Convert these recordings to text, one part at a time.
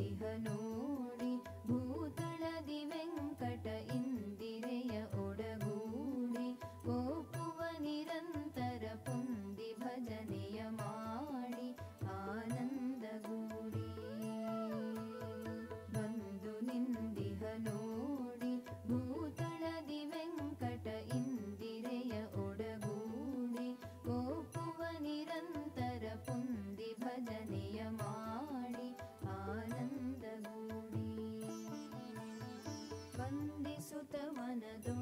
देहनो another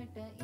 ಕಟ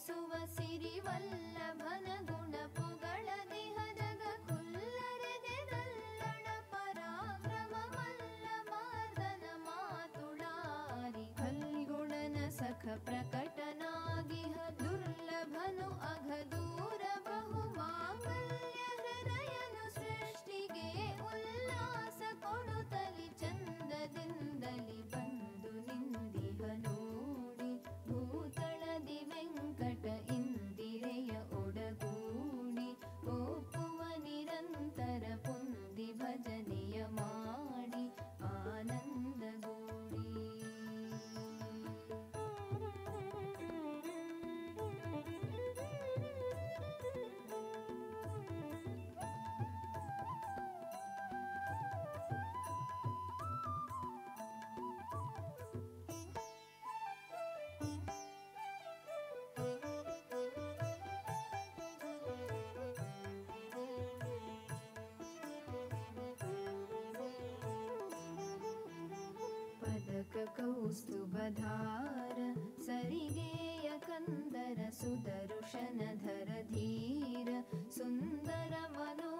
सख प्रकटनागिह दुर्लभ अघदू कौस्तुभधार सरिगेय सरिगेय सुदर्शन धर धीर सुन्दर मनो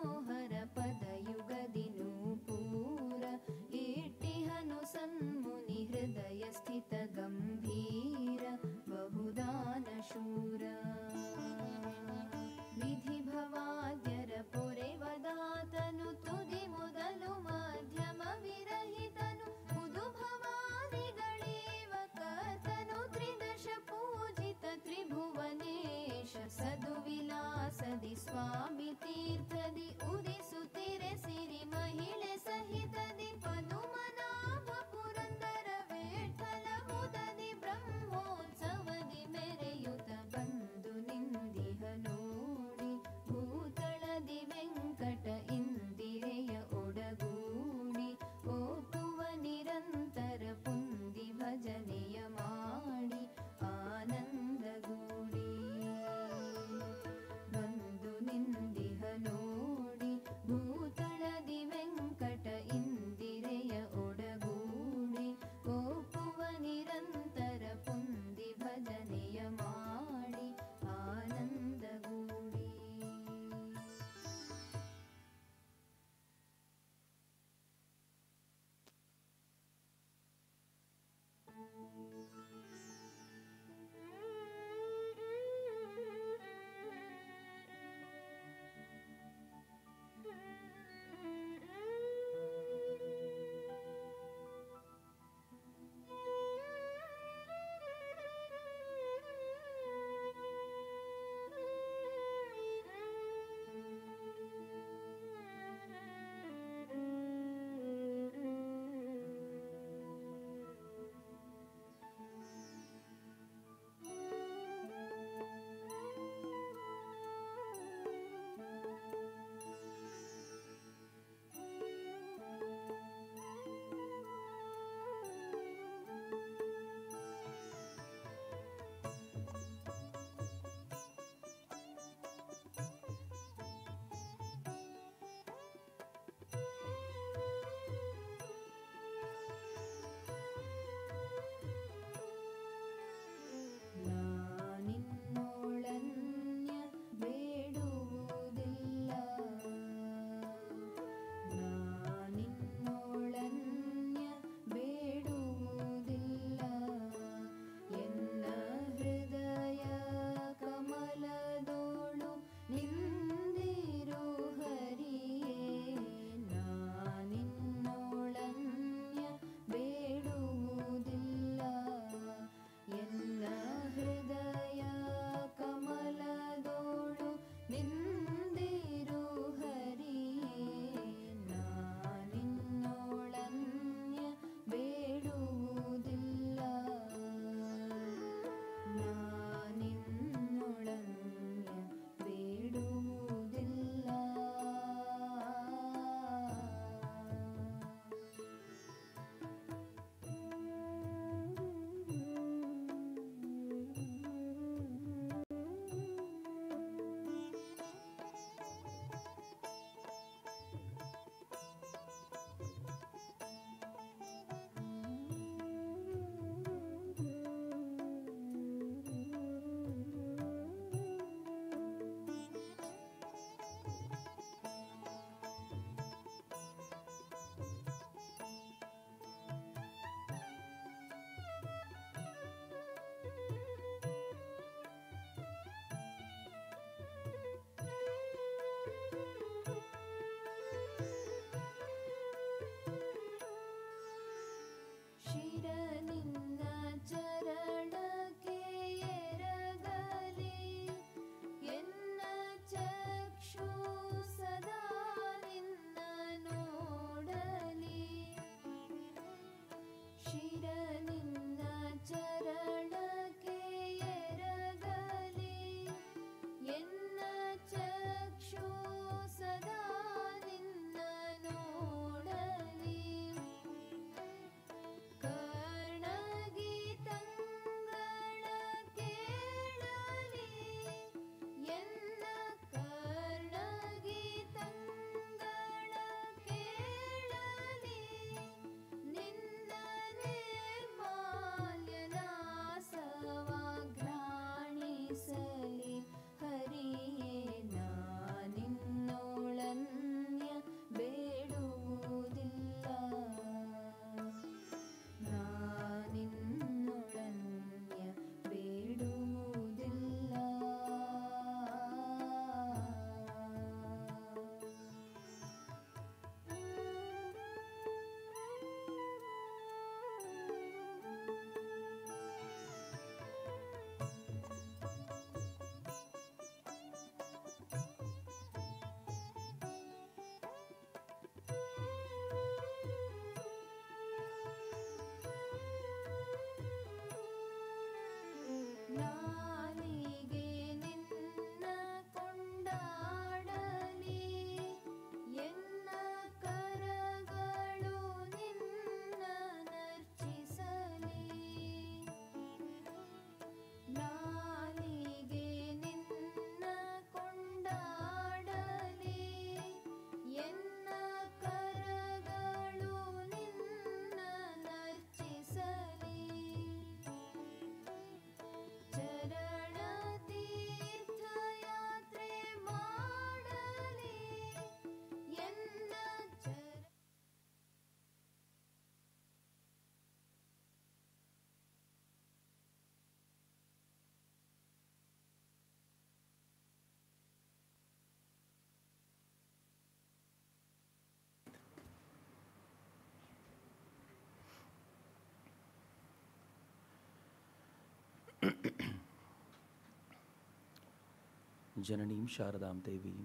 ಜನನೀಂ ಶಾರದಾಂ ದೇವೀಂ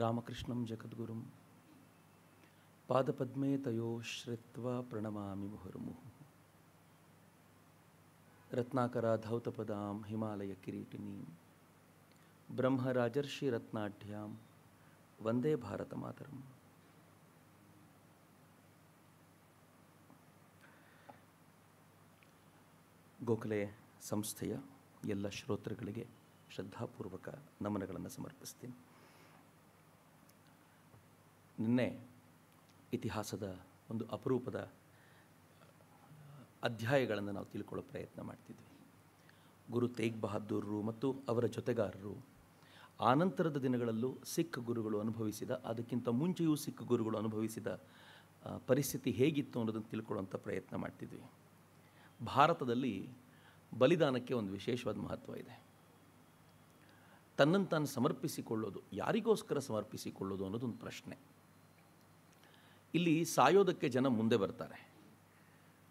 ರಾಮಕೃಷ್ಣಂ ಜಗದ್ಗುರುಂ ಪಾದಪದ್ಮೇ ತಯೋ ಶ್ರಿತ್ವ ಪ್ರಣಮಾಮಿ ಮುಹುರ್ಮುಹು ರತ್ನಾಕರ ಧೌತಪದಾಂ ಹಿಮಾಲಯ ಕಿರೀಟಿನೀಂ ಬ್ರಹ್ಮರಾಜರ್ಷಿ ರತ್ನಾಢ್ಯಾಂ ವಂದೇ ಭಾರತ ಮಾತರಂ ಗೋಖಲೆ ಸಂಸ್ಥೆಯ ಎಲ್ಲ ಶ್ರೋತೃಗಳಿಗೆ ಶ್ರದ್ಧಾಪೂರ್ವಕ ನಮನಗಳನ್ನು ಸಮರ್ಪಿಸ್ತೀನಿ ನಿನ್ನೆ ಇತಿಹಾಸದ ಒಂದು ಅಪರೂಪದ ಅಧ್ಯಾಯಗಳನ್ನು ನಾವು ತಿಳ್ಕೊಳ್ಳೋ ಪ್ರಯತ್ನ ಮಾಡ್ತಿದ್ವಿ ಗುರು ತೇಗ್ ಬಹದ್ದೂರರು ಮತ್ತು ಅವರ ಜೊತೆಗಾರರು ಆನಂತರದ ದಿನಗಳಲ್ಲೂ ಸಿಖ್ ಗುರುಗಳು ಅನುಭವಿಸಿದ ಅದಕ್ಕಿಂತ ಮುಂಚೆಯೂ ಸಿಖ್ ಗುರುಗಳು ಅನುಭವಿಸಿದ ಪರಿಸ್ಥಿತಿ ಹೇಗಿತ್ತು ಅನ್ನೋದನ್ನು ತಿಳ್ಕೊಳ್ಳೋಂಥ ಪ್ರಯತ್ನ ಮಾಡ್ತಿದ್ವಿ ಭಾರತದಲ್ಲಿ ಬಲಿದಾನಕ್ಕೆ ಒಂದು ವಿಶೇಷವಾದ ಮಹತ್ವ ಇದೆ ತನ್ನನ್ನು ತಾನು ಸಮರ್ಪಿಸಿಕೊಳ್ಳೋದು ಯಾರಿಗೋಸ್ಕರ ಸಮರ್ಪಿಸಿಕೊಳ್ಳೋದು ಅನ್ನೋದೊಂದು ಪ್ರಶ್ನೆ ಇಲ್ಲಿ ಸಾಯೋದಕ್ಕೆ ಜನ ಮುಂದೆ ಬರ್ತಾರೆ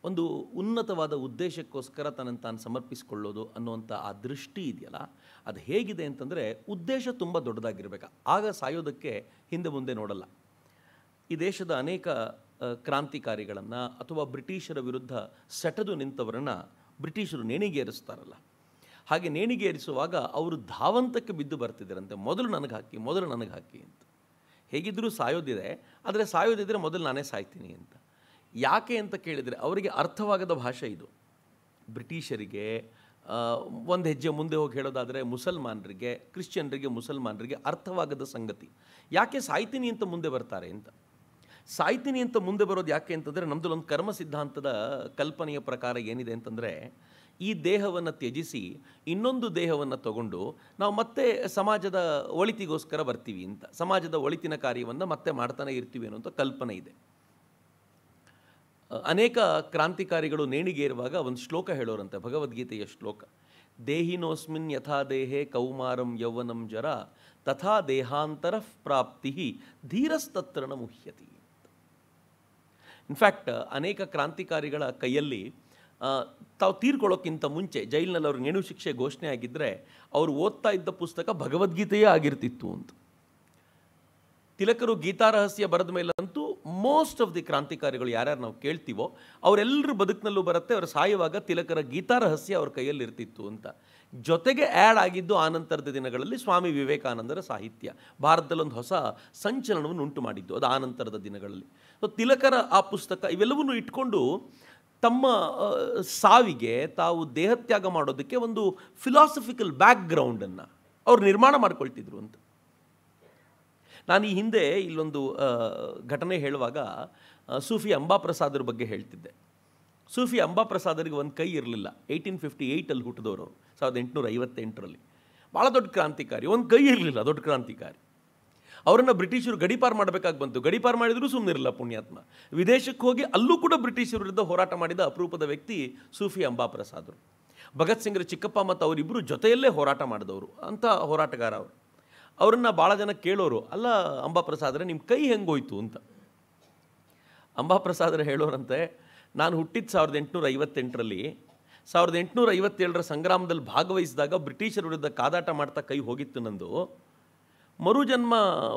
ಒಂದು ಉನ್ನತವಾದ ಉದ್ದೇಶಕ್ಕೋಸ್ಕರ ತನ್ನನ್ನು ತಾನು ಸಮರ್ಪಿಸಿಕೊಳ್ಳೋದು ಅನ್ನುವಂಥ ಆ ದೃಷ್ಟಿ ಇದೆಯಲ್ಲ ಅದು ಹೇಗಿದೆ ಅಂತಂದರೆ ಉದ್ದೇಶ ತುಂಬ ದೊಡ್ಡದಾಗಿರಬೇಕು ಆಗ ಸಾಯೋದಕ್ಕೆ ಹಿಂದೆ ಮುಂದೆ ನೋಡಲ್ಲ ಈ ದೇಶದ ಅನೇಕ ಕ್ರಾಂತಿಕಾರಿಗಳನ್ನು ಅಥವಾ ಬ್ರಿಟಿಷರ ವಿರುದ್ಧ ಸೆಟೆದು ನಿಂತವರನ್ನು ಬ್ರಿಟಿಷರು ನೇಣಿಗೇರಿಸ್ತಾರಲ್ಲ ಹಾಗೆ ನೇಣಿಗೆ ಏರಿಸುವಾಗ ಅವರು ಧಾವಂತಕ್ಕೆ ಬಿದ್ದು ಬರ್ತಿದ್ದರಂತೆ ಮೊದಲು ನನಗೆ ಹಾಕಿ ಮೊದಲು ನನಗೆ ಹಾಕಿ ಅಂತ ಹೇಗಿದ್ದರೂ ಸಾಯೋದಿದೆ ಆದರೆ ಸಾಯೋದಿದ್ದರೆ ಮೊದಲು ನಾನೇ ಸಾಯ್ತೀನಿ ಅಂತ ಯಾಕೆ ಅಂತ ಕೇಳಿದರೆ ಅವರಿಗೆ ಅರ್ಥವಾಗದ ಭಾಷೆ ಇದು ಬ್ರಿಟಿಷರಿಗೆ ಒಂದು ಹೆಜ್ಜೆ ಮುಂದೆ ಹೋಗಿ ಹೇಳೋದಾದರೆ ಮುಸಲ್ಮಾನರಿಗೆ ಕ್ರಿಶ್ಚಿಯನ್ರಿಗೆ ಮುಸಲ್ಮಾನರಿಗೆ ಅರ್ಥವಾಗದ ಸಂಗತಿ ಯಾಕೆ ಸಾಯ್ತೀನಿ ಅಂತ ಮುಂದೆ ಬರ್ತಾರೆ ಅಂತ ಸಾಯ್ತೀನಿ ಅಂತ ಮುಂದೆ ಬರೋದು ಯಾಕೆ ಅಂತಂದರೆ ನಮ್ಮದಲ್ಲೊಂದು ಕರ್ಮ ಸಿದ್ಧಾಂತದ ಕಲ್ಪನೆಯ ಪ್ರಕಾರ ಏನಿದೆ ಅಂತಂದರೆ ಈ ದೇಹವನ್ನು ತ್ಯಜಿಸಿ ಇನ್ನೊಂದು ದೇಹವನ್ನು ತಗೊಂಡು ನಾವು ಮತ್ತೆ ಸಮಾಜದ ಒಳಿತಿಗೋಸ್ಕರ ಬರ್ತೀವಿ ಅಂತ ಸಮಾಜದ ಒಳಿತಿನ ಕಾರ್ಯವನ್ನು ಮತ್ತೆ ಮಾಡ್ತಾನೆ ಇರ್ತೀವಿ ಅನ್ನೋಂಥ ಕಲ್ಪನೆ ಇದೆ ಅನೇಕ ಕ್ರಾಂತಿಕಾರಿಗಳು ನೇಣಿಗೇರುವಾಗ ಒಂದು ಶ್ಲೋಕ ಹೇಳೋರಂತೆ ಭಗವದ್ಗೀತೆಯ ಶ್ಲೋಕ ದೇಹಿನೋಸ್ಮಿನ್ ಯಥಾ ದೇಹೆ ಕೌಮಾರಂ ಯೌವನಂ ಜರ ತಥಾ ದೇಹಾಂತರ ಪ್ರಾಪ್ತಿ ಧೀರಸ್ತತ್ರಣ ಮುಹ್ಯತಿ ಇನ್ಫ್ಯಾಕ್ಟ್ ಅನೇಕ ಕ್ರಾಂತಿಕಾರಿಗಳ ಕೈಯಲ್ಲಿ ತಾವು ತೀರ್ಕೊಳ್ಳೋಕ್ಕಿಂತ ಮುಂಚೆ ಜೈಲಿನಲ್ಲಿ ಅವ್ರಿಗೆ ನೆಣು ಶಿಕ್ಷೆ ಘೋಷಣೆ ಆಗಿದ್ದರೆ ಅವರು ಓದ್ತಾ ಇದ್ದ ಪುಸ್ತಕ ಭಗವದ್ಗೀತೆಯೇ ಆಗಿರ್ತಿತ್ತು ಅಂತ ತಿಲಕರು ಗೀತಾರಹಸ್ಯ ಬರೆದ ಮೇಲಂತೂ ಮೋಸ್ಟ್ ಆಫ್ ದಿ ಕ್ರಾಂತಿಕಾರಿಗಳು ಯಾರ್ಯಾರು ನಾವು ಕೇಳ್ತೀವೋ ಅವರೆಲ್ಲರ ಬದುಕಿನಲ್ಲೂ ಬರುತ್ತೆ ಅವರು ಸಾಯುವಾಗ ತಿಲಕರ ಗೀತಾರಹಸ್ಯ ರಹಸ್ಯ ಅವ್ರ ಕೈಯಲ್ಲಿ ಅಂತ ಜೊತೆಗೆ ಆ್ಯಡ್ ಆಗಿದ್ದು ಆನಂತರದ ದಿನಗಳಲ್ಲಿ ಸ್ವಾಮಿ ವಿವೇಕಾನಂದರ ಸಾಹಿತ್ಯ ಭಾರತದಲ್ಲೊಂದು ಹೊಸ ಸಂಚಲನವನ್ನು ಉಂಟು ಮಾಡಿದ್ದು ಅದು ಆನಂತರದ ದಿನಗಳಲ್ಲಿ ಸೊ ತಿಲಕರ ಆ ಪುಸ್ತಕ ಇವೆಲ್ಲವನ್ನೂ ಇಟ್ಕೊಂಡು ತಮ್ಮ ಸಾವಿಗೆ ತಾವು ದೇಹತ್ಯಾಗ ಮಾಡೋದಕ್ಕೆ ಒಂದು ಫಿಲಾಸಫಿಕಲ್ ಬ್ಯಾಕ್ಗ್ರೌಂಡನ್ನು ಗ್ರೌಂಡನ್ನು ಅವ್ರು ನಿರ್ಮಾಣ ಮಾಡ್ಕೊಳ್ತಿದ್ರು ಅಂತ ನಾನು ಈ ಹಿಂದೆ ಇಲ್ಲೊಂದು ಘಟನೆ ಹೇಳುವಾಗ ಸೂಫಿ ಅಂಬಾಪ್ರಸಾದರ ಬಗ್ಗೆ ಹೇಳ್ತಿದ್ದೆ ಸೂಫಿ ಅಂಬಾಪ್ರಸಾದರಿಗೆ ಒಂದು ಕೈ ಇರಲಿಲ್ಲ ಏಯ್ಟೀನ್ ಫಿಫ್ಟಿ ಏಯ್ಟಲ್ಲಿ ಹುಟ್ಟಿದವರು ಸಾವಿರದ ಎಂಟುನೂರ ಐವತ್ತೆಂಟರಲ್ಲಿ ಭಾಳ ದೊಡ್ಡ ಕ್ರಾಂತಿಕಾರಿ ಒಂದು ಕೈ ಇರಲಿಲ್ಲ ದೊಡ್ಡ ಕ್ರಾಂತಿಕಾರಿ ಅವರನ್ನು ಬ್ರಿಟಿಷರು ಗಡಿಪಾರು ಮಾಡಬೇಕಾಗಿ ಬಂತು ಗಡಿಪಾರು ಮಾಡಿದರೂ ಸುಮ್ಮನಿರಲಿಲ್ಲ ಪುಣ್ಯಾತ್ಮ ವಿದೇಶಕ್ಕೆ ಹೋಗಿ ಅಲ್ಲೂ ಕೂಡ ಬ್ರಿಟಿಷರ ವಿರುದ್ಧ ಹೋರಾಟ ಮಾಡಿದ ಅಪರೂಪದ ವ್ಯಕ್ತಿ ಸೂಫಿ ಅಂಬಾಪ್ರಸಾದರು ಭಗತ್ ಸಿಂಗ್ರ ಚಿಕ್ಕಪ್ಪ ಮತ್ತು ಅವರಿಬ್ಬರು ಜೊತೆಯಲ್ಲೇ ಹೋರಾಟ ಮಾಡಿದವರು ಅಂಥ ಹೋರಾಟಗಾರ ಅವರು ಅವರನ್ನು ಭಾಳ ಜನ ಕೇಳೋರು ಅಲ್ಲ ಅಂಬಾಪ್ರಸಾದ್ರೆ ನಿಮ್ಮ ಕೈ ಹೆಂಗೋಯ್ತು ಅಂತ ಅಂಬಾಪ್ರಸಾದ್ರೆ ಹೇಳೋರಂತೆ ನಾನು ಹುಟ್ಟಿದ ಸಾವಿರದ ಎಂಟುನೂರ ಐವತ್ತೆಂಟರಲ್ಲಿ ಸಾವಿರದ ಎಂಟುನೂರ ಐವತ್ತೇಳರ ಸಂಗ್ರಾಮದಲ್ಲಿ ಭಾಗವಹಿಸಿದಾಗ ಬ್ರಿಟಿಷರ ವಿರುದ್ಧ ಕಾದಾಟ ಮಾಡ್ತಾ ಕೈ ಹೋಗಿತ್ತು ನಂದು ಮರುಜನ್ಮ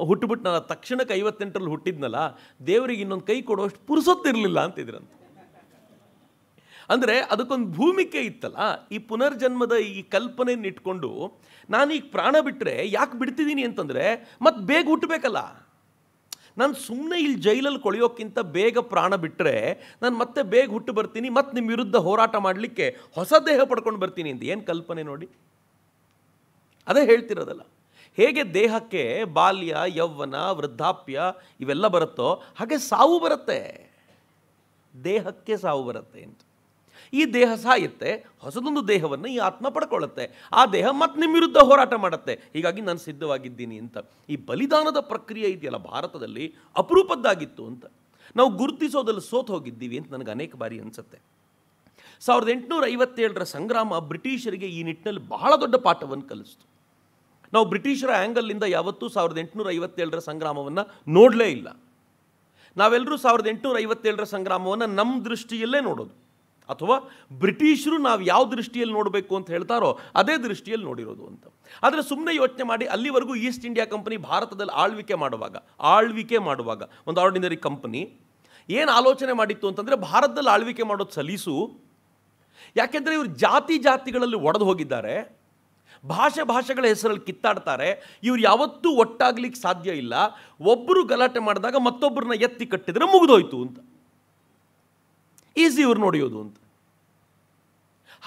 ಹುಟ್ಟುಬಿಟ್ನಲ್ಲ ತಕ್ಷಣಕ್ಕೆ ಐವತ್ತೆಂಟರಲ್ಲಿ ಹುಟ್ಟಿದ್ನಲ್ಲ ದೇವರಿಗೆ ಇನ್ನೊಂದು ಕೈ ಕೊಡುವಷ್ಟು ಪುರುಸೊತ್ತಿರಲಿಲ್ಲ ಅಂತಿದ್ರಂತ ಅಂದರೆ ಅದಕ್ಕೊಂದು ಭೂಮಿಕೆ ಇತ್ತಲ್ಲ ಈ ಪುನರ್ಜನ್ಮದ ಈ ಕಲ್ಪನೆಯನ್ನು ಇಟ್ಕೊಂಡು ನಾನೀಗ ಪ್ರಾಣ ಬಿಟ್ಟರೆ ಯಾಕೆ ಬಿಡ್ತಿದ್ದೀನಿ ಅಂತಂದರೆ ಮತ್ತೆ ಬೇಗ ಹುಟ್ಟಬೇಕಲ್ಲ ನಾನು ಸುಮ್ಮನೆ ಇಲ್ಲಿ ಜೈಲಲ್ಲಿ ಕೊಳೆಯೋಕ್ಕಿಂತ ಬೇಗ ಪ್ರಾಣ ಬಿಟ್ಟರೆ ನಾನು ಮತ್ತೆ ಬೇಗ ಹುಟ್ಟು ಬರ್ತೀನಿ ಮತ್ತು ನಿಮ್ಮ ವಿರುದ್ಧ ಹೋರಾಟ ಮಾಡಲಿಕ್ಕೆ ಹೊಸ ದೇಹ ಪಡ್ಕೊಂಡು ಬರ್ತೀನಿ ಅಂತ ಏನು ಕಲ್ಪನೆ ನೋಡಿ ಅದೇ ಹೇಳ್ತಿರೋದಲ್ಲ ಹೇಗೆ ದೇಹಕ್ಕೆ ಬಾಲ್ಯ ಯೌವನ ವೃದ್ಧಾಪ್ಯ ಇವೆಲ್ಲ ಬರುತ್ತೋ ಹಾಗೆ ಸಾವು ಬರುತ್ತೆ ದೇಹಕ್ಕೆ ಸಾವು ಬರುತ್ತೆ ಅಂತ ಈ ದೇಹ ಸಾಯುತ್ತೆ ಹೊಸದೊಂದು ದೇಹವನ್ನು ಈ ಆತ್ಮ ಪಡ್ಕೊಳ್ಳುತ್ತೆ ಆ ದೇಹ ಮತ್ತೆ ನಿಮ್ಮ ವಿರುದ್ಧ ಹೋರಾಟ ಮಾಡುತ್ತೆ ಹೀಗಾಗಿ ನಾನು ಸಿದ್ಧವಾಗಿದ್ದೀನಿ ಅಂತ ಈ ಬಲಿದಾನದ ಪ್ರಕ್ರಿಯೆ ಇದೆಯಲ್ಲ ಭಾರತದಲ್ಲಿ ಅಪರೂಪದ್ದಾಗಿತ್ತು ಅಂತ ನಾವು ಗುರುತಿಸೋದಲ್ಲಿ ಸೋತು ಹೋಗಿದ್ದೀವಿ ಅಂತ ನನಗೆ ಅನೇಕ ಬಾರಿ ಅನಿಸುತ್ತೆ ಸಾವಿರದ ಎಂಟುನೂರ ಐವತ್ತೇಳರ ಸಂಗ್ರಾಮ ಬ್ರಿಟಿಷರಿಗೆ ಈ ನಿಟ್ಟಿನಲ್ಲಿ ಬಹಳ ದೊಡ್ಡ ಪಾಠವನ್ನು ಕಲಿಸ್ತು ನಾವು ಬ್ರಿಟಿಷರ ಆ್ಯಂಗಲ್ನಿಂದ ಯಾವತ್ತೂ ಸಾವಿರದ ಎಂಟುನೂರ ಐವತ್ತೇಳರ ಸಂಗ್ರಾಮವನ್ನು ನೋಡಲೇ ಇಲ್ಲ ನಾವೆಲ್ಲರೂ ಸಾವಿರದ ಎಂಟುನೂರ ಐವತ್ತೇಳರ ಸಂಗ್ರಾಮವನ್ನು ನಮ್ಮ ದೃಷ್ಟಿಯಲ್ಲೇ ನೋಡೋದು ಅಥವಾ ಬ್ರಿಟಿಷರು ನಾವು ಯಾವ ದೃಷ್ಟಿಯಲ್ಲಿ ನೋಡಬೇಕು ಅಂತ ಹೇಳ್ತಾರೋ ಅದೇ ದೃಷ್ಟಿಯಲ್ಲಿ ನೋಡಿರೋದು ಅಂತ ಆದರೆ ಸುಮ್ಮನೆ ಯೋಚನೆ ಮಾಡಿ ಅಲ್ಲಿವರೆಗೂ ಈಸ್ಟ್ ಇಂಡಿಯಾ ಕಂಪನಿ ಭಾರತದಲ್ಲಿ ಆಳ್ವಿಕೆ ಮಾಡುವಾಗ ಆಳ್ವಿಕೆ ಮಾಡುವಾಗ ಒಂದು ಆರ್ಡಿನರಿ ಕಂಪನಿ ಏನು ಆಲೋಚನೆ ಮಾಡಿತ್ತು ಅಂತಂದರೆ ಭಾರತದಲ್ಲಿ ಆಳ್ವಿಕೆ ಮಾಡೋದು ಸಲೀಸು ಯಾಕೆಂದರೆ ಇವರು ಜಾತಿ ಜಾತಿಗಳಲ್ಲಿ ಒಡೆದು ಹೋಗಿದ್ದಾರೆ ಭಾಷೆ ಭಾಷೆಗಳ ಹೆಸರಲ್ಲಿ ಕಿತ್ತಾಡ್ತಾರೆ ಇವ್ರು ಯಾವತ್ತೂ ಒಟ್ಟಾಗ್ಲಿಕ್ಕೆ ಸಾಧ್ಯ ಇಲ್ಲ ಒಬ್ಬರು ಗಲಾಟೆ ಮಾಡಿದಾಗ ಮತ್ತೊಬ್ಬರನ್ನ ಎತ್ತಿ ಕಟ್ಟಿದ್ರೆ ಮುಗಿದೋಯ್ತು ಅಂತ ಈಸಿ ಇವ್ರು ನೋಡಿಯೋದು ಅಂತ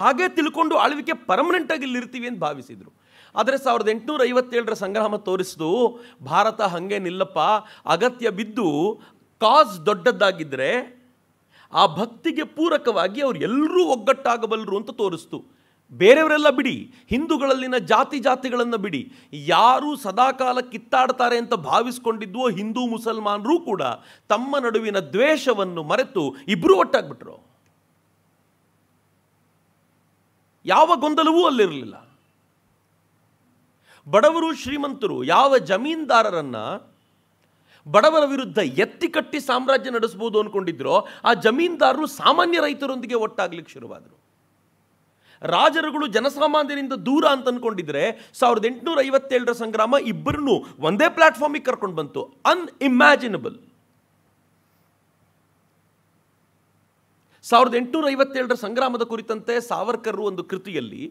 ಹಾಗೆ ತಿಳ್ಕೊಂಡು ಆಳ್ವಿಕೆ ಪರ್ಮನೆಂಟಾಗಿ ಇಲ್ಲಿರ್ತೀವಿ ಅಂತ ಭಾವಿಸಿದರು ಆದರೆ ಸಾವಿರದ ಎಂಟುನೂರ ಐವತ್ತೇಳರ ಸಂಗ್ರಹ ತೋರಿಸಿದು ಭಾರತ ಹಾಗೆ ನಿಲ್ಲಪ್ಪ ಅಗತ್ಯ ಬಿದ್ದು ಕಾಸ್ ದೊಡ್ಡದ್ದಾಗಿದ್ದರೆ ಆ ಭಕ್ತಿಗೆ ಪೂರಕವಾಗಿ ಅವ್ರು ಎಲ್ಲರೂ ಒಗ್ಗಟ್ಟಾಗಬಲ್ಲರು ಅಂತ ತೋರಿಸ್ತು ಬೇರೆಯವರೆಲ್ಲ ಬಿಡಿ ಹಿಂದೂಗಳಲ್ಲಿನ ಜಾತಿ ಜಾತಿಗಳನ್ನು ಬಿಡಿ ಯಾರು ಸದಾಕಾಲ ಕಿತ್ತಾಡ್ತಾರೆ ಅಂತ ಭಾವಿಸ್ಕೊಂಡಿದ್ವೋ ಹಿಂದೂ ಮುಸಲ್ಮಾನರೂ ಕೂಡ ತಮ್ಮ ನಡುವಿನ ದ್ವೇಷವನ್ನು ಮರೆತು ಇಬ್ಬರೂ ಒಟ್ಟಾಗ್ಬಿಟ್ರು ಯಾವ ಗೊಂದಲವೂ ಅಲ್ಲಿರಲಿಲ್ಲ ಬಡವರು ಶ್ರೀಮಂತರು ಯಾವ ಜಮೀನ್ದಾರರನ್ನು ಬಡವರ ವಿರುದ್ಧ ಎತ್ತಿ ಕಟ್ಟಿ ಸಾಮ್ರಾಜ್ಯ ನಡೆಸ್ಬೋದು ಅಂದ್ಕೊಂಡಿದ್ರೋ ಆ ಜಮೀನ್ದಾರರು ಸಾಮಾನ್ಯ ರೈತರೊಂದಿಗೆ ಒಟ್ಟಾಗ್ಲಿಕ್ಕೆ ಶುರುವಾದರು ರಾಜರುಗಳು ಜನಸಾಮಾನ್ಯರಿಂದ ದೂರ ಅಂತ ಅಂದ್ಕೊಂಡಿದ್ರೆ ಸಾವಿರದ ಎಂಟುನೂರ ಐವತ್ತೇಳರ ಸಂಗ್ರಾಮ ಇಬ್ಬರನ್ನು ಒಂದೇ ಪ್ಲಾಟ್ಫಾರ್ಮಿಗೆ ಕರ್ಕೊಂಡು ಬಂತು ಅನ್ಇಮ್ಯಾಜಿನಬಲ್ ಸಾವಿರದ ಎಂಟುನೂರ ಐವತ್ತೇಳರ ಸಂಗ್ರಾಮದ ಕುರಿತಂತೆ ಸಾವರ್ಕರ್ ಒಂದು ಕೃತಿಯಲ್ಲಿ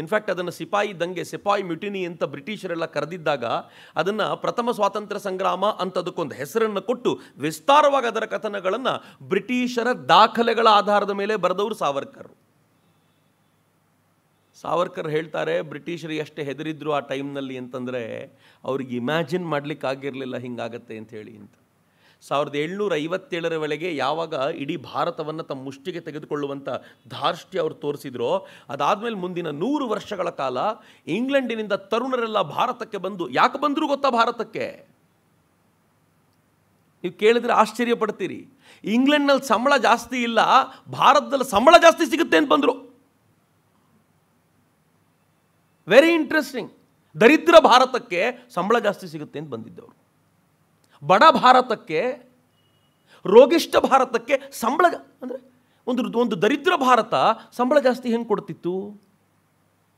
ಇನ್ಫ್ಯಾಕ್ಟ್ ಅದನ್ನು ಸಿಪಾಯಿ ದಂಗೆ ಸಿಪಾಯಿ ಮ್ಯುಟಿನಿ ಅಂತ ಬ್ರಿಟಿಷರೆಲ್ಲ ಕರೆದಿದ್ದಾಗ ಅದನ್ನು ಪ್ರಥಮ ಸ್ವಾತಂತ್ರ್ಯ ಸಂಗ್ರಾಮ ಅಂತ ಅದಕ್ಕೊಂದು ಹೆಸರನ್ನು ಕೊಟ್ಟು ವಿಸ್ತಾರವಾಗಿ ಅದರ ಕಥನಗಳನ್ನು ಬ್ರಿಟಿಷರ ದಾಖಲೆಗಳ ಆಧಾರದ ಮೇಲೆ ಬರೆದವರು ಸಾವರ್ಕರ್ ಸಾವರ್ಕರ್ ಹೇಳ್ತಾರೆ ಬ್ರಿಟಿಷರು ಎಷ್ಟು ಹೆದರಿದ್ರು ಆ ಟೈಮ್ನಲ್ಲಿ ಅಂತಂದರೆ ಅವ್ರಿಗೆ ಇಮ್ಯಾಜಿನ್ ಮಾಡಲಿಕ್ಕೆ ಆಗಿರಲಿಲ್ಲ ಹಿಂಗಾಗತ್ತೆ ಹೇಳಿ ಅಂತ ಸಾವಿರದ ಏಳ್ನೂರ ಐವತ್ತೇಳರ ವೇಳೆಗೆ ಯಾವಾಗ ಇಡೀ ಭಾರತವನ್ನು ತಮ್ಮ ಮುಷ್ಟಿಗೆ ತೆಗೆದುಕೊಳ್ಳುವಂಥ ಧಾರ್ಷ್ಟ್ಯ ಅವರು ತೋರಿಸಿದ್ರೋ ಅದಾದಮೇಲೆ ಮುಂದಿನ ನೂರು ವರ್ಷಗಳ ಕಾಲ ಇಂಗ್ಲೆಂಡಿನಿಂದ ತರುಣರೆಲ್ಲ ಭಾರತಕ್ಕೆ ಬಂದು ಯಾಕೆ ಬಂದರೂ ಗೊತ್ತಾ ಭಾರತಕ್ಕೆ ನೀವು ಕೇಳಿದ್ರೆ ಆಶ್ಚರ್ಯ ಪಡ್ತೀರಿ ಇಂಗ್ಲೆಂಡ್ನಲ್ಲಿ ಸಂಬಳ ಜಾಸ್ತಿ ಇಲ್ಲ ಭಾರತದಲ್ಲಿ ಸಂಬಳ ಜಾಸ್ತಿ ಸಿಗುತ್ತೆ ಅಂತ ಬಂದರು ವೆರಿ ಇಂಟ್ರೆಸ್ಟಿಂಗ್ ದರಿದ್ರ ಭಾರತಕ್ಕೆ ಸಂಬಳ ಜಾಸ್ತಿ ಸಿಗುತ್ತೆ ಅಂತ ಬಂದಿದ್ದವರು ಬಡ ಭಾರತಕ್ಕೆ ರೋಗಿಷ್ಠ ಭಾರತಕ್ಕೆ ಸಂಬಳ ಅಂದರೆ ಒಂದು ಒಂದು ದರಿದ್ರ ಭಾರತ ಸಂಬಳ ಜಾಸ್ತಿ ಹೆಂಗೆ ಕೊಡ್ತಿತ್ತು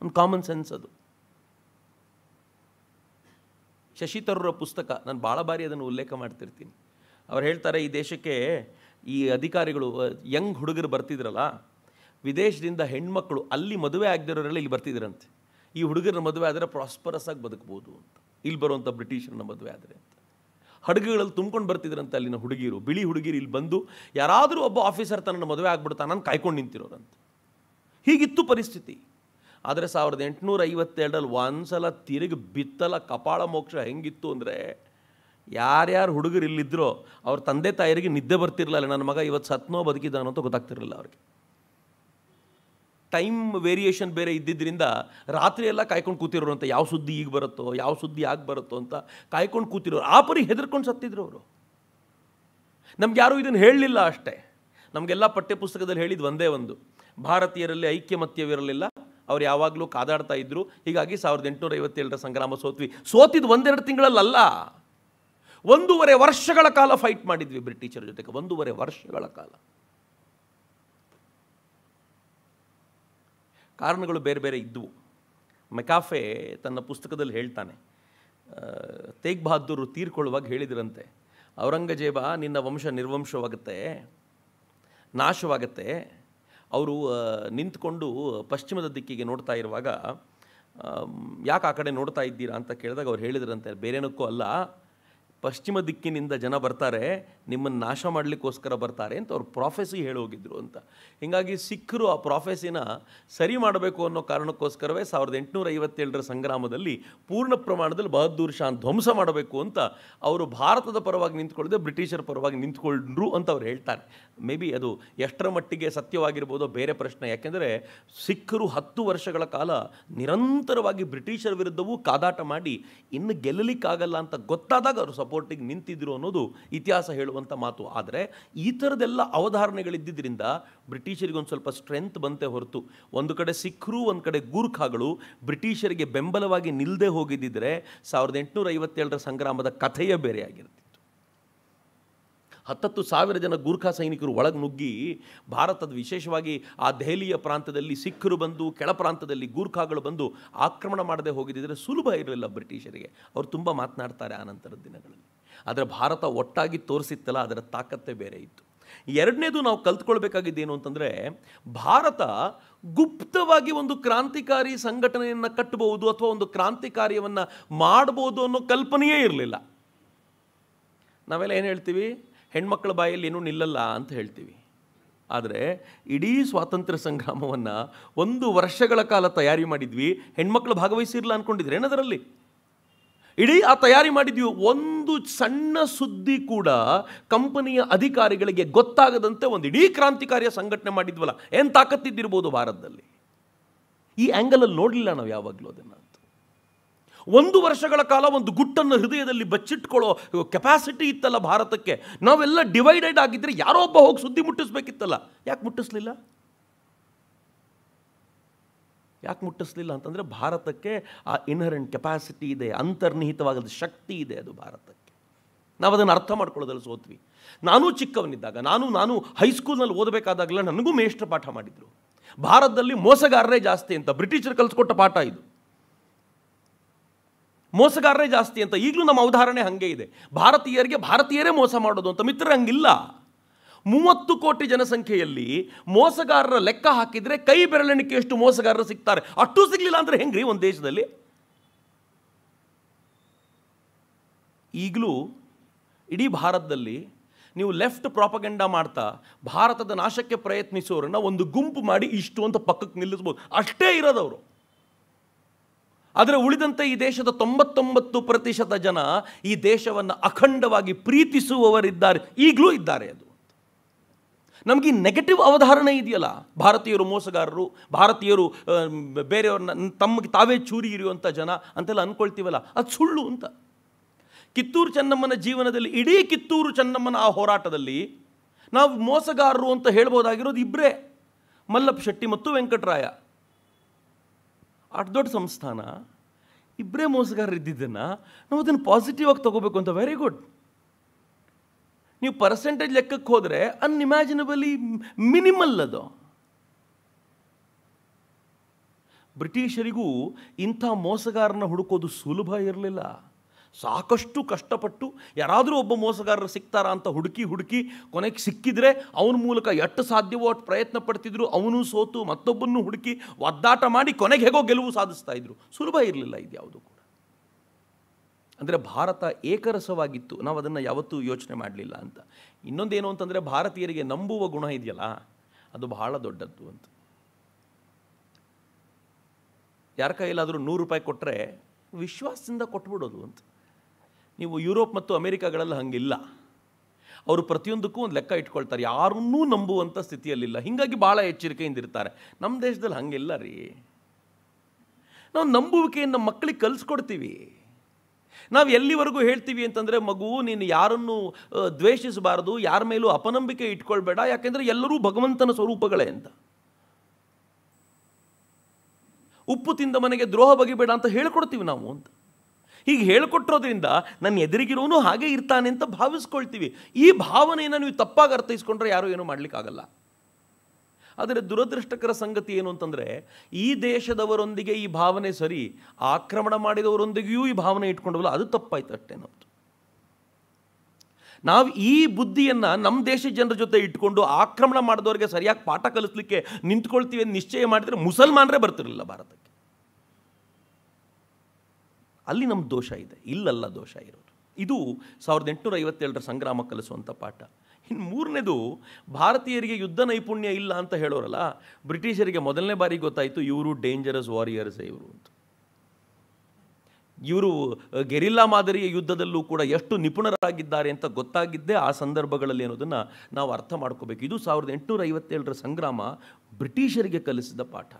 ಒಂದು ಕಾಮನ್ ಸೆನ್ಸ್ ಅದು ಶಶಿ ಪುಸ್ತಕ ನಾನು ಭಾಳ ಬಾರಿ ಅದನ್ನು ಉಲ್ಲೇಖ ಮಾಡ್ತಿರ್ತೀನಿ ಅವ್ರು ಹೇಳ್ತಾರೆ ಈ ದೇಶಕ್ಕೆ ಈ ಅಧಿಕಾರಿಗಳು ಯಂಗ್ ಹುಡುಗರು ಬರ್ತಿದ್ರಲ್ಲ ವಿದೇಶದಿಂದ ಹೆಣ್ಮಕ್ಳು ಅಲ್ಲಿ ಮದುವೆ ಆಗದಿರೋರೆಲ್ಲ ಇಲ್ಲಿ ಬರ್ತಿದ್ರಂತೆ ಈ ಹುಡುಗರನ್ನ ಮದುವೆ ಆದರೆ ಪ್ರಾಸ್ಪರಸ್ ಆಗಿ ಬದುಕ್ಬೋದು ಅಂತ ಇಲ್ಲಿ ಬರುವಂಥ ಬ್ರಿಟಿಷರನ್ನ ಮದುವೆ ಆದರೆ ಅಂತ ಹಡಗುಗಳಲ್ಲಿ ತುಂಬ್ಕೊಂಡು ಬರ್ತಿದ್ರಂತೆ ಅಲ್ಲಿನ ಹುಡುಗಿರು ಬಿಳಿ ಹುಡುಗಿರು ಇಲ್ಲಿ ಬಂದು ಯಾರಾದರೂ ಒಬ್ಬ ಆಫೀಸರ್ ತನ್ನ ಮದುವೆ ಆಗ್ಬಿಡ್ತಾನೆ ನಾನು ಕಾಯ್ಕೊಂಡು ನಿಂತಿರೋರಂತೆ ಹೀಗಿತ್ತು ಪರಿಸ್ಥಿತಿ ಆದರೆ ಸಾವಿರದ ಎಂಟುನೂರ ಐವತ್ತೆರಡರಲ್ಲಿ ಒಂದು ಸಲ ತಿರುಗಿ ಬಿತ್ತಲ ಕಪಾಳ ಮೋಕ್ಷ ಹೆಂಗಿತ್ತು ಅಂದರೆ ಯಾರ್ಯಾರು ಹುಡುಗರು ಇಲ್ಲಿದ್ದರೋ ಅವ್ರ ತಂದೆ ತಾಯರಿಗೆ ನಿದ್ದೆ ಬರ್ತಿರಲಿಲ್ಲ ನನ್ನ ಮಗ ಇವತ್ತು ಸತ್ನೋ ಬದುಕಿದ್ದಾನೋ ಅಂತ ಗೊತ್ತಾಗ್ತಿರಲಿಲ್ಲ ಅವ್ರಿಗೆ ಟೈಮ್ ವೇರಿಯೇಷನ್ ಬೇರೆ ಇದ್ದಿದ್ದರಿಂದ ರಾತ್ರಿ ಕಾಯ್ಕೊಂಡು ಕೂತಿರೋರು ಅಂತ ಯಾವ ಸುದ್ದಿ ಈಗ ಬರುತ್ತೋ ಯಾವ ಸುದ್ದಿ ಆಗಿ ಬರುತ್ತೋ ಅಂತ ಕಾಯ್ಕೊಂಡು ಕೂತಿರೋರು ಆ ಪರಿ ಹೆದರ್ಕೊಂಡು ಸತ್ತಿದ್ರು ಅವರು ನಮ್ಗೆ ಯಾರೂ ಇದನ್ನು ಹೇಳಲಿಲ್ಲ ಅಷ್ಟೇ ನಮಗೆಲ್ಲ ಪಠ್ಯಪುಸ್ತಕದಲ್ಲಿ ಹೇಳಿದ್ದು ಒಂದೇ ಒಂದು ಭಾರತೀಯರಲ್ಲಿ ಐಕ್ಯಮತ್ಯವಿರಲಿಲ್ಲ ಅವ್ರು ಯಾವಾಗಲೂ ಕಾದಾಡ್ತಾ ಇದ್ದರು ಹೀಗಾಗಿ ಸಾವಿರದ ಎಂಟುನೂರ ಐವತ್ತೇಳರ ಸಂಗ್ರಾಮ ಸೋತ್ವಿ ಸೋತಿದ್ದು ಒಂದೆರಡು ತಿಂಗಳಲ್ಲಲ್ಲ ಒಂದೂವರೆ ವರ್ಷಗಳ ಕಾಲ ಫೈಟ್ ಮಾಡಿದ್ವಿ ಬ್ರಿಟಿಷರ ಜೊತೆಗೆ ಒಂದೂವರೆ ವರ್ಷಗಳ ಕಾಲ ಕಾರಣಗಳು ಬೇರೆ ಬೇರೆ ಇದ್ದವು ಮೆಕಾಫೆ ತನ್ನ ಪುಸ್ತಕದಲ್ಲಿ ಹೇಳ್ತಾನೆ ತೇಗ್ ಬಹದ್ದೂರು ತೀರ್ಕೊಳ್ಳುವಾಗ ಹೇಳಿದ್ರಂತೆ ಔರಂಗಜೇಬ ನಿನ್ನ ವಂಶ ನಿರ್ವಂಶವಾಗುತ್ತೆ ನಾಶವಾಗತ್ತೆ ಅವರು ನಿಂತ್ಕೊಂಡು ಪಶ್ಚಿಮದ ದಿಕ್ಕಿಗೆ ನೋಡ್ತಾ ಇರುವಾಗ ಯಾಕೆ ಆ ಕಡೆ ನೋಡ್ತಾ ಇದ್ದೀರಾ ಅಂತ ಕೇಳಿದಾಗ ಅವ್ರು ಹೇಳಿದ್ರಂತೆ ಬೇರೇನಕ್ಕೂ ಅಲ್ಲ ಪಶ್ಚಿಮ ದಿಕ್ಕಿನಿಂದ ಜನ ಬರ್ತಾರೆ ನಿಮ್ಮನ್ನು ನಾಶ ಮಾಡಲಿಕ್ಕೋಸ್ಕರ ಬರ್ತಾರೆ ಅಂತ ಅವ್ರು ಪ್ರಾಫೆಸಿ ಹೋಗಿದ್ರು ಅಂತ ಹೀಗಾಗಿ ಸಿಖ್ಖರು ಆ ಪ್ರಾಫೆಸಿನ ಸರಿ ಮಾಡಬೇಕು ಅನ್ನೋ ಕಾರಣಕ್ಕೋಸ್ಕರವೇ ಸಾವಿರದ ಎಂಟುನೂರ ಐವತ್ತೇಳರ ಸಂಗ್ರಾಮದಲ್ಲಿ ಪೂರ್ಣ ಪ್ರಮಾಣದಲ್ಲಿ ಬಹದ್ದೂರ್ ಶಾನ್ ಧ್ವಂಸ ಮಾಡಬೇಕು ಅಂತ ಅವರು ಭಾರತದ ಪರವಾಗಿ ನಿಂತ್ಕೊಳ್ಳದೆ ಬ್ರಿಟಿಷರ ಪರವಾಗಿ ನಿಂತ್ಕೊಂಡ್ರು ಅಂತ ಅವ್ರು ಹೇಳ್ತಾರೆ ಮೇ ಬಿ ಅದು ಎಷ್ಟರ ಮಟ್ಟಿಗೆ ಸತ್ಯವಾಗಿರ್ಬೋದು ಬೇರೆ ಪ್ರಶ್ನೆ ಯಾಕೆಂದರೆ ಸಿಖ್ಖರು ಹತ್ತು ವರ್ಷಗಳ ಕಾಲ ನಿರಂತರವಾಗಿ ಬ್ರಿಟಿಷರ ವಿರುದ್ಧವೂ ಕಾದಾಟ ಮಾಡಿ ಇನ್ನು ಗೆಲ್ಲಲಿಕ್ಕಾಗಲ್ಲ ಅಂತ ಗೊತ್ತಾದಾಗ ಅವರು ಸಪೋರ್ಟಿಗೆ ನಿಂತಿದ್ರು ಅನ್ನೋದು ಇತಿಹಾಸ ಹೇಳುವಂಥ ಮಾತು ಆದರೆ ಈ ಥರದೆಲ್ಲ ಅವಧಾರಣೆಗಳಿದ್ದರಿಂದ ಬ್ರಿಟಿಷರಿಗೆ ಒಂದು ಸ್ವಲ್ಪ ಸ್ಟ್ರೆಂತ್ ಬಂತೆ ಹೊರತು ಒಂದು ಕಡೆ ಸಿಖ್ರು ಒಂದು ಕಡೆ ಗೂರ್ಖಾಗಳು ಬ್ರಿಟಿಷರಿಗೆ ಬೆಂಬಲವಾಗಿ ನಿಲ್ಲದೆ ಹೋಗಿದ್ದಿದ್ರೆ ಸಾವಿರದ ಎಂಟುನೂರ ಐವತ್ತೇಳರ ಸಂಗ್ರಾಮದ ಕಥೆಯೇ ಬೇರೆಯಾಗಿರುತ್ತೆ ಹತ್ತತ್ತು ಸಾವಿರ ಜನ ಗೂರ್ಖಾ ಸೈನಿಕರು ಒಳಗೆ ನುಗ್ಗಿ ಭಾರತದ ವಿಶೇಷವಾಗಿ ಆ ದೆಹಲಿಯ ಪ್ರಾಂತದಲ್ಲಿ ಸಿಖ್ಖರು ಬಂದು ಕೆಳ ಪ್ರಾಂತದಲ್ಲಿ ಗೂರ್ಖಾಗಳು ಬಂದು ಆಕ್ರಮಣ ಮಾಡದೆ ಹೋಗಿದ್ದರೆ ಸುಲಭ ಇರಲಿಲ್ಲ ಬ್ರಿಟಿಷರಿಗೆ ಅವರು ತುಂಬ ಮಾತನಾಡ್ತಾರೆ ಆ ನಂತರದ ದಿನಗಳಲ್ಲಿ ಆದರೆ ಭಾರತ ಒಟ್ಟಾಗಿ ತೋರಿಸಿತ್ತಲ್ಲ ಅದರ ತಾಕತ್ತೆ ಬೇರೆ ಇತ್ತು ಎರಡನೇದು ನಾವು ಕಲ್ತ್ಕೊಳ್ಬೇಕಾಗಿದ್ದೇನು ಅಂತಂದರೆ ಭಾರತ ಗುಪ್ತವಾಗಿ ಒಂದು ಕ್ರಾಂತಿಕಾರಿ ಸಂಘಟನೆಯನ್ನು ಕಟ್ಟಬಹುದು ಅಥವಾ ಒಂದು ಕ್ರಾಂತಿಕಾರ್ಯವನ್ನು ಮಾಡ್ಬೋದು ಅನ್ನೋ ಕಲ್ಪನೆಯೇ ಇರಲಿಲ್ಲ ನಾವೆಲ್ಲ ಏನು ಹೇಳ್ತೀವಿ ಹೆಣ್ಮಕ್ಳ ಬಾಯಲ್ಲಿ ಏನೂ ನಿಲ್ಲಲ್ಲ ಅಂತ ಹೇಳ್ತೀವಿ ಆದರೆ ಇಡೀ ಸ್ವಾತಂತ್ರ್ಯ ಸಂಗ್ರಾಮವನ್ನು ಒಂದು ವರ್ಷಗಳ ಕಾಲ ತಯಾರಿ ಮಾಡಿದ್ವಿ ಹೆಣ್ಮಕ್ಳು ಭಾಗವಹಿಸಿರಲ್ಲ ಅಂದ್ಕೊಂಡಿದ್ರೆ ಏನದರಲ್ಲಿ ಇಡೀ ಆ ತಯಾರಿ ಮಾಡಿದ್ವಿ ಒಂದು ಸಣ್ಣ ಸುದ್ದಿ ಕೂಡ ಕಂಪನಿಯ ಅಧಿಕಾರಿಗಳಿಗೆ ಗೊತ್ತಾಗದಂತೆ ಒಂದು ಇಡೀ ಕ್ರಾಂತಿಕಾರಿಯ ಸಂಘಟನೆ ಮಾಡಿದ್ವಲ್ಲ ಏನು ತಾಕತ್ತಿದ್ದಿರ್ಬೋದು ಭಾರತದಲ್ಲಿ ಈ ಆ್ಯಂಗಲಲ್ಲಿ ನೋಡಲಿಲ್ಲ ನಾವು ಯಾವಾಗಲೂ ಅದನ್ನು ಒಂದು ವರ್ಷಗಳ ಕಾಲ ಒಂದು ಗುಟ್ಟನ್ನು ಹೃದಯದಲ್ಲಿ ಬಚ್ಚಿಟ್ಕೊಳ್ಳೋ ಕೆಪಾಸಿಟಿ ಇತ್ತಲ್ಲ ಭಾರತಕ್ಕೆ ನಾವೆಲ್ಲ ಡಿವೈಡೆಡ್ ಆಗಿದ್ದರೆ ಯಾರೋ ಒಬ್ಬ ಹೋಗಿ ಸುದ್ದಿ ಮುಟ್ಟಿಸ್ಬೇಕಿತ್ತಲ್ಲ ಯಾಕೆ ಮುಟ್ಟಿಸ್ಲಿಲ್ಲ ಯಾಕೆ ಮುಟ್ಟಿಸ್ಲಿಲ್ಲ ಅಂತಂದರೆ ಭಾರತಕ್ಕೆ ಆ ಇನ್ಹರೆಂಟ್ ಕೆಪಾಸಿಟಿ ಇದೆ ಅಂತರ್ನಿಹಿತವಾಗದ ಶಕ್ತಿ ಇದೆ ಅದು ಭಾರತಕ್ಕೆ ನಾವು ಅದನ್ನು ಅರ್ಥ ಮಾಡ್ಕೊಳ್ಳೋದ್ರಲ್ಲಿ ಸೋತ್ವಿ ನಾನೂ ಚಿಕ್ಕವನಿದ್ದಾಗ ನಾನು ನಾನು ಹೈಸ್ಕೂಲ್ನಲ್ಲಿ ಓದಬೇಕಾದಾಗಲೇ ನನಗೂ ಮೇಷ್ಟ್ರ ಪಾಠ ಮಾಡಿದರು ಭಾರತದಲ್ಲಿ ಮೋಸಗಾರರೇ ಜಾಸ್ತಿ ಅಂತ ಬ್ರಿಟಿಷರು ಕಲಿಸ್ಕೊಟ್ಟ ಪಾಠ ಇದು ಮೋಸಗಾರರೇ ಜಾಸ್ತಿ ಅಂತ ಈಗಲೂ ನಮ್ಮ ಉದಾಹರಣೆ ಹಾಗೆ ಇದೆ ಭಾರತೀಯರಿಗೆ ಭಾರತೀಯರೇ ಮೋಸ ಮಾಡೋದು ಅಂತ ಮಿತ್ರ ಹಂಗಿಲ್ಲ ಮೂವತ್ತು ಕೋಟಿ ಜನಸಂಖ್ಯೆಯಲ್ಲಿ ಮೋಸಗಾರರ ಲೆಕ್ಕ ಹಾಕಿದರೆ ಕೈ ಎಷ್ಟು ಮೋಸಗಾರರು ಸಿಗ್ತಾರೆ ಅಷ್ಟು ಸಿಗಲಿಲ್ಲ ಅಂದರೆ ಹೆಂಗ್ರಿ ಒಂದು ದೇಶದಲ್ಲಿ ಈಗಲೂ ಇಡೀ ಭಾರತದಲ್ಲಿ ನೀವು ಲೆಫ್ಟ್ ಪ್ರಾಪಗೆಂಡ ಮಾಡ್ತಾ ಭಾರತದ ನಾಶಕ್ಕೆ ಪ್ರಯತ್ನಿಸೋರನ್ನ ಒಂದು ಗುಂಪು ಮಾಡಿ ಇಷ್ಟು ಅಂತ ಪಕ್ಕಕ್ಕೆ ನಿಲ್ಲಿಸ್ಬೋದು ಅಷ್ಟೇ ಇರೋದವರು ಆದರೆ ಉಳಿದಂತೆ ಈ ದೇಶದ ತೊಂಬತ್ತೊಂಬತ್ತು ಪ್ರತಿಶತ ಜನ ಈ ದೇಶವನ್ನು ಅಖಂಡವಾಗಿ ಪ್ರೀತಿಸುವವರಿದ್ದಾರೆ ಈಗಲೂ ಇದ್ದಾರೆ ಅದು ನಮಗೆ ನೆಗೆಟಿವ್ ಅವಧಾರಣೆ ಇದೆಯಲ್ಲ ಭಾರತೀಯರು ಮೋಸಗಾರರು ಭಾರತೀಯರು ಬೇರೆಯವ್ರನ್ನ ತಮಗೆ ತಾವೇ ಚೂರಿ ಇರುವಂಥ ಜನ ಅಂತೆಲ್ಲ ಅಂದ್ಕೊಳ್ತೀವಲ್ಲ ಅದು ಸುಳ್ಳು ಅಂತ ಕಿತ್ತೂರು ಚೆನ್ನಮ್ಮನ ಜೀವನದಲ್ಲಿ ಇಡೀ ಕಿತ್ತೂರು ಚೆನ್ನಮ್ಮನ ಆ ಹೋರಾಟದಲ್ಲಿ ನಾವು ಮೋಸಗಾರರು ಅಂತ ಹೇಳ್ಬೋದಾಗಿರೋದು ಇಬ್ಬರೇ ಮಲ್ಲಪ್ಪ ಶೆಟ್ಟಿ ಮತ್ತು ವೆಂಕಟರಾಯ ಅಷ್ಟು ದೊಡ್ಡ ಸಂಸ್ಥಾನ ಇಬ್ಬರೇ ಮೋಸಗಾರರು ನಾವು ಅದನ್ನು ಪಾಸಿಟಿವ್ ಆಗಿ ತೊಗೋಬೇಕು ಅಂತ ವೆರಿ ಗುಡ್ ನೀವು ಪರ್ಸೆಂಟೇಜ್ ಲೆಕ್ಕಕ್ಕೆ ಹೋದರೆ ಅನ್ಇಮ್ಯಾಜಿನಬಲಿ ಮಿನಿಮಲ್ ಅದು ಬ್ರಿಟಿಷರಿಗೂ ಇಂಥ ಮೋಸಗಾರನ ಹುಡುಕೋದು ಸುಲಭ ಇರಲಿಲ್ಲ ಸಾಕಷ್ಟು ಕಷ್ಟಪಟ್ಟು ಯಾರಾದರೂ ಒಬ್ಬ ಮೋಸಗಾರರು ಸಿಗ್ತಾರಾ ಅಂತ ಹುಡುಕಿ ಹುಡುಕಿ ಕೊನೆಗೆ ಸಿಕ್ಕಿದರೆ ಅವನ ಮೂಲಕ ಎಷ್ಟು ಸಾಧ್ಯವೋ ಅಷ್ಟು ಪ್ರಯತ್ನ ಪಡ್ತಿದ್ರು ಅವನು ಸೋತು ಮತ್ತೊಬ್ಬನ್ನು ಹುಡುಕಿ ಒದ್ದಾಟ ಮಾಡಿ ಕೊನೆಗೆ ಹೇಗೋ ಗೆಲುವು ಸಾಧಿಸ್ತಾ ಇದ್ರು ಸುಲಭ ಇರಲಿಲ್ಲ ಇದ್ಯಾವುದು ಕೂಡ ಅಂದರೆ ಭಾರತ ಏಕರಸವಾಗಿತ್ತು ನಾವು ಅದನ್ನು ಯಾವತ್ತೂ ಯೋಚನೆ ಮಾಡಲಿಲ್ಲ ಅಂತ ಇನ್ನೊಂದೇನು ಅಂತಂದರೆ ಭಾರತೀಯರಿಗೆ ನಂಬುವ ಗುಣ ಇದೆಯಲ್ಲ ಅದು ಬಹಳ ದೊಡ್ಡದ್ದು ಅಂತ ಯಾರ ಕೈಯಲ್ಲಾದರೂ ನೂರು ರೂಪಾಯಿ ಕೊಟ್ಟರೆ ವಿಶ್ವಾಸದಿಂದ ಕೊಟ್ಬಿಡೋದು ಅಂತ ನೀವು ಯುರೋಪ್ ಮತ್ತು ಅಮೇರಿಕಾಗಳಲ್ಲಿ ಹಂಗಿಲ್ಲ ಅವರು ಪ್ರತಿಯೊಂದಕ್ಕೂ ಒಂದು ಲೆಕ್ಕ ಇಟ್ಕೊಳ್ತಾರೆ ಯಾರನ್ನೂ ನಂಬುವಂಥ ಸ್ಥಿತಿಯಲ್ಲಿಲ್ಲ ಹೀಗಾಗಿ ಭಾಳ ಎಚ್ಚರಿಕೆಯಿಂದ ಇರ್ತಾರೆ ನಮ್ಮ ದೇಶದಲ್ಲಿ ಹಾಗಿಲ್ಲ ರೀ ನಾವು ನಂಬುವಿಕೆಯನ್ನು ಮಕ್ಕಳಿಗೆ ಕಲಿಸ್ಕೊಡ್ತೀವಿ ನಾವು ಎಲ್ಲಿವರೆಗೂ ಹೇಳ್ತೀವಿ ಅಂತಂದರೆ ಮಗು ನೀನು ಯಾರನ್ನು ದ್ವೇಷಿಸಬಾರ್ದು ಯಾರ ಮೇಲೂ ಅಪನಂಬಿಕೆ ಇಟ್ಕೊಳ್ಬೇಡ ಯಾಕೆಂದರೆ ಎಲ್ಲರೂ ಭಗವಂತನ ಸ್ವರೂಪಗಳೇ ಅಂತ ಉಪ್ಪು ತಿಂದ ಮನೆಗೆ ದ್ರೋಹ ಬಗೆಬೇಡ ಅಂತ ಹೇಳ್ಕೊಡ್ತೀವಿ ನಾವು ಅಂತ ಹೀಗೆ ಹೇಳಿಕೊಟ್ಟಿರೋದ್ರಿಂದ ನನ್ನ ಎದುರಿಗಿರೋನು ಹಾಗೆ ಇರ್ತಾನೆ ಅಂತ ಭಾವಿಸ್ಕೊಳ್ತೀವಿ ಈ ಭಾವನೆಯನ್ನು ನೀವು ತಪ್ಪಾಗಿ ಅರ್ಥೈಸ್ಕೊಂಡ್ರೆ ಯಾರೂ ಏನೂ ಮಾಡಲಿಕ್ಕಾಗಲ್ಲ ಆದರೆ ದುರದೃಷ್ಟಕರ ಸಂಗತಿ ಏನು ಅಂತಂದರೆ ಈ ದೇಶದವರೊಂದಿಗೆ ಈ ಭಾವನೆ ಸರಿ ಆಕ್ರಮಣ ಮಾಡಿದವರೊಂದಿಗೆಯೂ ಈ ಭಾವನೆ ಇಟ್ಕೊಂಡವಲ್ಲ ಅದು ತಪ್ಪಾಯ್ತು ಅಷ್ಟೇ ನಾವು ಈ ಬುದ್ಧಿಯನ್ನು ನಮ್ಮ ದೇಶದ ಜನರ ಜೊತೆ ಇಟ್ಕೊಂಡು ಆಕ್ರಮಣ ಮಾಡಿದವರಿಗೆ ಸರಿಯಾಗಿ ಪಾಠ ಕಲಿಸ್ಲಿಕ್ಕೆ ನಿಂತ್ಕೊಳ್ತೀವಿ ನಿಶ್ಚಯ ಮಾಡಿದರೆ ಮುಸಲ್ಮಾನರೇ ಬರ್ತಿರಲಿಲ್ಲ ಭಾರತಕ್ಕೆ ಅಲ್ಲಿ ನಮ್ಮ ದೋಷ ಇದೆ ಇಲ್ಲಲ್ಲ ದೋಷ ಇರೋದು ಇದು ಸಾವಿರದ ಎಂಟುನೂರ ಐವತ್ತೇಳರ ಸಂಗ್ರಾಮ ಕಲಿಸುವಂಥ ಪಾಠ ಇನ್ನು ಮೂರನೇದು ಭಾರತೀಯರಿಗೆ ಯುದ್ಧ ನೈಪುಣ್ಯ ಇಲ್ಲ ಅಂತ ಹೇಳೋರಲ್ಲ ಬ್ರಿಟಿಷರಿಗೆ ಮೊದಲನೇ ಬಾರಿ ಗೊತ್ತಾಯಿತು ಇವರು ಡೇಂಜರಸ್ ವಾರಿಯರ್ಸ್ ಇವರು ಅಂತ ಇವರು ಗೆರಿಲ್ಲಾ ಮಾದರಿಯ ಯುದ್ಧದಲ್ಲೂ ಕೂಡ ಎಷ್ಟು ನಿಪುಣರಾಗಿದ್ದಾರೆ ಅಂತ ಗೊತ್ತಾಗಿದ್ದೇ ಆ ಸಂದರ್ಭಗಳಲ್ಲಿ ಅನ್ನೋದನ್ನು ನಾವು ಅರ್ಥ ಮಾಡ್ಕೋಬೇಕು ಇದು ಸಾವಿರದ ಎಂಟುನೂರ ಐವತ್ತೇಳರ ಸಂಗ್ರಾಮ ಬ್ರಿಟಿಷರಿಗೆ ಕಲಿಸಿದ ಪಾಠ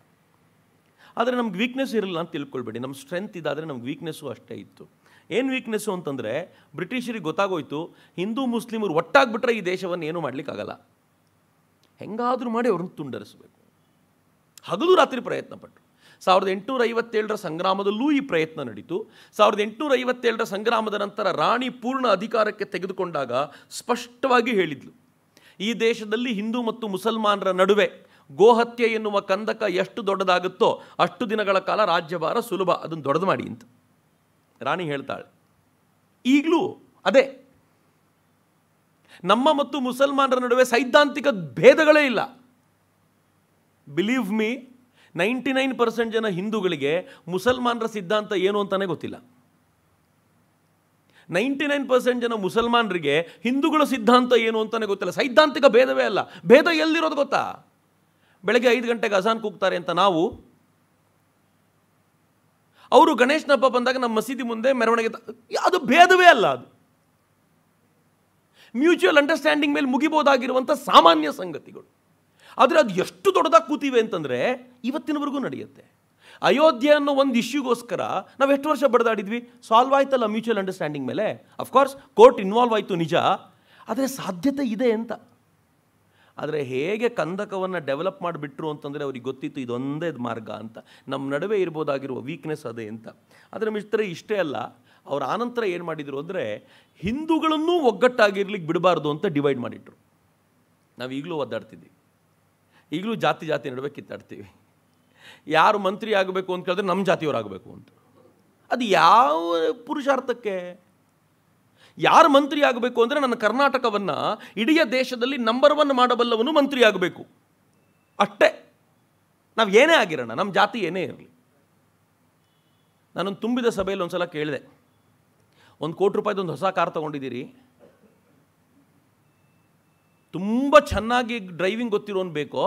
ಆದರೆ ನಮ್ಗೆ ವೀಕ್ನೆಸ್ ಇರಲಿಲ್ಲ ಅಂತ ತಿಳ್ಕೊಳ್ಬೇಡಿ ನಮ್ಮ ಸ್ಟ್ರೆಂತ್ ಇದಾದರೆ ನಮ್ಗೆ ವೀಕ್ನೆಸ್ಸು ಅಷ್ಟೇ ಇತ್ತು ಏನು ವೀಕ್ನೆಸ್ಸು ಅಂತಂದರೆ ಬ್ರಿಟಿಷರಿಗೆ ಗೊತ್ತಾಗೋಯ್ತು ಹಿಂದೂ ಮುಸ್ಲಿಮರು ಒಟ್ಟಾಗ್ಬಿಟ್ರೆ ಈ ದೇಶವನ್ನು ಏನೂ ಮಾಡಲಿಕ್ಕಾಗಲ್ಲ ಹೆಂಗಾದರೂ ಮಾಡಿ ಅವ್ರನ್ನ ತುಂಡರಿಸಬೇಕು ಹಗಲು ರಾತ್ರಿ ಪ್ರಯತ್ನ ಪಟ್ಟರು ಸಾವಿರದ ಎಂಟುನೂರ ಐವತ್ತೇಳರ ಸಂಗ್ರಾಮದಲ್ಲೂ ಈ ಪ್ರಯತ್ನ ನಡೀತು ಸಾವಿರದ ಎಂಟುನೂರ ಐವತ್ತೇಳರ ಸಂಗ್ರಾಮದ ನಂತರ ರಾಣಿ ಪೂರ್ಣ ಅಧಿಕಾರಕ್ಕೆ ತೆಗೆದುಕೊಂಡಾಗ ಸ್ಪಷ್ಟವಾಗಿ ಹೇಳಿದ್ಲು ಈ ದೇಶದಲ್ಲಿ ಹಿಂದೂ ಮತ್ತು ಮುಸಲ್ಮಾನರ ನಡುವೆ ಗೋಹತ್ಯೆ ಎನ್ನುವ ಕಂದಕ ಎಷ್ಟು ದೊಡ್ಡದಾಗುತ್ತೋ ಅಷ್ಟು ದಿನಗಳ ಕಾಲ ರಾಜ್ಯಭಾರ ಸುಲಭ ಅದನ್ನು ದೊಡ್ಡದು ಮಾಡಿ ಅಂತ ರಾಣಿ ಹೇಳ್ತಾಳೆ ಈಗಲೂ ಅದೇ ನಮ್ಮ ಮತ್ತು ಮುಸಲ್ಮಾನರ ನಡುವೆ ಸೈದ್ಧಾಂತಿಕ ಭೇದಗಳೇ ಇಲ್ಲ believe me ninety nine percent ಜನ ಹಿಂದೂಗಳಿಗೆ ಮುಸಲ್ಮಾನರ ಸಿದ್ಧಾಂತ ಏನು ಅಂತಲೇ ಗೊತ್ತಿಲ್ಲ ನೈಂಟಿ ನೈನ್ ಪರ್ಸೆಂಟ್ ಜನ ಮುಸಲ್ಮಾನರಿಗೆ ಹಿಂದೂಗಳ ಸಿದ್ಧಾಂತ ಏನು ಅಂತಲೇ ಗೊತ್ತಿಲ್ಲ ಸೈದ್ಧಾಂತಿಕ ಭೇದವೇ ಅಲ್ಲ ಭೇದ ಎಲ್ಲಿರೋದು ಗೊತ್ತಾ ಬೆಳಗ್ಗೆ ಐದು ಗಂಟೆಗೆ ಅಜಾನ್ ಕೂಗ್ತಾರೆ ಅಂತ ನಾವು ಅವರು ಗಣೇಶನ ಹಬ್ಬ ಬಂದಾಗ ನಮ್ಮ ಮಸೀದಿ ಮುಂದೆ ಮೆರವಣಿಗೆ ಅದು ಭೇದವೇ ಅಲ್ಲ ಅದು ಮ್ಯೂಚುವಲ್ ಅಂಡರ್ಸ್ಟ್ಯಾಂಡಿಂಗ್ ಮೇಲೆ ಮುಗಿಬೋದಾಗಿರುವಂಥ ಸಾಮಾನ್ಯ ಸಂಗತಿಗಳು ಆದರೆ ಅದು ಎಷ್ಟು ದೊಡ್ಡದಾಗಿ ಕೂತೀವಿ ಅಂತಂದರೆ ಇವತ್ತಿನವರೆಗೂ ನಡೆಯುತ್ತೆ ಅಯೋಧ್ಯೆ ಅನ್ನೋ ಒಂದು ಇಶ್ಯೂಗೋಸ್ಕರ ನಾವು ಎಷ್ಟು ವರ್ಷ ಬಡದಾಡಿದ್ವಿ ಸಾಲ್ವ್ ಆಯ್ತಲ್ಲ ಮ್ಯೂಚುವಲ್ ಅಂಡರ್ಸ್ಟ್ಯಾಂಡಿಂಗ್ ಮೇಲೆ ಅಫ್ಕೋರ್ಸ್ ಕೋರ್ಟ್ ಇನ್ವಾಲ್ವ್ ಆಯಿತು ನಿಜ ಆದರೆ ಸಾಧ್ಯತೆ ಇದೆ ಅಂತ ಆದರೆ ಹೇಗೆ ಕಂದಕವನ್ನು ಡೆವಲಪ್ ಮಾಡಿಬಿಟ್ರು ಅಂತಂದರೆ ಅವ್ರಿಗೆ ಗೊತ್ತಿತ್ತು ಇದೊಂದೇ ಮಾರ್ಗ ಅಂತ ನಮ್ಮ ನಡುವೆ ಇರ್ಬೋದಾಗಿರುವ ವೀಕ್ನೆಸ್ ಅದೇ ಅಂತ ಆದರೆ ಮಿತ್ರ ಇಷ್ಟೇ ಅಲ್ಲ ಅವ್ರ ಆನಂತರ ಏನು ಮಾಡಿದರು ಅಂದರೆ ಹಿಂದೂಗಳನ್ನೂ ಒಗ್ಗಟ್ಟಾಗಿರ್ಲಿಕ್ಕೆ ಬಿಡಬಾರ್ದು ಅಂತ ಡಿವೈಡ್ ಮಾಡಿಟ್ರು ನಾವು ಈಗಲೂ ಒದ್ದಾಡ್ತಿದ್ವಿ ಈಗಲೂ ಜಾತಿ ಜಾತಿ ನಡುವೆ ಕಿತ್ತಾಡ್ತೀವಿ ಯಾರು ಮಂತ್ರಿ ಆಗಬೇಕು ಅಂತ ಕೇಳಿದ್ರೆ ನಮ್ಮ ಜಾತಿಯವರಾಗಬೇಕು ಆಗಬೇಕು ಅಂತ ಅದು ಯಾವ ಪುರುಷಾರ್ಥಕ್ಕೆ ಯಾರು ಮಂತ್ರಿ ಆಗಬೇಕು ಅಂದರೆ ನನ್ನ ಕರ್ನಾಟಕವನ್ನು ಇಡೀ ದೇಶದಲ್ಲಿ ನಂಬರ್ ಒನ್ ಮಾಡಬಲ್ಲವನು ಮಂತ್ರಿ ಆಗಬೇಕು ಅಷ್ಟೇ ನಾವು ಏನೇ ಆಗಿರೋಣ ನಮ್ಮ ಜಾತಿ ಏನೇ ಇರಲಿ ನಾನೊಂದು ತುಂಬಿದ ಸಭೆಯಲ್ಲಿ ಒಂದು ಸಲ ಕೇಳಿದೆ ಒಂದು ಕೋಟಿ ರೂಪಾಯಿದು ಒಂದು ಹೊಸ ಕಾರ್ ತೊಗೊಂಡಿದ್ದೀರಿ ತುಂಬ ಚೆನ್ನಾಗಿ ಡ್ರೈವಿಂಗ್ ಗೊತ್ತಿರೋನು ಬೇಕೋ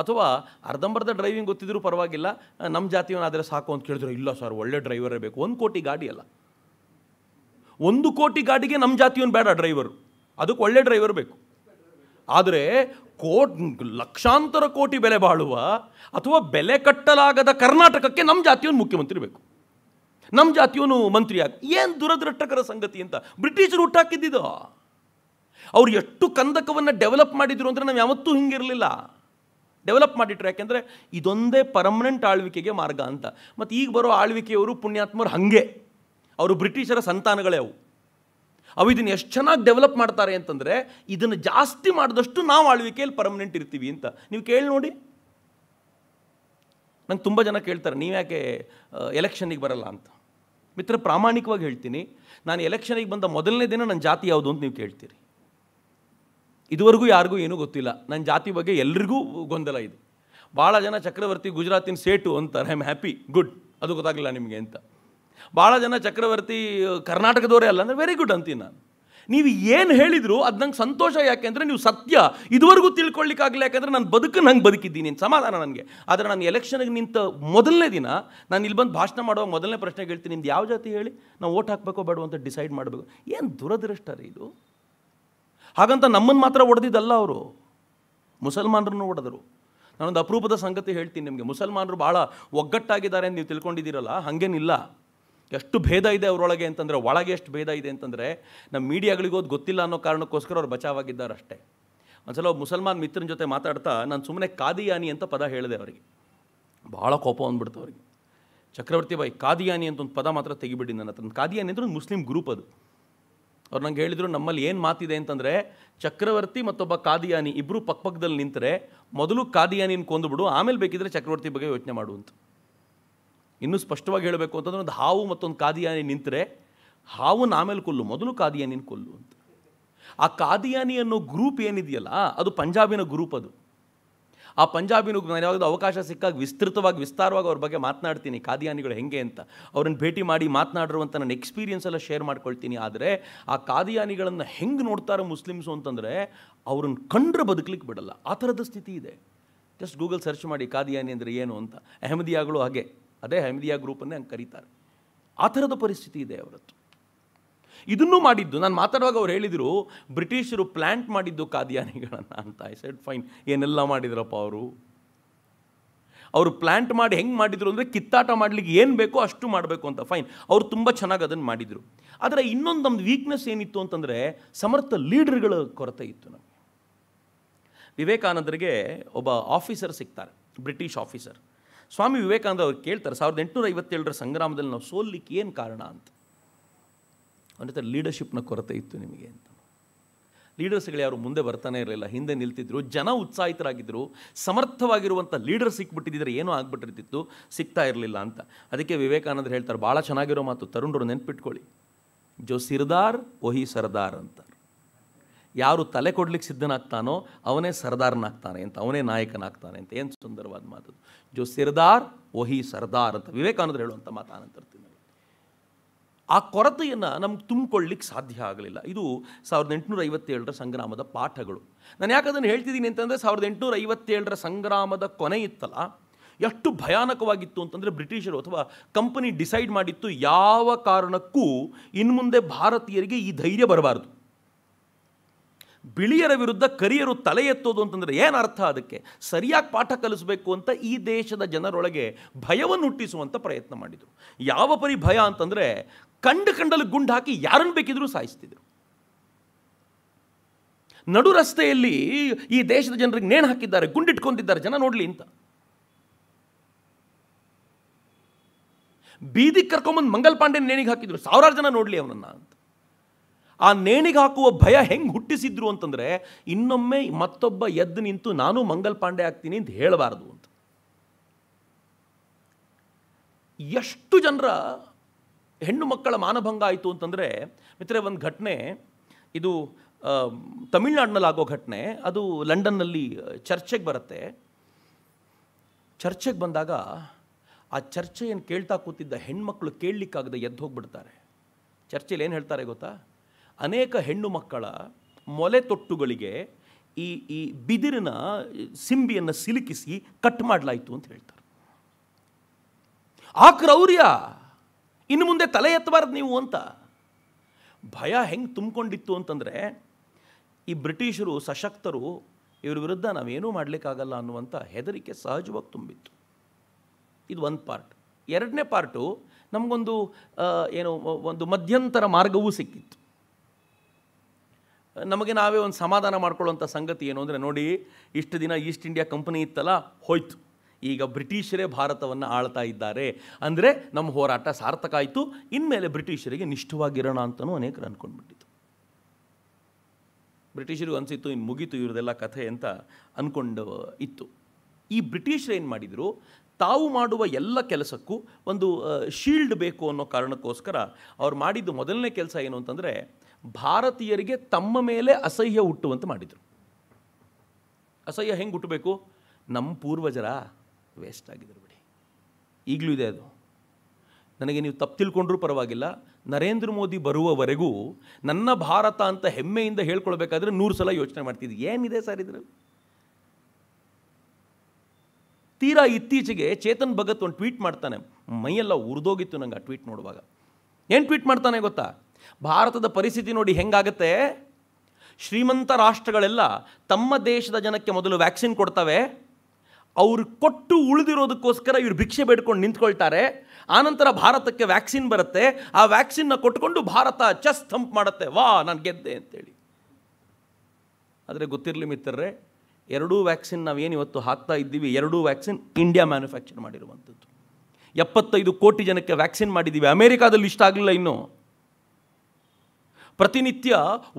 ಅಥವಾ ಅರ್ಧಂಬರ್ಧ ಡ್ರೈವಿಂಗ್ ಗೊತ್ತಿದ್ರೂ ಪರವಾಗಿಲ್ಲ ನಮ್ಮ ಜಾತಿಯವನಾದರೆ ಸಾಕು ಅಂತ ಕೇಳಿದ್ರು ಇಲ್ಲ ಸರ್ ಒಳ್ಳೆ ಡ್ರೈವರೇ ಬೇಕು ಒಂದು ಕೋಟಿ ಗಾಡಿ ಅಲ್ಲ ಒಂದು ಕೋಟಿ ಗಾಡಿಗೆ ನಮ್ಮ ಜಾತಿಯವನು ಬೇಡ ಡ್ರೈವರು ಅದಕ್ಕೆ ಒಳ್ಳೆ ಡ್ರೈವರ್ ಬೇಕು ಆದರೆ ಕೋಟ್ ಲಕ್ಷಾಂತರ ಕೋಟಿ ಬೆಲೆ ಬಾಳುವ ಅಥವಾ ಬೆಲೆ ಕಟ್ಟಲಾಗದ ಕರ್ನಾಟಕಕ್ಕೆ ನಮ್ಮ ಜಾತಿಯವನು ಮುಖ್ಯಮಂತ್ರಿ ಬೇಕು ನಮ್ಮ ಜಾತಿಯವನು ಮಂತ್ರಿ ಆಗಿ ಏನು ದುರದೃಷ್ಟಕರ ಸಂಗತಿ ಅಂತ ಬ್ರಿಟಿಷರು ಹುಟ್ಟಾಕಿದ್ದಿದ್ದು ಅವ್ರು ಎಷ್ಟು ಕಂದಕವನ್ನು ಡೆವಲಪ್ ಮಾಡಿದ್ರು ಅಂದರೆ ನಾವು ಯಾವತ್ತೂ ಹಿಂಗಿರಲಿಲ್ಲ ಡೆವಲಪ್ ಮಾಡಿಟ್ರು ಯಾಕೆಂದರೆ ಇದೊಂದೇ ಪರ್ಮನೆಂಟ್ ಆಳ್ವಿಕೆಗೆ ಮಾರ್ಗ ಅಂತ ಮತ್ತು ಈಗ ಬರೋ ಆಳ್ವಿಕೆಯವರು ಪುಣ್ಯಾತ್ಮರು ಹಾಗೆ ಅವರು ಬ್ರಿಟಿಷರ ಸಂತಾನಗಳೇ ಅವು ಅವು ಇದನ್ನು ಎಷ್ಟು ಚೆನ್ನಾಗಿ ಡೆವಲಪ್ ಮಾಡ್ತಾರೆ ಅಂತಂದರೆ ಇದನ್ನು ಜಾಸ್ತಿ ಮಾಡಿದಷ್ಟು ನಾವು ಆಳ್ವಿಕೆಯಲ್ಲಿ ಪರ್ಮನೆಂಟ್ ಇರ್ತೀವಿ ಅಂತ ನೀವು ಕೇಳಿ ನೋಡಿ ನಂಗೆ ತುಂಬ ಜನ ಕೇಳ್ತಾರೆ ನೀವು ಯಾಕೆ ಎಲೆಕ್ಷನಿಗೆ ಬರಲ್ಲ ಅಂತ ಮಿತ್ರ ಪ್ರಾಮಾಣಿಕವಾಗಿ ಹೇಳ್ತೀನಿ ನಾನು ಎಲೆಕ್ಷನಿಗೆ ಬಂದ ಮೊದಲನೇ ದಿನ ನನ್ನ ಜಾತಿ ಯಾವುದು ಅಂತ ನೀವು ಕೇಳ್ತೀರಿ ಇದುವರೆಗೂ ಯಾರಿಗೂ ಏನೂ ಗೊತ್ತಿಲ್ಲ ನನ್ನ ಜಾತಿ ಬಗ್ಗೆ ಎಲ್ರಿಗೂ ಗೊಂದಲ ಇದೆ ಭಾಳ ಜನ ಚಕ್ರವರ್ತಿ ಗುಜರಾತಿನ ಸೇಟು ಅಂತಾರೆ ಐ ಆಮ್ ಹ್ಯಾಪಿ ಗುಡ್ ಅದು ಗೊತ್ತಾಗಲಿಲ್ಲ ನಿಮಗೆ ಅಂತ ಭಾಳ ಜನ ಚಕ್ರವರ್ತಿ ಕರ್ನಾಟಕದವರೇ ಅಲ್ಲ ಅಂದರೆ ವೆರಿ ಗುಡ್ ಅಂತೀನಿ ನಾನು ನೀವು ಏನು ಹೇಳಿದ್ರು ಅದು ನಂಗೆ ಸಂತೋಷ ಯಾಕೆ ಅಂದರೆ ನೀವು ಸತ್ಯ ಇದುವರೆಗೂ ತಿಳ್ಕೊಳ್ಳಿಕ್ಕಾಗಲಿ ಯಾಕೆಂದರೆ ನಾನು ಬದುಕು ನಂಗೆ ಬದುಕಿದ್ದೀನಿ ಸಮಾಧಾನ ನನಗೆ ಆದರೆ ನಾನು ಎಲೆಕ್ಷನ್ಗೆ ನಿಂತ ಮೊದಲನೇ ದಿನ ನಾನು ಇಲ್ಲಿ ಬಂದು ಭಾಷಣ ಮಾಡುವಾಗ ಮೊದಲನೇ ಪ್ರಶ್ನೆ ಕೇಳ್ತೀನಿ ನಿಂದು ಯಾವ ಜಾತಿ ಹೇಳಿ ನಾವು ಓಟ್ ಹಾಕಬೇಕೋ ಬೇಡ ಅಂತ ಡಿಸೈಡ್ ಮಾಡಬೇಕು ಏನು ದುರದೃಷ್ಟ ರೀ ಇದು ಹಾಗಂತ ನಮ್ಮನ್ನು ಮಾತ್ರ ಹೊಡೆದಿದ್ದಲ್ಲ ಅವರು ಮುಸಲ್ಮಾನರನ್ನು ಹೊಡೆದರು ನಾನೊಂದು ಅಪರೂಪದ ಸಂಗತಿ ಹೇಳ್ತೀನಿ ನಿಮಗೆ ಮುಸಲ್ಮಾನರು ಭಾಳ ಒಗ್ಗಟ್ಟಾಗಿದ್ದಾರೆ ಅಂತ ನೀವು ತಿಳ್ಕೊಂಡಿದ್ದೀರಲ್ಲ ಹಾಗೇನಿಲ್ಲ ಎಷ್ಟು ಭೇದ ಇದೆ ಅವರೊಳಗೆ ಅಂತಂದರೆ ಒಳಗೆ ಎಷ್ಟು ಭೇದ ಇದೆ ಅಂತಂದರೆ ನಮ್ಮ ಮೀಡಿಯಾಗಳಿಗೂ ಗೊತ್ತಿಲ್ಲ ಅನ್ನೋ ಕಾರಣಕ್ಕೋಸ್ಕರ ಅವ್ರು ಬಚಾವಾಗಿದ್ದಾರೆ ಅಷ್ಟೇ ಸಲ ಒಬ್ಬ ಮುಸಲ್ಮಾನ್ ಮಿತ್ರನ ಜೊತೆ ಮಾತಾಡ್ತಾ ನಾನು ಸುಮ್ಮನೆ ಕಾದಿಯಾನಿ ಅಂತ ಪದ ಹೇಳಿದೆ ಅವರಿಗೆ ಭಾಳ ಕೋಪ ಅಂದ್ಬಿಡ್ತು ಅವರಿಗೆ ಚಕ್ರವರ್ತಿ ಬಾಯಿ ಕಾದಿಯಾನಿ ಅಂತ ಒಂದು ಪದ ಮಾತ್ರ ತೆಗಿಬಿಡಿ ನನ್ನ ಹತ್ರ ಕಾದಿಯಾನಿ ಅಂದ್ರೆ ಒಂದು ಮುಸ್ಲಿಂ ಗ್ರೂಪ್ ಅದು ಅವ್ರು ನಂಗೆ ಹೇಳಿದರು ನಮ್ಮಲ್ಲಿ ಏನು ಮಾತಿದೆ ಅಂತಂದರೆ ಚಕ್ರವರ್ತಿ ಮತ್ತೊಬ್ಬ ಕಾದಿಯಾನಿ ಇಬ್ಬರು ಪಕ್ಕಪಕ್ಕದಲ್ಲಿ ನಿಂತರೆ ಮೊದಲು ಕಾದಿಯಾನಿನ ಕೊಂದುಬಿಡು ಆಮೇಲೆ ಬೇಕಿದ್ರೆ ಚಕ್ರವರ್ತಿ ಬಗ್ಗೆ ಯೋಚನೆ ಮಾಡುವಂತ ಇನ್ನೂ ಸ್ಪಷ್ಟವಾಗಿ ಹೇಳಬೇಕು ಅಂತಂದ್ರೆ ಒಂದು ಹಾವು ಮತ್ತೊಂದು ಕಾದಿಯಾನಿ ನಿಂತರೆ ಹಾವು ಆಮೇಲೆ ಕೊಲ್ಲು ಮೊದಲು ಕಾದಿಯಾನಿನ ಕೊಲ್ಲು ಅಂತ ಆ ಕಾದಿಯಾನಿ ಅನ್ನೋ ಗ್ರೂಪ್ ಏನಿದೆಯಲ್ಲ ಅದು ಪಂಜಾಬಿನ ಗ್ರೂಪ್ ಅದು ಆ ಪಂಜಾಬಿನ ನಾನು ಯಾವಾಗಲೂ ಅವಕಾಶ ಸಿಕ್ಕಾಗ ವಿಸ್ತೃತವಾಗಿ ವಿಸ್ತಾರವಾಗಿ ಅವ್ರ ಬಗ್ಗೆ ಮಾತನಾಡ್ತೀನಿ ಕಾದಿಯಾನಿಗಳು ಹೆಂಗೆ ಅಂತ ಅವ್ರನ್ನ ಭೇಟಿ ಮಾಡಿ ಮಾತನಾಡಿರುವಂಥ ನನ್ನ ಎಕ್ಸ್ಪೀರಿಯನ್ಸ್ ಎಲ್ಲ ಶೇರ್ ಮಾಡ್ಕೊಳ್ತೀನಿ ಆದರೆ ಆ ಕಾದಿಯಾನಿಗಳನ್ನು ಹೆಂಗೆ ನೋಡ್ತಾರೆ ಮುಸ್ಲಿಮ್ಸು ಅಂತಂದರೆ ಅವ್ರನ್ನ ಕಂಡ್ರೆ ಬದುಕಲಿಕ್ಕೆ ಬಿಡಲ್ಲ ಆ ಥರದ ಸ್ಥಿತಿ ಇದೆ ಜಸ್ಟ್ ಗೂಗಲ್ ಸರ್ಚ್ ಮಾಡಿ ಕಾದಿಯಾನಿ ಅಂದರೆ ಏನು ಅಂತ ಅಹಮದಿಯಾಗಳು ಹಾಗೆ ಅದೇ ಹೈಮದಿಯಾ ಗ್ರೂಪನ್ನೇ ಹಂಗೆ ಕರೀತಾರೆ ಆ ಥರದ ಪರಿಸ್ಥಿತಿ ಇದೆ ಅವರದ್ದು ಇದನ್ನೂ ಮಾಡಿದ್ದು ನಾನು ಮಾತಾಡುವಾಗ ಅವ್ರು ಹೇಳಿದರು ಬ್ರಿಟಿಷರು ಪ್ಲ್ಯಾಂಟ್ ಮಾಡಿದ್ದು ಕಾದಿಯಾನಿಗಳನ್ನು ಅಂತ ಐ ಸೆಡ್ ಫೈನ್ ಏನೆಲ್ಲ ಮಾಡಿದ್ರಪ್ಪ ಅವರು ಅವರು ಪ್ಲ್ಯಾಂಟ್ ಮಾಡಿ ಹೆಂಗೆ ಮಾಡಿದರು ಅಂದರೆ ಕಿತ್ತಾಟ ಮಾಡಲಿಕ್ಕೆ ಏನು ಬೇಕೋ ಅಷ್ಟು ಮಾಡಬೇಕು ಅಂತ ಫೈನ್ ಅವರು ತುಂಬ ಚೆನ್ನಾಗಿ ಅದನ್ನು ಮಾಡಿದರು ಆದರೆ ಇನ್ನೊಂದು ನಮ್ಮದು ವೀಕ್ನೆಸ್ ಏನಿತ್ತು ಅಂತಂದರೆ ಸಮರ್ಥ ಲೀಡರ್ಗಳ ಕೊರತೆ ಇತ್ತು ನಮಗೆ ವಿವೇಕಾನಂದರಿಗೆ ಒಬ್ಬ ಆಫೀಸರ್ ಸಿಗ್ತಾರೆ ಬ್ರಿಟಿಷ್ ಆಫೀಸರ್ ಸ್ವಾಮಿ ವಿವೇಕಾನಂದ ಅವ್ರು ಕೇಳ್ತಾರೆ ಸಾವಿರದ ಎಂಟುನೂರ ಐವತ್ತೇಳರ ಸಂಗ್ರಾಮದಲ್ಲಿ ನಾವು ಸೋಲ್ಲಿಕ್ಕೆ ಏನು ಕಾರಣ ಅಂತ ಅವನ ಲೀಡರ್ಶಿಪ್ನ ಕೊರತೆ ಇತ್ತು ನಿಮಗೆ ಅಂತ ಲೀಡರ್ಸ್ಗಳು ಯಾರು ಮುಂದೆ ಬರ್ತಾನೆ ಇರಲಿಲ್ಲ ಹಿಂದೆ ನಿಲ್ತಿದ್ರು ಜನ ಉತ್ಸಾಹಿತರಾಗಿದ್ದರು ಸಮರ್ಥವಾಗಿರುವಂಥ ಲೀಡರ್ ಸಿಕ್ಬಿಟ್ಟಿದ್ದರೆ ಏನೂ ಆಗ್ಬಿಟ್ಟಿರ್ತಿತ್ತು ಸಿಗ್ತಾ ಇರಲಿಲ್ಲ ಅಂತ ಅದಕ್ಕೆ ವಿವೇಕಾನಂದರು ಹೇಳ್ತಾರೆ ಭಾಳ ಚೆನ್ನಾಗಿರೋ ಮಾತು ತರುಣರು ನೆನ್ಪಿಟ್ಕೊಳ್ಳಿ ಜೋ ಸಿರ್ದಾರ್ ಓಹಿ ಸರ್ದಾರ್ ಅಂತ ಯಾರು ತಲೆ ಕೊಡ್ಲಿಕ್ಕೆ ಸಿದ್ಧನಾಗ್ತಾನೋ ಅವನೇ ಸರ್ದಾರ್ನಾಗ್ತಾನೆ ಅಂತ ಅವನೇ ನಾಯಕನಾಗ್ತಾನೆ ಅಂತ ಏನು ಸುಂದರವಾದ ಮಾತು ಜೋ ಸಿರ್ದಾರ್ ಓಹಿ ಸರ್ದಾರ್ ಅಂತ ವಿವೇಕಾನಂದರು ಹೇಳುವಂಥ ಮಾತಾನಂತರ್ತೀನಿ ಆ ಕೊರತೆಯನ್ನು ನಮ್ಗೆ ತುಂಬಿಕೊಳ್ಳಿಕ್ಕೆ ಸಾಧ್ಯ ಆಗಲಿಲ್ಲ ಇದು ಸಾವಿರದ ಎಂಟುನೂರ ಐವತ್ತೇಳರ ಸಂಗ್ರಾಮದ ಪಾಠಗಳು ನಾನು ಯಾಕೆ ಅದನ್ನು ಹೇಳ್ತಿದ್ದೀನಿ ಅಂತಂದರೆ ಸಾವಿರದ ಎಂಟುನೂರ ಐವತ್ತೇಳರ ಸಂಗ್ರಾಮದ ಕೊನೆ ಇತ್ತಲ್ಲ ಎಷ್ಟು ಭಯಾನಕವಾಗಿತ್ತು ಅಂತಂದರೆ ಬ್ರಿಟಿಷರು ಅಥವಾ ಕಂಪನಿ ಡಿಸೈಡ್ ಮಾಡಿತ್ತು ಯಾವ ಕಾರಣಕ್ಕೂ ಇನ್ನು ಮುಂದೆ ಭಾರತೀಯರಿಗೆ ಈ ಧೈರ್ಯ ಬರಬಾರ್ದು ಬಿಳಿಯರ ವಿರುದ್ಧ ಕರಿಯರು ತಲೆ ಎತ್ತೋದು ಅಂತಂದರೆ ಏನು ಅರ್ಥ ಅದಕ್ಕೆ ಸರಿಯಾಗಿ ಪಾಠ ಕಲಿಸಬೇಕು ಅಂತ ಈ ದೇಶದ ಜನರೊಳಗೆ ಭಯವನ್ನು ಹುಟ್ಟಿಸುವಂಥ ಪ್ರಯತ್ನ ಮಾಡಿದರು ಯಾವ ಪರಿ ಭಯ ಅಂತಂದರೆ ಕಂಡು ಕಂಡಲು ಗುಂಡು ಹಾಕಿ ಯಾರನ್ನು ಬೇಕಿದ್ರೂ ಸಾಯಿಸ್ತಿದ್ರು ನಡು ರಸ್ತೆಯಲ್ಲಿ ಈ ದೇಶದ ಜನರಿಗೆ ನೇಣು ಹಾಕಿದ್ದಾರೆ ಗುಂಡಿಟ್ಕೊಂಡಿದ್ದಾರೆ ಜನ ನೋಡಲಿ ಅಂತ ಬೀದಿ ಕರ್ಕೊಂಬಂದು ಮಂಗಲ್ ಪಾಂಡೆ ನೇಣಿಗೆ ಹಾಕಿದ್ರು ಸಾವಿರಾರು ಜನ ನೋಡಲಿ ಅವನನ್ನು ಅಂತ ಆ ನೇಣಿಗೆ ಹಾಕುವ ಭಯ ಹೆಂಗೆ ಹುಟ್ಟಿಸಿದ್ರು ಅಂತಂದರೆ ಇನ್ನೊಮ್ಮೆ ಮತ್ತೊಬ್ಬ ಎದ್ದು ನಿಂತು ನಾನು ಮಂಗಲ್ ಪಾಂಡೆ ಆಗ್ತೀನಿ ಅಂತ ಹೇಳಬಾರ್ದು ಅಂತ ಎಷ್ಟು ಜನರ ಹೆಣ್ಣು ಮಕ್ಕಳ ಮಾನಭಂಗ ಆಯಿತು ಅಂತಂದರೆ ಮಿತ್ರ ಒಂದು ಘಟನೆ ಇದು ತಮಿಳ್ನಾಡಿನಲ್ಲಿ ಆಗೋ ಘಟನೆ ಅದು ಲಂಡನ್ನಲ್ಲಿ ಚರ್ಚೆಗೆ ಬರುತ್ತೆ ಚರ್ಚೆಗೆ ಬಂದಾಗ ಆ ಚರ್ಚೆಯನ್ನು ಕೇಳ್ತಾ ಕೂತಿದ್ದ ಹೆಣ್ಮಕ್ಳು ಕೇಳಲಿಕ್ಕಾಗದೆ ಎದ್ದು ಹೋಗಿಬಿಡ್ತಾರೆ ಚರ್ಚೆಯಲ್ಲಿ ಏನು ಹೇಳ್ತಾರೆ ಗೊತ್ತಾ ಅನೇಕ ಹೆಣ್ಣು ಮಕ್ಕಳ ಮೊಲೆ ತೊಟ್ಟುಗಳಿಗೆ ಈ ಈ ಬಿದಿರಿನ ಸಿಂಬಿಯನ್ನು ಸಿಲುಕಿಸಿ ಕಟ್ ಮಾಡಲಾಯಿತು ಅಂತ ಹೇಳ್ತಾರೆ ಆ ಕ್ರೌರ್ಯ ಇನ್ನು ಮುಂದೆ ತಲೆ ಎತ್ತಬಾರ್ದು ನೀವು ಅಂತ ಭಯ ಹೆಂಗೆ ತುಂಬಿಕೊಂಡಿತ್ತು ಅಂತಂದರೆ ಈ ಬ್ರಿಟಿಷರು ಸಶಕ್ತರು ಇವ್ರ ವಿರುದ್ಧ ನಾವೇನೂ ಮಾಡಲಿಕ್ಕಾಗಲ್ಲ ಅನ್ನುವಂಥ ಹೆದರಿಕೆ ಸಹಜವಾಗಿ ತುಂಬಿತ್ತು ಇದು ಒಂದು ಪಾರ್ಟ್ ಎರಡನೇ ಪಾರ್ಟು ನಮಗೊಂದು ಏನು ಒಂದು ಮಧ್ಯಂತರ ಮಾರ್ಗವೂ ಸಿಕ್ಕಿತ್ತು ನಮಗೆ ನಾವೇ ಒಂದು ಸಮಾಧಾನ ಮಾಡ್ಕೊಳ್ಳೋಂಥ ಸಂಗತಿ ಏನು ಅಂದರೆ ನೋಡಿ ಇಷ್ಟು ದಿನ ಈಸ್ಟ್ ಇಂಡಿಯಾ ಕಂಪನಿ ಇತ್ತಲ್ಲ ಹೋಯ್ತು ಈಗ ಬ್ರಿಟಿಷರೇ ಭಾರತವನ್ನು ಆಳ್ತಾ ಇದ್ದಾರೆ ಅಂದರೆ ನಮ್ಮ ಹೋರಾಟ ಸಾರ್ಥಕ ಆಯಿತು ಇನ್ಮೇಲೆ ಬ್ರಿಟಿಷರಿಗೆ ನಿಷ್ಠವಾಗಿರೋಣ ಅಂತಲೂ ಅನೇಕರು ಅಂದ್ಕೊಂಡ್ಬಿಟ್ಟಿತು ಬ್ರಿಟಿಷರಿಗೂ ಅನಿಸಿತ್ತು ಇನ್ನು ಮುಗೀತು ಇವ್ರದೆಲ್ಲ ಕಥೆ ಅಂತ ಅಂದ್ಕೊಂಡು ಇತ್ತು ಈ ಬ್ರಿಟಿಷರು ಏನು ಮಾಡಿದರು ತಾವು ಮಾಡುವ ಎಲ್ಲ ಕೆಲಸಕ್ಕೂ ಒಂದು ಶೀಲ್ಡ್ ಬೇಕು ಅನ್ನೋ ಕಾರಣಕ್ಕೋಸ್ಕರ ಅವ್ರು ಮಾಡಿದ್ದು ಮೊದಲನೇ ಕೆಲಸ ಏನು ಅಂತಂದರೆ ಭಾರತೀಯರಿಗೆ ತಮ್ಮ ಮೇಲೆ ಅಸಹ್ಯ ಹುಟ್ಟುವಂತೆ ಮಾಡಿದರು ಅಸಹ್ಯ ಹೆಂಗೆ ಹುಟ್ಟಬೇಕು ನಮ್ಮ ಪೂರ್ವಜರ ವೇಸ್ಟ್ ಆಗಿದ್ರು ಬಿಡಿ ಈಗಲೂ ಇದೆ ಅದು ನನಗೆ ನೀವು ತಪ್ಪು ತಿಳ್ಕೊಂಡ್ರೂ ಪರವಾಗಿಲ್ಲ ನರೇಂದ್ರ ಮೋದಿ ಬರುವವರೆಗೂ ನನ್ನ ಭಾರತ ಅಂತ ಹೆಮ್ಮೆಯಿಂದ ಹೇಳ್ಕೊಳ್ಬೇಕಾದ್ರೆ ನೂರು ಸಲ ಯೋಚನೆ ಮಾಡ್ತಿದ್ದೆ ಏನಿದೆ ಸರ್ ಇದರಲ್ಲಿ ತೀರಾ ಇತ್ತೀಚೆಗೆ ಚೇತನ್ ಭಗತ್ ಒಂದು ಟ್ವೀಟ್ ಮಾಡ್ತಾನೆ ಮೈಯೆಲ್ಲ ಉರಿದೋಗಿತ್ತು ನಂಗೆ ಆ ಟ್ವೀಟ್ ನೋಡುವಾಗ ಏನು ಟ್ವೀಟ್ ಮಾಡ್ತಾನೆ ಗೊತ್ತಾ ಭಾರತದ ಪರಿಸ್ಥಿತಿ ನೋಡಿ ಹೆಂಗಾಗುತ್ತೆ ಶ್ರೀಮಂತ ರಾಷ್ಟ್ರಗಳೆಲ್ಲ ತಮ್ಮ ದೇಶದ ಜನಕ್ಕೆ ಮೊದಲು ವ್ಯಾಕ್ಸಿನ್ ಕೊಡ್ತವೆ ಅವ್ರು ಕೊಟ್ಟು ಉಳಿದಿರೋದಕ್ಕೋಸ್ಕರ ಇವ್ರು ಭಿಕ್ಷೆ ಬೇಡ್ಕೊಂಡು ನಿಂತ್ಕೊಳ್ತಾರೆ ಆನಂತರ ಭಾರತಕ್ಕೆ ವ್ಯಾಕ್ಸಿನ್ ಬರುತ್ತೆ ಆ ವ್ಯಾಕ್ಸಿನ್ನ ಕೊಟ್ಕೊಂಡು ಭಾರತ ಚೆಸ್ ಥಂಪ್ ಮಾಡುತ್ತೆ ವಾ ನಾನು ಗೆದ್ದೆ ಅಂತೇಳಿ ಆದರೆ ಗೊತ್ತಿರಲಿ ಮಿತ್ರರೇ ಎರಡೂ ವ್ಯಾಕ್ಸಿನ್ ನಾವೇನು ಇವತ್ತು ಹಾಕ್ತಾ ಇದ್ದೀವಿ ಎರಡೂ ವ್ಯಾಕ್ಸಿನ್ ಇಂಡಿಯಾ ಮ್ಯಾನುಫ್ಯಾಕ್ಚರ್ ಮಾಡಿರುವಂಥದ್ದು ಎಪ್ಪತ್ತೈದು ಕೋಟಿ ಜನಕ್ಕೆ ವ್ಯಾಕ್ಸಿನ್ ಮಾಡಿದ್ದೀವಿ ಅಮೇರಿಕಾದಲ್ಲಿ ಇಷ್ಟ ಆಗಲಿಲ್ಲ ಇನ್ನೂ ಪ್ರತಿನಿತ್ಯ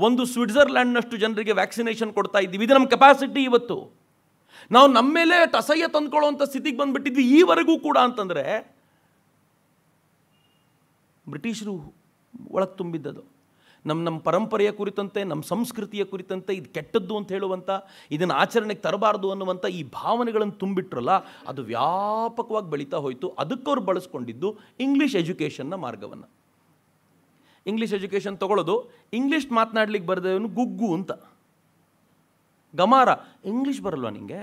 ಒಂದು ಸ್ವಿಟ್ಜರ್ಲ್ಯಾಂಡ್ನಷ್ಟು ಜನರಿಗೆ ವ್ಯಾಕ್ಸಿನೇಷನ್ ಕೊಡ್ತಾ ಇದ್ದೀವಿ ಇದು ನಮ್ಮ ಕೆಪಾಸಿಟಿ ಇವತ್ತು ನಾವು ನಮ್ಮ ಮೇಲೆ ಅಸಹ್ಯ ತಂದ್ಕೊಳ್ಳೋವಂಥ ಸ್ಥಿತಿಗೆ ಬಂದುಬಿಟ್ಟಿದ್ವಿ ಈವರೆಗೂ ಕೂಡ ಅಂತಂದರೆ ಬ್ರಿಟಿಷರು ಒಳಗೆ ತುಂಬಿದ್ದದು ನಮ್ಮ ನಮ್ಮ ಪರಂಪರೆಯ ಕುರಿತಂತೆ ನಮ್ಮ ಸಂಸ್ಕೃತಿಯ ಕುರಿತಂತೆ ಇದು ಕೆಟ್ಟದ್ದು ಅಂತ ಹೇಳುವಂಥ ಇದನ್ನು ಆಚರಣೆಗೆ ತರಬಾರ್ದು ಅನ್ನುವಂಥ ಈ ಭಾವನೆಗಳನ್ನು ತುಂಬಿಟ್ರಲ್ಲ ಅದು ವ್ಯಾಪಕವಾಗಿ ಬೆಳೀತಾ ಹೋಯಿತು ಅದಕ್ಕವ್ರು ಬಳಸ್ಕೊಂಡಿದ್ದು ಇಂಗ್ಲೀಷ್ ಎಜುಕೇಷನ್ನ ಮಾರ್ಗವನ್ನು ಇಂಗ್ಲೀಷ್ ಎಜುಕೇಷನ್ ತೊಗೊಳ್ಳೋದು ಇಂಗ್ಲೀಷ್ ಮಾತನಾಡ್ಲಿಕ್ಕೆ ಬರೆದವನು ಗುಗ್ಗು ಅಂತ ಗಮಾರ ಇಂಗ್ಲೀಷ್ ಬರಲ್ವಾ ನಿಮಗೆ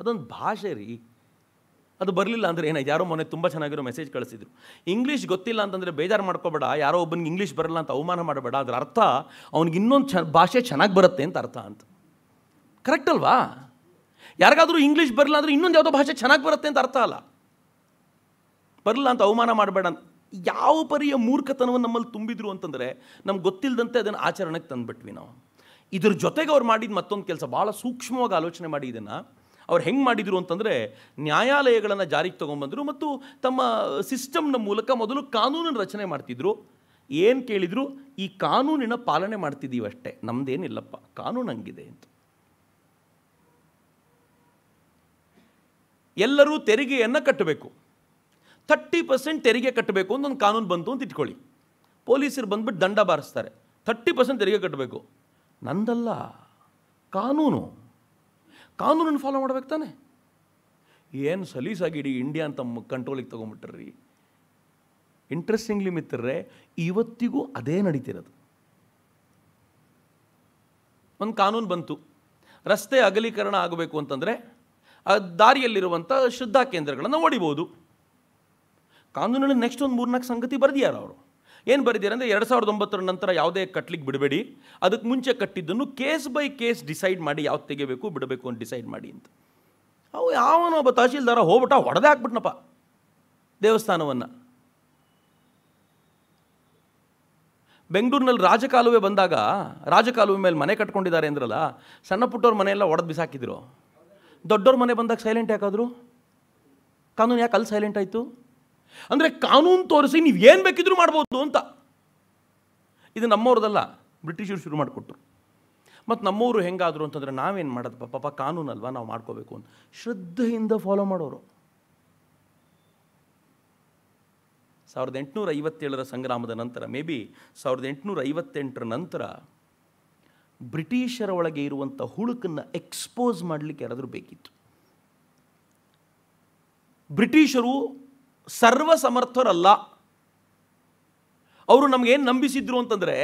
ಅದೊಂದು ಭಾಷೆ ರೀ ಅದು ಬರಲಿಲ್ಲ ಅಂದರೆ ಏನಾಯ್ತು ಯಾರೋ ಮೊನ್ನೆ ತುಂಬ ಚೆನ್ನಾಗಿರೋ ಮೆಸೇಜ್ ಕಳಿಸಿದ್ರು ಇಂಗ್ಲೀಷ್ ಗೊತ್ತಿಲ್ಲ ಅಂತಂದರೆ ಬೇಜಾರು ಮಾಡ್ಕೋಬೇಡ ಯಾರೋ ಒಬ್ಬನಿಗೆ ಇಂಗ್ಲೀಷ್ ಬರಲ್ಲ ಅಂತ ಅವಮಾನ ಮಾಡಬೇಡ ಅದರ ಅರ್ಥ ಅವ್ನಿಗೆ ಇನ್ನೊಂದು ಚ ಭಾಷೆ ಚೆನ್ನಾಗಿ ಬರುತ್ತೆ ಅಂತ ಅರ್ಥ ಅಂತ ಕರೆಕ್ಟ್ ಅಲ್ವಾ ಯಾರಿಗಾದರೂ ಇಂಗ್ಲೀಷ್ ಬರಲ್ಲ ಅಂದರೆ ಇನ್ನೊಂದು ಯಾವುದೋ ಭಾಷೆ ಚೆನ್ನಾಗಿ ಬರುತ್ತೆ ಅಂತ ಅರ್ಥ ಅಲ್ಲ ಬರಲ್ಲ ಅಂತ ಅವಮಾನ ಮಾಡಬೇಡ ಅಂತ ಯಾವ ಪರಿಯ ಮೂರ್ಖತನವನ್ನು ನಮ್ಮಲ್ಲಿ ತುಂಬಿದ್ರು ಅಂತಂದರೆ ನಮ್ಗೆ ಗೊತ್ತಿಲ್ಲದಂತೆ ಅದನ್ನು ಆಚರಣೆಗೆ ತಂದುಬಿಟ್ವಿ ನಾವು ಇದ್ರ ಜೊತೆಗೆ ಅವ್ರು ಮಾಡಿದ ಮತ್ತೊಂದು ಕೆಲಸ ಭಾಳ ಸೂಕ್ಷ್ಮವಾಗಿ ಆಲೋಚನೆ ಮಾಡಿ ಇದನ್ನು ಅವ್ರು ಹೆಂಗೆ ಮಾಡಿದರು ಅಂತಂದರೆ ನ್ಯಾಯಾಲಯಗಳನ್ನು ಜಾರಿಗೆ ತೊಗೊಂಬಂದರು ಮತ್ತು ತಮ್ಮ ಸಿಸ್ಟಮ್ನ ಮೂಲಕ ಮೊದಲು ಕಾನೂನನ್ನು ರಚನೆ ಮಾಡ್ತಿದ್ರು ಏನು ಕೇಳಿದ್ರು ಈ ಕಾನೂನಿನ ಪಾಲನೆ ಮಾಡ್ತಿದ್ದೀವಿ ಅಷ್ಟೇ ನಮ್ಮದೇನಿಲ್ಲಪ್ಪ ಕಾನೂನು ಹಂಗಿದೆ ಅಂತ ಎಲ್ಲರೂ ತೆರಿಗೆಯನ್ನು ಕಟ್ಟಬೇಕು ಥರ್ಟಿ ಪರ್ಸೆಂಟ್ ತೆರಿಗೆ ಕಟ್ಟಬೇಕು ಅಂತ ಒಂದು ಕಾನೂನು ಬಂತು ಅಂತ ಇಟ್ಕೊಳ್ಳಿ ಪೊಲೀಸರು ಬಂದ್ಬಿಟ್ಟು ದಂಡ ಬಾರಿಸ್ತಾರೆ ಥರ್ಟಿ ಪರ್ಸೆಂಟ್ ತೆರಿಗೆ ಕಟ್ಟಬೇಕು ನಂದಲ್ಲ ಕಾನೂನು ಕಾನೂನನ್ನು ಫಾಲೋ ಮಾಡ್ಬೇಕು ತಾನೆ ಏನು ಸಲೀಸಾಗಿ ಇಡೀ ಇಂಡಿಯಾ ಅಂತ ಕಂಟ್ರೋಲಿಗೆ ತೊಗೊಂಬಿಟ್ರಿ ಇಂಟ್ರೆಸ್ಟಿಂಗ್ಲಿ ಮಿತ್ರರೆ ಇವತ್ತಿಗೂ ಅದೇ ನಡೀತಿರೋದು ಒಂದು ಕಾನೂನು ಬಂತು ರಸ್ತೆ ಅಗಲೀಕರಣ ಆಗಬೇಕು ಅಂತಂದರೆ ದಾರಿಯಲ್ಲಿರುವಂಥ ಶುದ್ಧ ಕೇಂದ್ರಗಳನ್ನು ಓಡಿಬೋದು ಕಾನೂನಲ್ಲಿ ನೆಕ್ಸ್ಟ್ ಒಂದು ಮೂರ್ನಾಲ್ಕು ಸಂಗತಿ ಬರೆದಿಯಾರ ಅವರು ಏನು ಬರೆದಿದ್ದಾರೆ ಎರಡು ಸಾವಿರದ ಒಂಬತ್ತರ ನಂತರ ಯಾವುದೇ ಕಟ್ಲಿಕ್ಕೆ ಬಿಡಬೇಡಿ ಅದಕ್ಕೆ ಮುಂಚೆ ಕಟ್ಟಿದ್ದನ್ನು ಕೇಸ್ ಬೈ ಕೇಸ್ ಡಿಸೈಡ್ ಮಾಡಿ ಯಾವ್ದು ತೆಗಿಬೇಕು ಬಿಡಬೇಕು ಅಂತ ಡಿಸೈಡ್ ಮಾಡಿ ಅಂತ ಅವು ಯಾವನೋ ಒಬ್ಬ ತಹಶೀಲ್ದಾರ ಹೋಗ್ಬಿಟ್ಟ ಹೊಡೆದೇ ಹಾಕ್ಬಿಟ್ನಪ್ಪ ದೇವಸ್ಥಾನವನ್ನು ಬೆಂಗಳೂರಿನಲ್ಲಿ ರಾಜಕಾಲುವೆ ಬಂದಾಗ ರಾಜಕಾಲುವೆ ಮೇಲೆ ಮನೆ ಕಟ್ಕೊಂಡಿದ್ದಾರೆ ಅಂದ್ರಲ್ಲ ಸಣ್ಣ ಪುಟ್ಟವ್ರ ಮನೆಯೆಲ್ಲ ಒಡೆದು ಬಿಸಾಕಿದ್ರು ದೊಡ್ಡವ್ರ ಮನೆ ಬಂದಾಗ ಸೈಲೆಂಟ್ ಯಾಕಾದ್ರು ಕಾನೂನು ಯಾಕೆ ಅಲ್ಲಿ ಸೈಲೆಂಟ್ ಆಯಿತು ಅಂದರೆ ಕಾನೂನು ತೋರಿಸಿ ನೀವು ಏನು ಬೇಕಿದ್ರು ಮಾಡ್ಬೋದು ಅಂತ ಇದು ನಮ್ಮವ್ರದಲ್ಲ ಬ್ರಿಟಿಷರು ಶುರು ಮಾಡಿಕೊಟ್ರು ಮತ್ತು ನಮ್ಮವರು ಹೆಂಗಾದರು ಅಂತಂದರೆ ನಾವೇನು ಮಾಡೋದು ಪಾಪ ಅಲ್ವಾ ನಾವು ಮಾಡ್ಕೋಬೇಕು ಅಂತ ಶ್ರದ್ಧೆಯಿಂದ ಫಾಲೋ ಮಾಡೋರು ಸಾವಿರದ ಎಂಟುನೂರ ಐವತ್ತೇಳರ ಸಂಗ್ರಾಮದ ನಂತರ ಮೇ ಬಿ ಸಾವಿರದ ಎಂಟುನೂರ ಐವತ್ತೆಂಟರ ನಂತರ ಬ್ರಿಟಿಷರ ಒಳಗೆ ಇರುವಂಥ ಹುಳುಕನ್ನು ಎಕ್ಸ್ಪೋಸ್ ಮಾಡಲಿಕ್ಕೆ ಯಾರಾದರೂ ಬೇಕಿತ್ತು ಬ್ರಿಟಿಷರು ಸರ್ವ ಸಮರ್ಥರಲ್ಲ ಅವರು ನಮಗೇನು ನಂಬಿಸಿದ್ರು ಅಂತಂದರೆ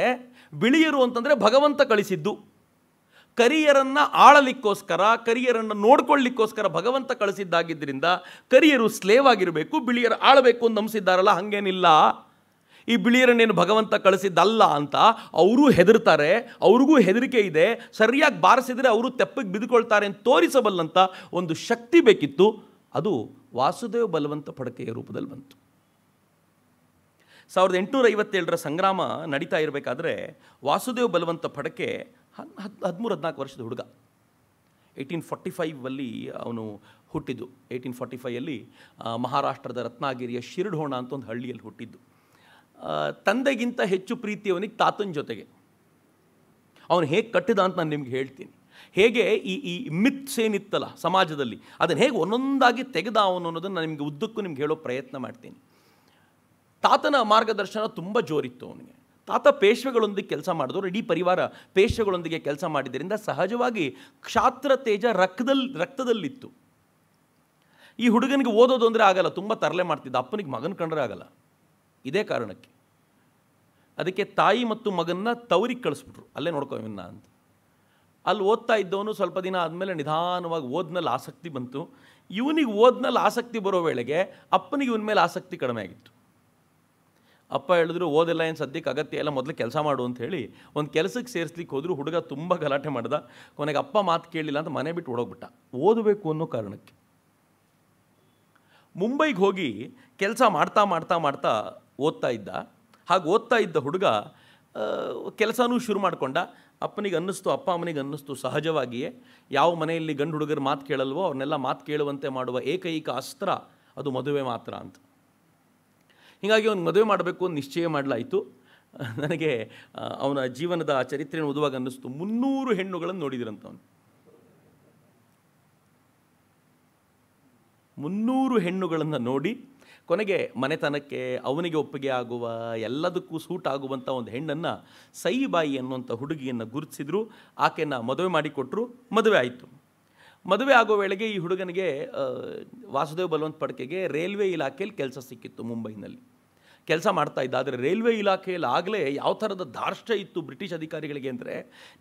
ಬಿಳಿಯರು ಅಂತಂದರೆ ಭಗವಂತ ಕಳಿಸಿದ್ದು ಕರಿಯರನ್ನು ಆಳಲಿಕ್ಕೋಸ್ಕರ ಕರಿಯರನ್ನು ನೋಡ್ಕೊಳ್ಳಿಕ್ಕೋಸ್ಕರ ಭಗವಂತ ಕಳಿಸಿದ್ದಾಗಿದ್ದರಿಂದ ಕರಿಯರು ಸ್ಲೇವ್ ಆಗಿರಬೇಕು ಬಿಳಿಯರು ಆಳಬೇಕು ಅಂತ ನಂಬಿಸಿದ್ದಾರಲ್ಲ ಹಾಗೇನಿಲ್ಲ ಈ ಬಿಳಿಯರನ್ನೇನು ಭಗವಂತ ಕಳಿಸಿದ್ದಲ್ಲ ಅಂತ ಅವರೂ ಹೆದರ್ತಾರೆ ಅವ್ರಿಗೂ ಹೆದರಿಕೆ ಇದೆ ಸರಿಯಾಗಿ ಬಾರಿಸಿದರೆ ಅವರು ತೆಪ್ಪಗೆ ಬಿದ್ದುಕೊಳ್ತಾರೆ ಅಂತ ತೋರಿಸಬಲ್ಲಂಥ ಒಂದು ಶಕ್ತಿ ಬೇಕಿತ್ತು ಅದು ವಾಸುದೇವ ಬಲವಂತ ಪಡಕೆಯ ರೂಪದಲ್ಲಿ ಬಂತು ಸಾವಿರದ ಎಂಟುನೂರ ಐವತ್ತೇಳರ ಸಂಗ್ರಾಮ ನಡೀತಾ ಇರಬೇಕಾದ್ರೆ ವಾಸುದೇವ್ ಬಲವಂತ ಪಡಕೆ ಹದ್ ಹದಿಮೂರು ಹದಿನಾಲ್ಕು ವರ್ಷದ ಹುಡುಗ ಏಯ್ಟೀನ್ ಫಾರ್ಟಿ ಫೈವಲ್ಲಿ ಅವನು ಹುಟ್ಟಿದ್ದು ಏಯ್ಟೀನ್ ಫಾರ್ಟಿ ಫೈವಲ್ಲಿ ಮಹಾರಾಷ್ಟ್ರದ ರತ್ನಾಗಿರಿಯ ಹೋಣ ಅಂತ ಒಂದು ಹಳ್ಳಿಯಲ್ಲಿ ಹುಟ್ಟಿದ್ದು ತಂದೆಗಿಂತ ಹೆಚ್ಚು ಪ್ರೀತಿ ಅವನಿಗೆ ತಾತನ ಜೊತೆಗೆ ಅವನು ಹೇಗೆ ಕಟ್ಟಿದ ಅಂತ ನಾನು ನಿಮ್ಗೆ ಹೇಳ್ತೀನಿ ಹೇಗೆ ಈ ಈ ಮಿತ್ಸ್ ಏನಿತ್ತಲ್ಲ ಸಮಾಜದಲ್ಲಿ ಅದನ್ನು ಹೇಗೆ ಒಂದೊಂದಾಗಿ ತೆಗೆದ ಅವನು ಅನ್ನೋದನ್ನು ನಿಮಗೆ ಉದ್ದಕ್ಕೂ ನಿಮ್ಗೆ ಹೇಳೋ ಪ್ರಯತ್ನ ಮಾಡ್ತೀನಿ ತಾತನ ಮಾರ್ಗದರ್ಶನ ತುಂಬ ಜೋರಿತ್ತು ಅವನಿಗೆ ತಾತ ಪೇಶ್ವೆಗಳೊಂದಿಗೆ ಕೆಲಸ ಮಾಡಿದವರು ಇಡೀ ಪರಿವಾರ ಪೇಶ್ವೆಗಳೊಂದಿಗೆ ಕೆಲಸ ಮಾಡಿದ್ದರಿಂದ ಸಹಜವಾಗಿ ಕ್ಷಾತ್ರ ತೇಜ ರಕ್ತದಲ್ಲಿ ರಕ್ತದಲ್ಲಿತ್ತು ಈ ಹುಡುಗನಿಗೆ ಓದೋದು ಅಂದರೆ ಆಗಲ್ಲ ತುಂಬ ತರಲೆ ಮಾಡ್ತಿದ್ದ ಅಪ್ಪನಿಗೆ ಮಗನ ಕಂಡ್ರೆ ಆಗಲ್ಲ ಇದೇ ಕಾರಣಕ್ಕೆ ಅದಕ್ಕೆ ತಾಯಿ ಮತ್ತು ಮಗನ ತವರಿಗೆ ಕಳಿಸ್ಬಿಟ್ರು ಅಲ್ಲೇ ನೋಡ್ಕೋ ಇವನ್ನ ಅಂತ ಅಲ್ಲಿ ಓದ್ತಾ ಇದ್ದವನು ಸ್ವಲ್ಪ ದಿನ ಆದಮೇಲೆ ನಿಧಾನವಾಗಿ ಓದ್ನಲ್ಲಿ ಆಸಕ್ತಿ ಬಂತು ಇವನಿಗೆ ಓದ್ನಲ್ಲಿ ಆಸಕ್ತಿ ಬರೋ ವೇಳೆಗೆ ಅಪ್ಪನಿಗೆ ಇವನ ಮೇಲೆ ಆಸಕ್ತಿ ಕಡಿಮೆ ಆಗಿತ್ತು ಅಪ್ಪ ಹೇಳಿದ್ರು ಓದಿಲ್ಲ ಏನು ಸದ್ಯಕ್ಕೆ ಅಗತ್ಯ ಎಲ್ಲ ಮೊದಲು ಕೆಲಸ ಮಾಡು ಅಂತ ಹೇಳಿ ಒಂದು ಕೆಲಸಕ್ಕೆ ಸೇರಿಸ್ಲಿಕ್ಕೆ ಹೋದರೂ ಹುಡುಗ ತುಂಬ ಗಲಾಟೆ ಮಾಡ್ದ ಕೊನೆಗೆ ಅಪ್ಪ ಮಾತು ಕೇಳಲಿಲ್ಲ ಅಂತ ಮನೆ ಬಿಟ್ಟು ಓಡೋಗ್ಬಿಟ್ಟ ಓದಬೇಕು ಅನ್ನೋ ಕಾರಣಕ್ಕೆ ಮುಂಬೈಗೆ ಹೋಗಿ ಕೆಲಸ ಮಾಡ್ತಾ ಮಾಡ್ತಾ ಮಾಡ್ತಾ ಓದ್ತಾ ಇದ್ದ ಹಾಗೆ ಓದ್ತಾ ಇದ್ದ ಹುಡುಗ ಕೆಲಸನೂ ಶುರು ಮಾಡಿಕೊಂಡ ಅಪ್ಪನಿಗೆ ಅನ್ನಿಸ್ತು ಅಪ್ಪ ಅಮ್ಮನಿಗೆ ಅನ್ನಿಸ್ತು ಸಹಜವಾಗಿಯೇ ಯಾವ ಮನೆಯಲ್ಲಿ ಗಂಡು ಹುಡುಗರು ಮಾತು ಕೇಳಲ್ವೋ ಅವ್ರನ್ನೆಲ್ಲ ಮಾತು ಕೇಳುವಂತೆ ಮಾಡುವ ಏಕೈಕ ಅಸ್ತ್ರ ಅದು ಮದುವೆ ಮಾತ್ರ ಅಂತ ಹೀಗಾಗಿ ಅವ್ನು ಮದುವೆ ಮಾಡಬೇಕು ಅಂತ ನಿಶ್ಚಯ ಮಾಡಲಾಯಿತು ನನಗೆ ಅವನ ಜೀವನದ ಚರಿತ್ರೆಯನ್ನು ಓದುವಾಗ ಅನ್ನಿಸ್ತು ಮುನ್ನೂರು ಹೆಣ್ಣುಗಳನ್ನು ನೋಡಿದಿರಂತ ಅವನು ಮುನ್ನೂರು ಹೆಣ್ಣುಗಳನ್ನು ನೋಡಿ ಕೊನೆಗೆ ಮನೆತನಕ್ಕೆ ಅವನಿಗೆ ಒಪ್ಪಿಗೆ ಆಗುವ ಎಲ್ಲದಕ್ಕೂ ಸೂಟ್ ಆಗುವಂಥ ಒಂದು ಹೆಣ್ಣನ್ನು ಸೈಬಾಯಿ ಅನ್ನುವಂಥ ಹುಡುಗಿಯನ್ನು ಗುರುತಿಸಿದ್ರು ಆಕೆಯನ್ನು ಮದುವೆ ಮಾಡಿಕೊಟ್ರು ಮದುವೆ ಆಯಿತು ಮದುವೆ ಆಗೋ ವೇಳೆಗೆ ಈ ಹುಡುಗನಿಗೆ ವಾಸುದೇವ್ ಬಲವಂತ್ ಪಡ್ಕೆಗೆ ರೈಲ್ವೆ ಇಲಾಖೆಯಲ್ಲಿ ಕೆಲಸ ಸಿಕ್ಕಿತ್ತು ಮುಂಬೈನಲ್ಲಿ ಕೆಲಸ ಮಾಡ್ತಾ ಇದ್ದ ಆದರೆ ರೈಲ್ವೆ ಇಲಾಖೆಯಲ್ಲಿ ಆಗಲೇ ಯಾವ ಥರದ ಧಾರ್ಷ್ಟ್ಯ ಇತ್ತು ಬ್ರಿಟಿಷ್ ಅಧಿಕಾರಿಗಳಿಗೆ ಅಂದರೆ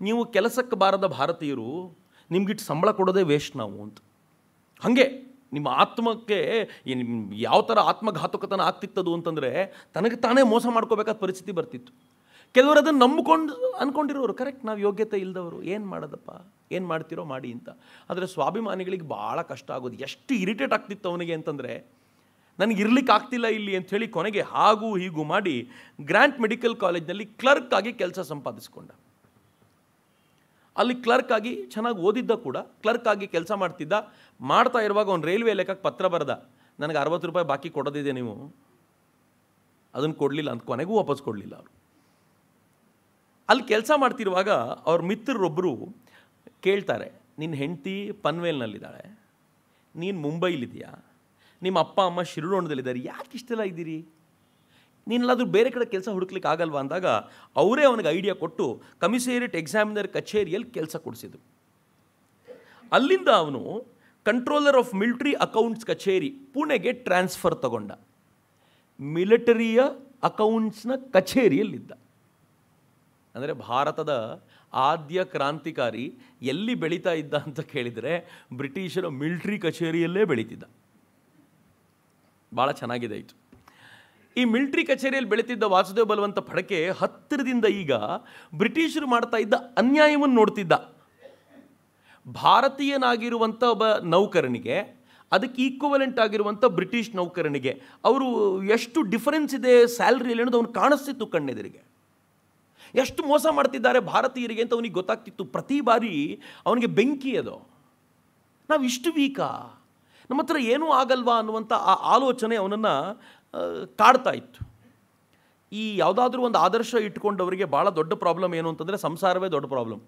ನೀವು ಕೆಲಸಕ್ಕೆ ಬಾರದ ಭಾರತೀಯರು ನಿಮ್ಗಿಟ್ಟು ಸಂಬಳ ಕೊಡೋದೇ ವೇಸ್ಟ್ ನಾವು ಅಂತ ಹಾಗೆ ನಿಮ್ಮ ಆತ್ಮಕ್ಕೆ ಯಾವ ಥರ ಆತ್ಮಘಾತುಕತನ ಆಗ್ತಿತ್ತದು ಅಂತಂದರೆ ತನಗೆ ತಾನೇ ಮೋಸ ಮಾಡ್ಕೋಬೇಕಾದ ಪರಿಸ್ಥಿತಿ ಬರ್ತಿತ್ತು ಕೆಲವರು ಅದನ್ನು ನಂಬಿಕೊಂಡು ಅಂದ್ಕೊಂಡಿರೋರು ಕರೆಕ್ಟ್ ನಾವು ಯೋಗ್ಯತೆ ಇಲ್ಲದವರು ಏನು ಮಾಡೋದಪ್ಪ ಏನು ಮಾಡ್ತಿರೋ ಮಾಡಿ ಅಂತ ಆದರೆ ಸ್ವಾಭಿಮಾನಿಗಳಿಗೆ ಭಾಳ ಕಷ್ಟ ಆಗೋದು ಎಷ್ಟು ಇರಿಟೇಟ್ ಆಗ್ತಿತ್ತು ಅವನಿಗೆ ಅಂತಂದರೆ ನನಗೆ ಇರ್ಲಿಕ್ಕೆ ಆಗ್ತಿಲ್ಲ ಇಲ್ಲಿ ಅಂಥೇಳಿ ಕೊನೆಗೆ ಹಾಗೂ ಹೀಗೂ ಮಾಡಿ ಗ್ರ್ಯಾಂಟ್ ಮೆಡಿಕಲ್ ಕಾಲೇಜ್ನಲ್ಲಿ ಕ್ಲರ್ಕ್ ಆಗಿ ಕೆಲಸ ಸಂಪಾದಿಸ್ಕೊಂಡ ಅಲ್ಲಿ ಕ್ಲರ್ಕ್ ಆಗಿ ಚೆನ್ನಾಗಿ ಓದಿದ್ದ ಕೂಡ ಕ್ಲರ್ಕ್ ಆಗಿ ಕೆಲಸ ಮಾಡ್ತಿದ್ದ ಮಾಡ್ತಾ ಇರುವಾಗ ಒಂದು ರೈಲ್ವೆ ಲೆಕ್ಕಕ್ಕೆ ಪತ್ರ ಬರೆದ ನನಗೆ ಅರವತ್ತು ರೂಪಾಯಿ ಬಾಕಿ ಕೊಡೋದಿದೆ ನೀವು ಅದನ್ನು ಕೊಡಲಿಲ್ಲ ಅಂತ ಕೊನೆಗೂ ವಾಪಸ್ ಕೊಡಲಿಲ್ಲ ಅವರು ಅಲ್ಲಿ ಕೆಲಸ ಮಾಡ್ತಿರುವಾಗ ಅವ್ರ ಮಿತ್ರರೊಬ್ಬರು ಕೇಳ್ತಾರೆ ನಿನ್ನ ಹೆಂಡತಿ ಪನ್ವೇಲ್ನಲ್ಲಿದ್ದಾಳೆ ನೀನು ಮುಂಬೈಲಿದೆಯಾ ನಿಮ್ಮ ಅಪ್ಪ ಅಮ್ಮ ಶಿರಡೋಣದಲ್ಲಿದ್ದಾರೆ ಯಾಕೆ ಇಷ್ಟೆಲ್ಲ ಇದ್ದೀರಿ ನೀನಲ್ಲಾದರೂ ಬೇರೆ ಕಡೆ ಕೆಲಸ ಹುಡುಕ್ಲಿಕ್ಕೆ ಆಗಲ್ವಾ ಅಂದಾಗ ಅವರೇ ಅವನಿಗೆ ಐಡಿಯಾ ಕೊಟ್ಟು ಕಮಿಸೇರಿಯೇಟ್ ಎಕ್ಸಾಮಿನರ್ ಕಚೇರಿಯಲ್ಲಿ ಕೆಲಸ ಕೊಡಿಸಿದರು ಅಲ್ಲಿಂದ ಅವನು ಕಂಟ್ರೋಲರ್ ಆಫ್ ಮಿಲಿಟ್ರಿ ಅಕೌಂಟ್ಸ್ ಕಚೇರಿ ಪುಣೆಗೆ ಟ್ರಾನ್ಸ್ಫರ್ ತಗೊಂಡ ಮಿಲಿಟರಿಯ ಅಕೌಂಟ್ಸ್ನ ಕಚೇರಿಯಲ್ಲಿದ್ದ ಅಂದರೆ ಭಾರತದ ಆದ್ಯ ಕ್ರಾಂತಿಕಾರಿ ಎಲ್ಲಿ ಬೆಳೀತಾ ಇದ್ದ ಅಂತ ಕೇಳಿದರೆ ಬ್ರಿಟಿಷರ ಮಿಲ್ಟ್ರಿ ಕಚೇರಿಯಲ್ಲೇ ಬೆಳೀತಿದ್ದ ಭಾಳ ಚೆನ್ನಾಗಿದೆ ಇದು ಈ ಮಿಲಿಟ್ರಿ ಕಚೇರಿಯಲ್ಲಿ ಬೆಳೀತಿದ್ದ ವಾಸುದೇವ ಬಲವಂತ ಫಡಕೆ ಹತ್ತಿರದಿಂದ ಈಗ ಬ್ರಿಟಿಷರು ಮಾಡ್ತಾ ಇದ್ದ ಅನ್ಯಾಯವನ್ನು ನೋಡ್ತಿದ್ದ ಭಾರತೀಯನಾಗಿರುವಂಥ ಒಬ್ಬ ನೌಕರನಿಗೆ ಅದಕ್ಕೆ ಈಕ್ವಲೆಂಟ್ ಆಗಿರುವಂಥ ಬ್ರಿಟಿಷ್ ನೌಕರನಿಗೆ ಅವರು ಎಷ್ಟು ಡಿಫರೆನ್ಸ್ ಇದೆ ಸ್ಯಾಲ್ರಿಯಲ್ಲಿ ಅನ್ನೋದು ಅವ್ನು ಕಾಣಿಸ್ತಿತ್ತು ಕಣ್ಣೆದುರಿಗೆ ಎಷ್ಟು ಮೋಸ ಮಾಡ್ತಿದ್ದಾರೆ ಭಾರತೀಯರಿಗೆ ಅಂತ ಅವನಿಗೆ ಗೊತ್ತಾಗ್ತಿತ್ತು ಪ್ರತಿ ಬಾರಿ ಅವನಿಗೆ ಬೆಂಕಿ ಅದು ನಾವು ಇಷ್ಟು ವೀಕಾ ನಮ್ಮ ಹತ್ರ ಏನೂ ಆಗಲ್ವಾ ಅನ್ನುವಂಥ ಆ ಆಲೋಚನೆ ಅವನನ್ನು ಕಾಡ್ತಾ ಇತ್ತು ಈ ಯಾವುದಾದ್ರೂ ಒಂದು ಆದರ್ಶ ಇಟ್ಕೊಂಡವರಿಗೆ ಭಾಳ ದೊಡ್ಡ ಪ್ರಾಬ್ಲಮ್ ಏನು ಅಂತಂದರೆ ಸಂಸಾರವೇ ದೊಡ್ಡ ಪ್ರಾಬ್ಲಮ್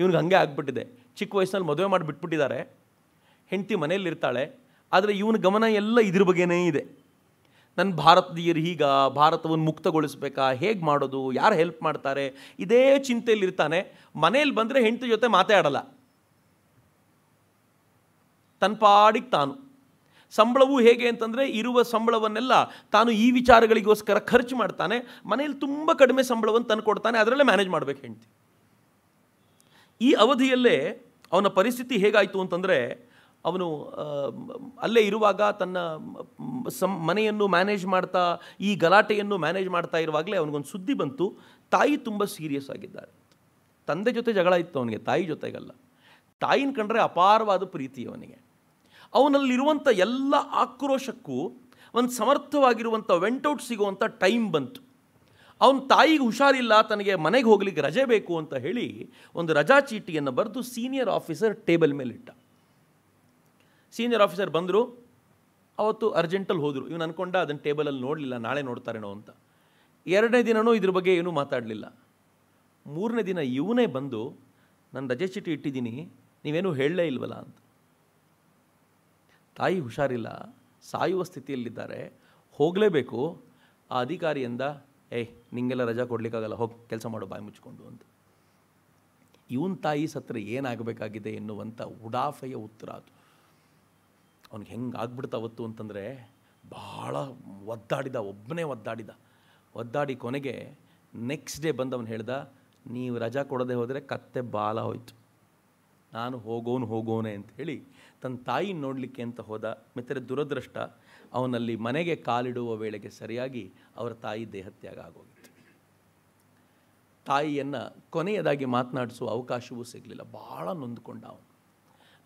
ಇವ್ನಿಗೆ ಹಾಗೆ ಆಗಿಬಿಟ್ಟಿದೆ ಚಿಕ್ಕ ವಯಸ್ಸಿನಲ್ಲಿ ಮದುವೆ ಮಾಡಿ ಬಿಟ್ಬಿಟ್ಟಿದ್ದಾರೆ ಹೆಂಡತಿ ಮನೆಯಲ್ಲಿರ್ತಾಳೆ ಆದರೆ ಇವನ ಗಮನ ಎಲ್ಲ ಇದ್ರ ಬಗ್ಗೆನೇ ಇದೆ ನನ್ನ ಭಾರತೀಯರು ಈಗ ಭಾರತವನ್ನು ಮುಕ್ತಗೊಳಿಸ್ಬೇಕಾ ಹೇಗೆ ಮಾಡೋದು ಯಾರು ಹೆಲ್ಪ್ ಮಾಡ್ತಾರೆ ಇದೇ ಚಿಂತೆಯಲ್ಲಿರ್ತಾನೆ ಮನೆಯಲ್ಲಿ ಬಂದರೆ ಹೆಂಡತಿ ಜೊತೆ ಮಾತಾಡಲ್ಲ ತನ್ನ ಪಾಡಿಗೆ ತಾನು ಸಂಬಳವೂ ಹೇಗೆ ಅಂತಂದರೆ ಇರುವ ಸಂಬಳವನ್ನೆಲ್ಲ ತಾನು ಈ ವಿಚಾರಗಳಿಗೋಸ್ಕರ ಖರ್ಚು ಮಾಡ್ತಾನೆ ಮನೆಯಲ್ಲಿ ತುಂಬ ಕಡಿಮೆ ಸಂಬಳವನ್ನು ತಂದು ಕೊಡ್ತಾನೆ ಅದರಲ್ಲೇ ಮ್ಯಾನೇಜ್ ಮಾಡಬೇಕು ಹೇಳ್ತಿ ಈ ಅವಧಿಯಲ್ಲೇ ಅವನ ಪರಿಸ್ಥಿತಿ ಹೇಗಾಯಿತು ಅಂತಂದರೆ ಅವನು ಅಲ್ಲೇ ಇರುವಾಗ ತನ್ನ ಸಂ ಮನೆಯನ್ನು ಮ್ಯಾನೇಜ್ ಮಾಡ್ತಾ ಈ ಗಲಾಟೆಯನ್ನು ಮ್ಯಾನೇಜ್ ಮಾಡ್ತಾ ಇರುವಾಗಲೇ ಅವನಿಗೊಂದು ಸುದ್ದಿ ಬಂತು ತಾಯಿ ತುಂಬ ಸೀರಿಯಸ್ ಆಗಿದ್ದಾರೆ ತಂದೆ ಜೊತೆ ಜಗಳ ಇತ್ತು ಅವನಿಗೆ ತಾಯಿ ಜೊತೆಗಲ್ಲ ತಾಯಿನ ಕಂಡ್ರೆ ಅಪಾರವಾದ ಪ್ರೀತಿ ಅವನಿಗೆ ಅವನಲ್ಲಿರುವಂಥ ಎಲ್ಲ ಆಕ್ರೋಶಕ್ಕೂ ಒಂದು ಸಮರ್ಥವಾಗಿರುವಂಥ ವೆಂಟೌಟ್ ಸಿಗುವಂಥ ಟೈಮ್ ಬಂತು ಅವನ ತಾಯಿಗೆ ಹುಷಾರಿಲ್ಲ ತನಗೆ ಮನೆಗೆ ಹೋಗ್ಲಿಕ್ಕೆ ರಜೆ ಬೇಕು ಅಂತ ಹೇಳಿ ಒಂದು ರಜಾ ಚೀಟಿಯನ್ನು ಬರೆದು ಸೀನಿಯರ್ ಆಫೀಸರ್ ಟೇಬಲ್ ಮೇಲಿಟ್ಟ ಸೀನಿಯರ್ ಆಫೀಸರ್ ಬಂದರು ಅವತ್ತು ಅರ್ಜೆಂಟಲ್ಲಿ ಹೋದರು ಇವನು ಅಂದ್ಕೊಂಡ ಅದನ್ನು ಟೇಬಲಲ್ಲಿ ನೋಡಲಿಲ್ಲ ನಾಳೆ ನೋಡ್ತಾರೇನೋ ಅಂತ ಎರಡನೇ ದಿನವೂ ಇದ್ರ ಬಗ್ಗೆ ಏನೂ ಮಾತಾಡಲಿಲ್ಲ ಮೂರನೇ ದಿನ ಇವನೇ ಬಂದು ನಾನು ರಜೆ ಚೀಟಿ ಇಟ್ಟಿದ್ದೀನಿ ನೀವೇನೂ ಹೇಳಲೇ ಇಲ್ವಲ್ಲ ಅಂತ ತಾಯಿ ಹುಷಾರಿಲ್ಲ ಸಾಯುವ ಸ್ಥಿತಿಯಲ್ಲಿದ್ದಾರೆ ಹೋಗಲೇಬೇಕು ಆ ಅಧಿಕಾರಿಯಿಂದ ಏಯ್ ನಿಂಗೆಲ್ಲ ರಜಾ ಕೊಡಲಿಕ್ಕಾಗಲ್ಲ ಹೋಗಿ ಕೆಲಸ ಮಾಡೋ ಬಾಯಿ ಮುಚ್ಕೊಂಡು ಅಂತ ಇವನ ತಾಯಿ ಸತ್ರ ಏನಾಗಬೇಕಾಗಿದೆ ಎನ್ನುವಂಥ ಉಡಾಫೆಯ ಉತ್ತರ ಅದು ಅವ್ನಿಗೆ ಹೆಂಗೆ ಅವತ್ತು ಅಂತಂದರೆ ಭಾಳ ಒದ್ದಾಡಿದ ಒಬ್ಬನೇ ಒದ್ದಾಡಿದ ಒದ್ದಾಡಿ ಕೊನೆಗೆ ನೆಕ್ಸ್ಟ್ ಡೇ ಬಂದು ಅವನು ಹೇಳ್ದ ನೀವು ರಜಾ ಕೊಡದೆ ಹೋದರೆ ಕತ್ತೆ ಬಾಲ ಹೋಯಿತು ನಾನು ಹೋಗೋನು ಹೋಗೋನೆ ಹೇಳಿ ತನ್ನ ತಾಯಿ ನೋಡಲಿಕ್ಕೆ ಅಂತ ಹೋದ ಮಿತ್ರ ದುರದೃಷ್ಟ ಅವನಲ್ಲಿ ಮನೆಗೆ ಕಾಲಿಡುವ ವೇಳೆಗೆ ಸರಿಯಾಗಿ ಅವರ ತಾಯಿ ದೇಹತ್ಯಾಗ ಆಗೋಗಿತ್ತು ತಾಯಿಯನ್ನು ಕೊನೆಯದಾಗಿ ಮಾತನಾಡಿಸುವ ಅವಕಾಶವೂ ಸಿಗಲಿಲ್ಲ ಭಾಳ ನೊಂದುಕೊಂಡ ಅವನು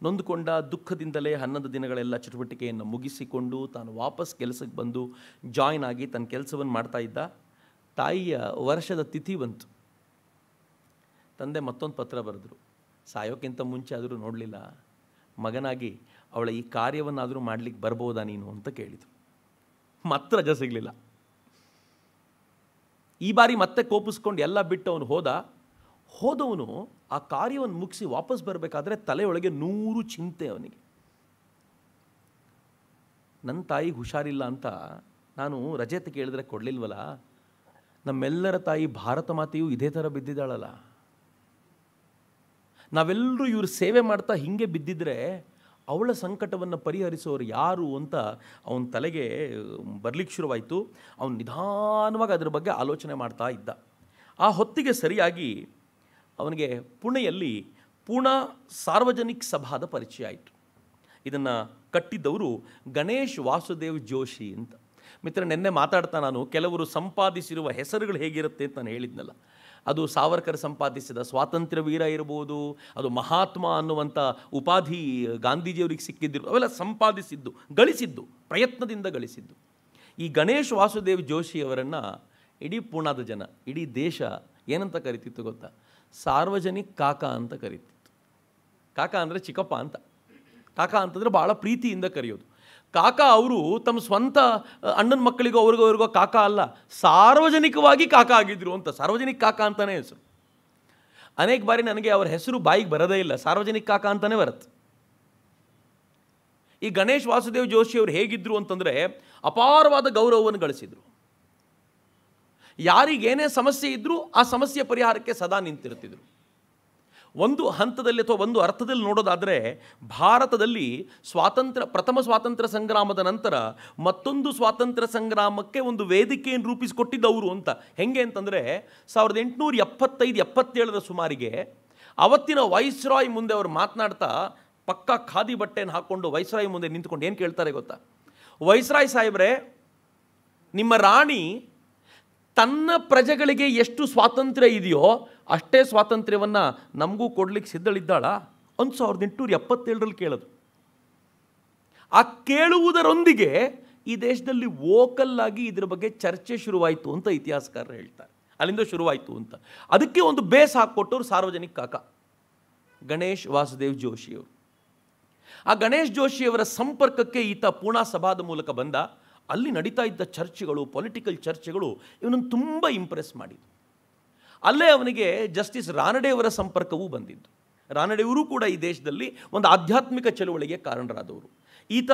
ನೊಂದುಕೊಂಡ ದುಃಖದಿಂದಲೇ ಹನ್ನೊಂದು ದಿನಗಳೆಲ್ಲ ಚಟುವಟಿಕೆಯನ್ನು ಮುಗಿಸಿಕೊಂಡು ತಾನು ವಾಪಸ್ ಕೆಲಸಕ್ಕೆ ಬಂದು ಜಾಯಿನ್ ಆಗಿ ತನ್ನ ಕೆಲಸವನ್ನು ಮಾಡ್ತಾ ಇದ್ದ ತಾಯಿಯ ವರ್ಷದ ತಿಥಿ ಬಂತು ತಂದೆ ಮತ್ತೊಂದು ಪತ್ರ ಬರೆದರು ಸಾಯೋಕ್ಕಿಂತ ಮುಂಚೆ ಆದರೂ ನೋಡಲಿಲ್ಲ ಮಗನಾಗಿ ಅವಳ ಈ ಕಾರ್ಯವನ್ನಾದರೂ ಮಾಡಲಿಕ್ಕೆ ಬರ್ಬೋದಾ ನೀನು ಅಂತ ಕೇಳಿದರು ಮತ್ತೆ ರಜೆ ಸಿಗಲಿಲ್ಲ ಈ ಬಾರಿ ಮತ್ತೆ ಕೋಪಿಸ್ಕೊಂಡು ಎಲ್ಲ ಬಿಟ್ಟು ಅವನು ಹೋದ ಹೋದವನು ಆ ಕಾರ್ಯವನ್ನು ಮುಗಿಸಿ ವಾಪಸ್ ಬರಬೇಕಾದ್ರೆ ತಲೆಯೊಳಗೆ ನೂರು ಚಿಂತೆ ಅವನಿಗೆ ನನ್ನ ತಾಯಿ ಹುಷಾರಿಲ್ಲ ಅಂತ ನಾನು ರಜೆ ಕೇಳಿದ್ರೆ ಕೊಡಲಿಲ್ವಲ್ಲ ನಮ್ಮೆಲ್ಲರ ತಾಯಿ ಭಾರತ ಮಾತೆಯೂ ಇದೇ ಥರ ಬಿದ್ದಿದ್ದಾಳಲ್ಲ ನಾವೆಲ್ಲರೂ ಇವರು ಸೇವೆ ಮಾಡ್ತಾ ಹೀಗೆ ಬಿದ್ದಿದ್ರೆ ಅವಳ ಸಂಕಟವನ್ನು ಪರಿಹರಿಸೋರು ಯಾರು ಅಂತ ಅವನ ತಲೆಗೆ ಬರಲಿಕ್ಕೆ ಶುರುವಾಯಿತು ಅವನು ನಿಧಾನವಾಗಿ ಅದರ ಬಗ್ಗೆ ಆಲೋಚನೆ ಮಾಡ್ತಾ ಇದ್ದ ಆ ಹೊತ್ತಿಗೆ ಸರಿಯಾಗಿ ಅವನಿಗೆ ಪುಣೆಯಲ್ಲಿ ಪುಣ ಸಾರ್ವಜನಿಕ ಸಭಾದ ಪರಿಚಯ ಆಯಿತು ಇದನ್ನು ಕಟ್ಟಿದ್ದವರು ಗಣೇಶ್ ವಾಸುದೇವ್ ಜೋಶಿ ಅಂತ ಮಿತ್ರ ನಿನ್ನೆ ಮಾತಾಡ್ತಾ ನಾನು ಕೆಲವರು ಸಂಪಾದಿಸಿರುವ ಹೆಸರುಗಳು ಹೇಗಿರುತ್ತೆ ಅಂತ ನಾನು ಹೇಳಿದ್ನಲ್ಲ ಅದು ಸಾವರ್ಕರ್ ಸಂಪಾದಿಸಿದ ಸ್ವಾತಂತ್ರ್ಯ ವೀರ ಇರ್ಬೋದು ಅದು ಮಹಾತ್ಮ ಅನ್ನುವಂಥ ಉಪಾಧಿ ಗಾಂಧೀಜಿಯವರಿಗೆ ಸಿಕ್ಕಿದ್ದಿರು ಅವೆಲ್ಲ ಸಂಪಾದಿಸಿದ್ದು ಗಳಿಸಿದ್ದು ಪ್ರಯತ್ನದಿಂದ ಗಳಿಸಿದ್ದು ಈ ಗಣೇಶ್ ವಾಸುದೇವ್ ಜೋಶಿಯವರನ್ನು ಇಡೀ ಪೂರ್ಣದ ಜನ ಇಡೀ ದೇಶ ಏನಂತ ಕರಿತಿತ್ತು ಗೊತ್ತಾ ಸಾರ್ವಜನಿಕ ಕಾಕ ಅಂತ ಕರಿತಿತ್ತು ಕಾಕ ಅಂದರೆ ಚಿಕ್ಕಪ್ಪ ಅಂತ ಕಾಕ ಅಂತಂದರೆ ಭಾಳ ಪ್ರೀತಿಯಿಂದ ಕರೆಯೋದು ಕಾಕ ಅವರು ತಮ್ಮ ಸ್ವಂತ ಅಣ್ಣನ ಮಕ್ಕಳಿಗೋ ಅವ್ರಿಗೋ ಅವ್ರಿಗೋ ಕಾಕ ಅಲ್ಲ ಸಾರ್ವಜನಿಕವಾಗಿ ಕಾಕ ಆಗಿದ್ದರು ಅಂತ ಸಾರ್ವಜನಿಕ ಕಾಕ ಅಂತಲೇ ಹೆಸರು ಅನೇಕ ಬಾರಿ ನನಗೆ ಅವರ ಹೆಸರು ಬಾಯಿಗೆ ಬರೋದೇ ಇಲ್ಲ ಸಾರ್ವಜನಿಕ ಕಾಕ ಅಂತಲೇ ಬರುತ್ತೆ ಈ ಗಣೇಶ್ ವಾಸುದೇವ್ ಜೋಶಿ ಅವರು ಹೇಗಿದ್ದರು ಅಂತಂದರೆ ಅಪಾರವಾದ ಗೌರವವನ್ನು ಗಳಿಸಿದರು ಯಾರಿಗೇನೇ ಸಮಸ್ಯೆ ಇದ್ದರೂ ಆ ಸಮಸ್ಯೆ ಪರಿಹಾರಕ್ಕೆ ಸದಾ ನಿಂತಿರ್ತಿದ್ರು ಒಂದು ಹಂತದಲ್ಲಿ ಅಥವಾ ಒಂದು ಅರ್ಥದಲ್ಲಿ ನೋಡೋದಾದರೆ ಭಾರತದಲ್ಲಿ ಸ್ವಾತಂತ್ರ್ಯ ಪ್ರಥಮ ಸ್ವಾತಂತ್ರ್ಯ ಸಂಗ್ರಾಮದ ನಂತರ ಮತ್ತೊಂದು ಸ್ವಾತಂತ್ರ್ಯ ಸಂಗ್ರಾಮಕ್ಕೆ ಒಂದು ವೇದಿಕೆಯನ್ನು ರೂಪಿಸಿಕೊಟ್ಟಿದ್ದವರು ಅಂತ ಹೆಂಗೆ ಅಂತಂದರೆ ಸಾವಿರದ ಎಂಟುನೂರ ಎಪ್ಪತ್ತೈದು ಎಪ್ಪತ್ತೇಳರ ಸುಮಾರಿಗೆ ಅವತ್ತಿನ ವೈಸ್ರಾಯ್ ಮುಂದೆ ಅವರು ಮಾತನಾಡ್ತಾ ಪಕ್ಕ ಖಾದಿ ಬಟ್ಟೆಯನ್ನು ಹಾಕ್ಕೊಂಡು ವೈಸ್ರಾಯ್ ಮುಂದೆ ನಿಂತ್ಕೊಂಡು ಏನು ಕೇಳ್ತಾರೆ ಗೊತ್ತಾ ವೈಸ್ರಾಯ್ ಸಾಹೇಬ್ರೆ ನಿಮ್ಮ ರಾಣಿ ತನ್ನ ಪ್ರಜೆಗಳಿಗೆ ಎಷ್ಟು ಸ್ವಾತಂತ್ರ್ಯ ಇದೆಯೋ ಅಷ್ಟೇ ಸ್ವಾತಂತ್ರ್ಯವನ್ನು ನಮಗೂ ಕೊಡಲಿಕ್ಕೆ ಸಿದ್ಧಳಿದ್ದಾಳ ಒಂದು ಸಾವಿರದ ಎಂಟುನೂರ ಎಪ್ಪತ್ತೇಳರಲ್ಲಿ ಕೇಳೋದು ಆ ಕೇಳುವುದರೊಂದಿಗೆ ಈ ದೇಶದಲ್ಲಿ ಆಗಿ ಇದರ ಬಗ್ಗೆ ಚರ್ಚೆ ಶುರುವಾಯಿತು ಅಂತ ಇತಿಹಾಸಕಾರರು ಹೇಳ್ತಾರೆ ಅಲ್ಲಿಂದ ಶುರುವಾಯಿತು ಅಂತ ಅದಕ್ಕೆ ಒಂದು ಬೇಸ್ ಹಾಕ್ಕೊಟ್ಟವ್ರು ಸಾರ್ವಜನಿಕ ಕಾಕ ಗಣೇಶ್ ವಾಸುದೇವ್ ಜೋಶಿಯವರು ಆ ಗಣೇಶ್ ಜೋಶಿಯವರ ಸಂಪರ್ಕಕ್ಕೆ ಈತ ಪೂಣಾ ಸಭಾದ ಮೂಲಕ ಬಂದ ಅಲ್ಲಿ ನಡೀತಾ ಇದ್ದ ಚರ್ಚೆಗಳು ಪೊಲಿಟಿಕಲ್ ಚರ್ಚೆಗಳು ಇವನನ್ನು ತುಂಬ ಇಂಪ್ರೆಸ್ ಮಾಡಿತು ಅಲ್ಲೇ ಅವನಿಗೆ ಜಸ್ಟಿಸ್ ರಾನಡೆಯವರ ಸಂಪರ್ಕವೂ ಬಂದಿದ್ದು ರಾನಡೆಯವರು ಕೂಡ ಈ ದೇಶದಲ್ಲಿ ಒಂದು ಆಧ್ಯಾತ್ಮಿಕ ಚಳುವಳಿಗೆ ಕಾರಣರಾದವರು ಈತ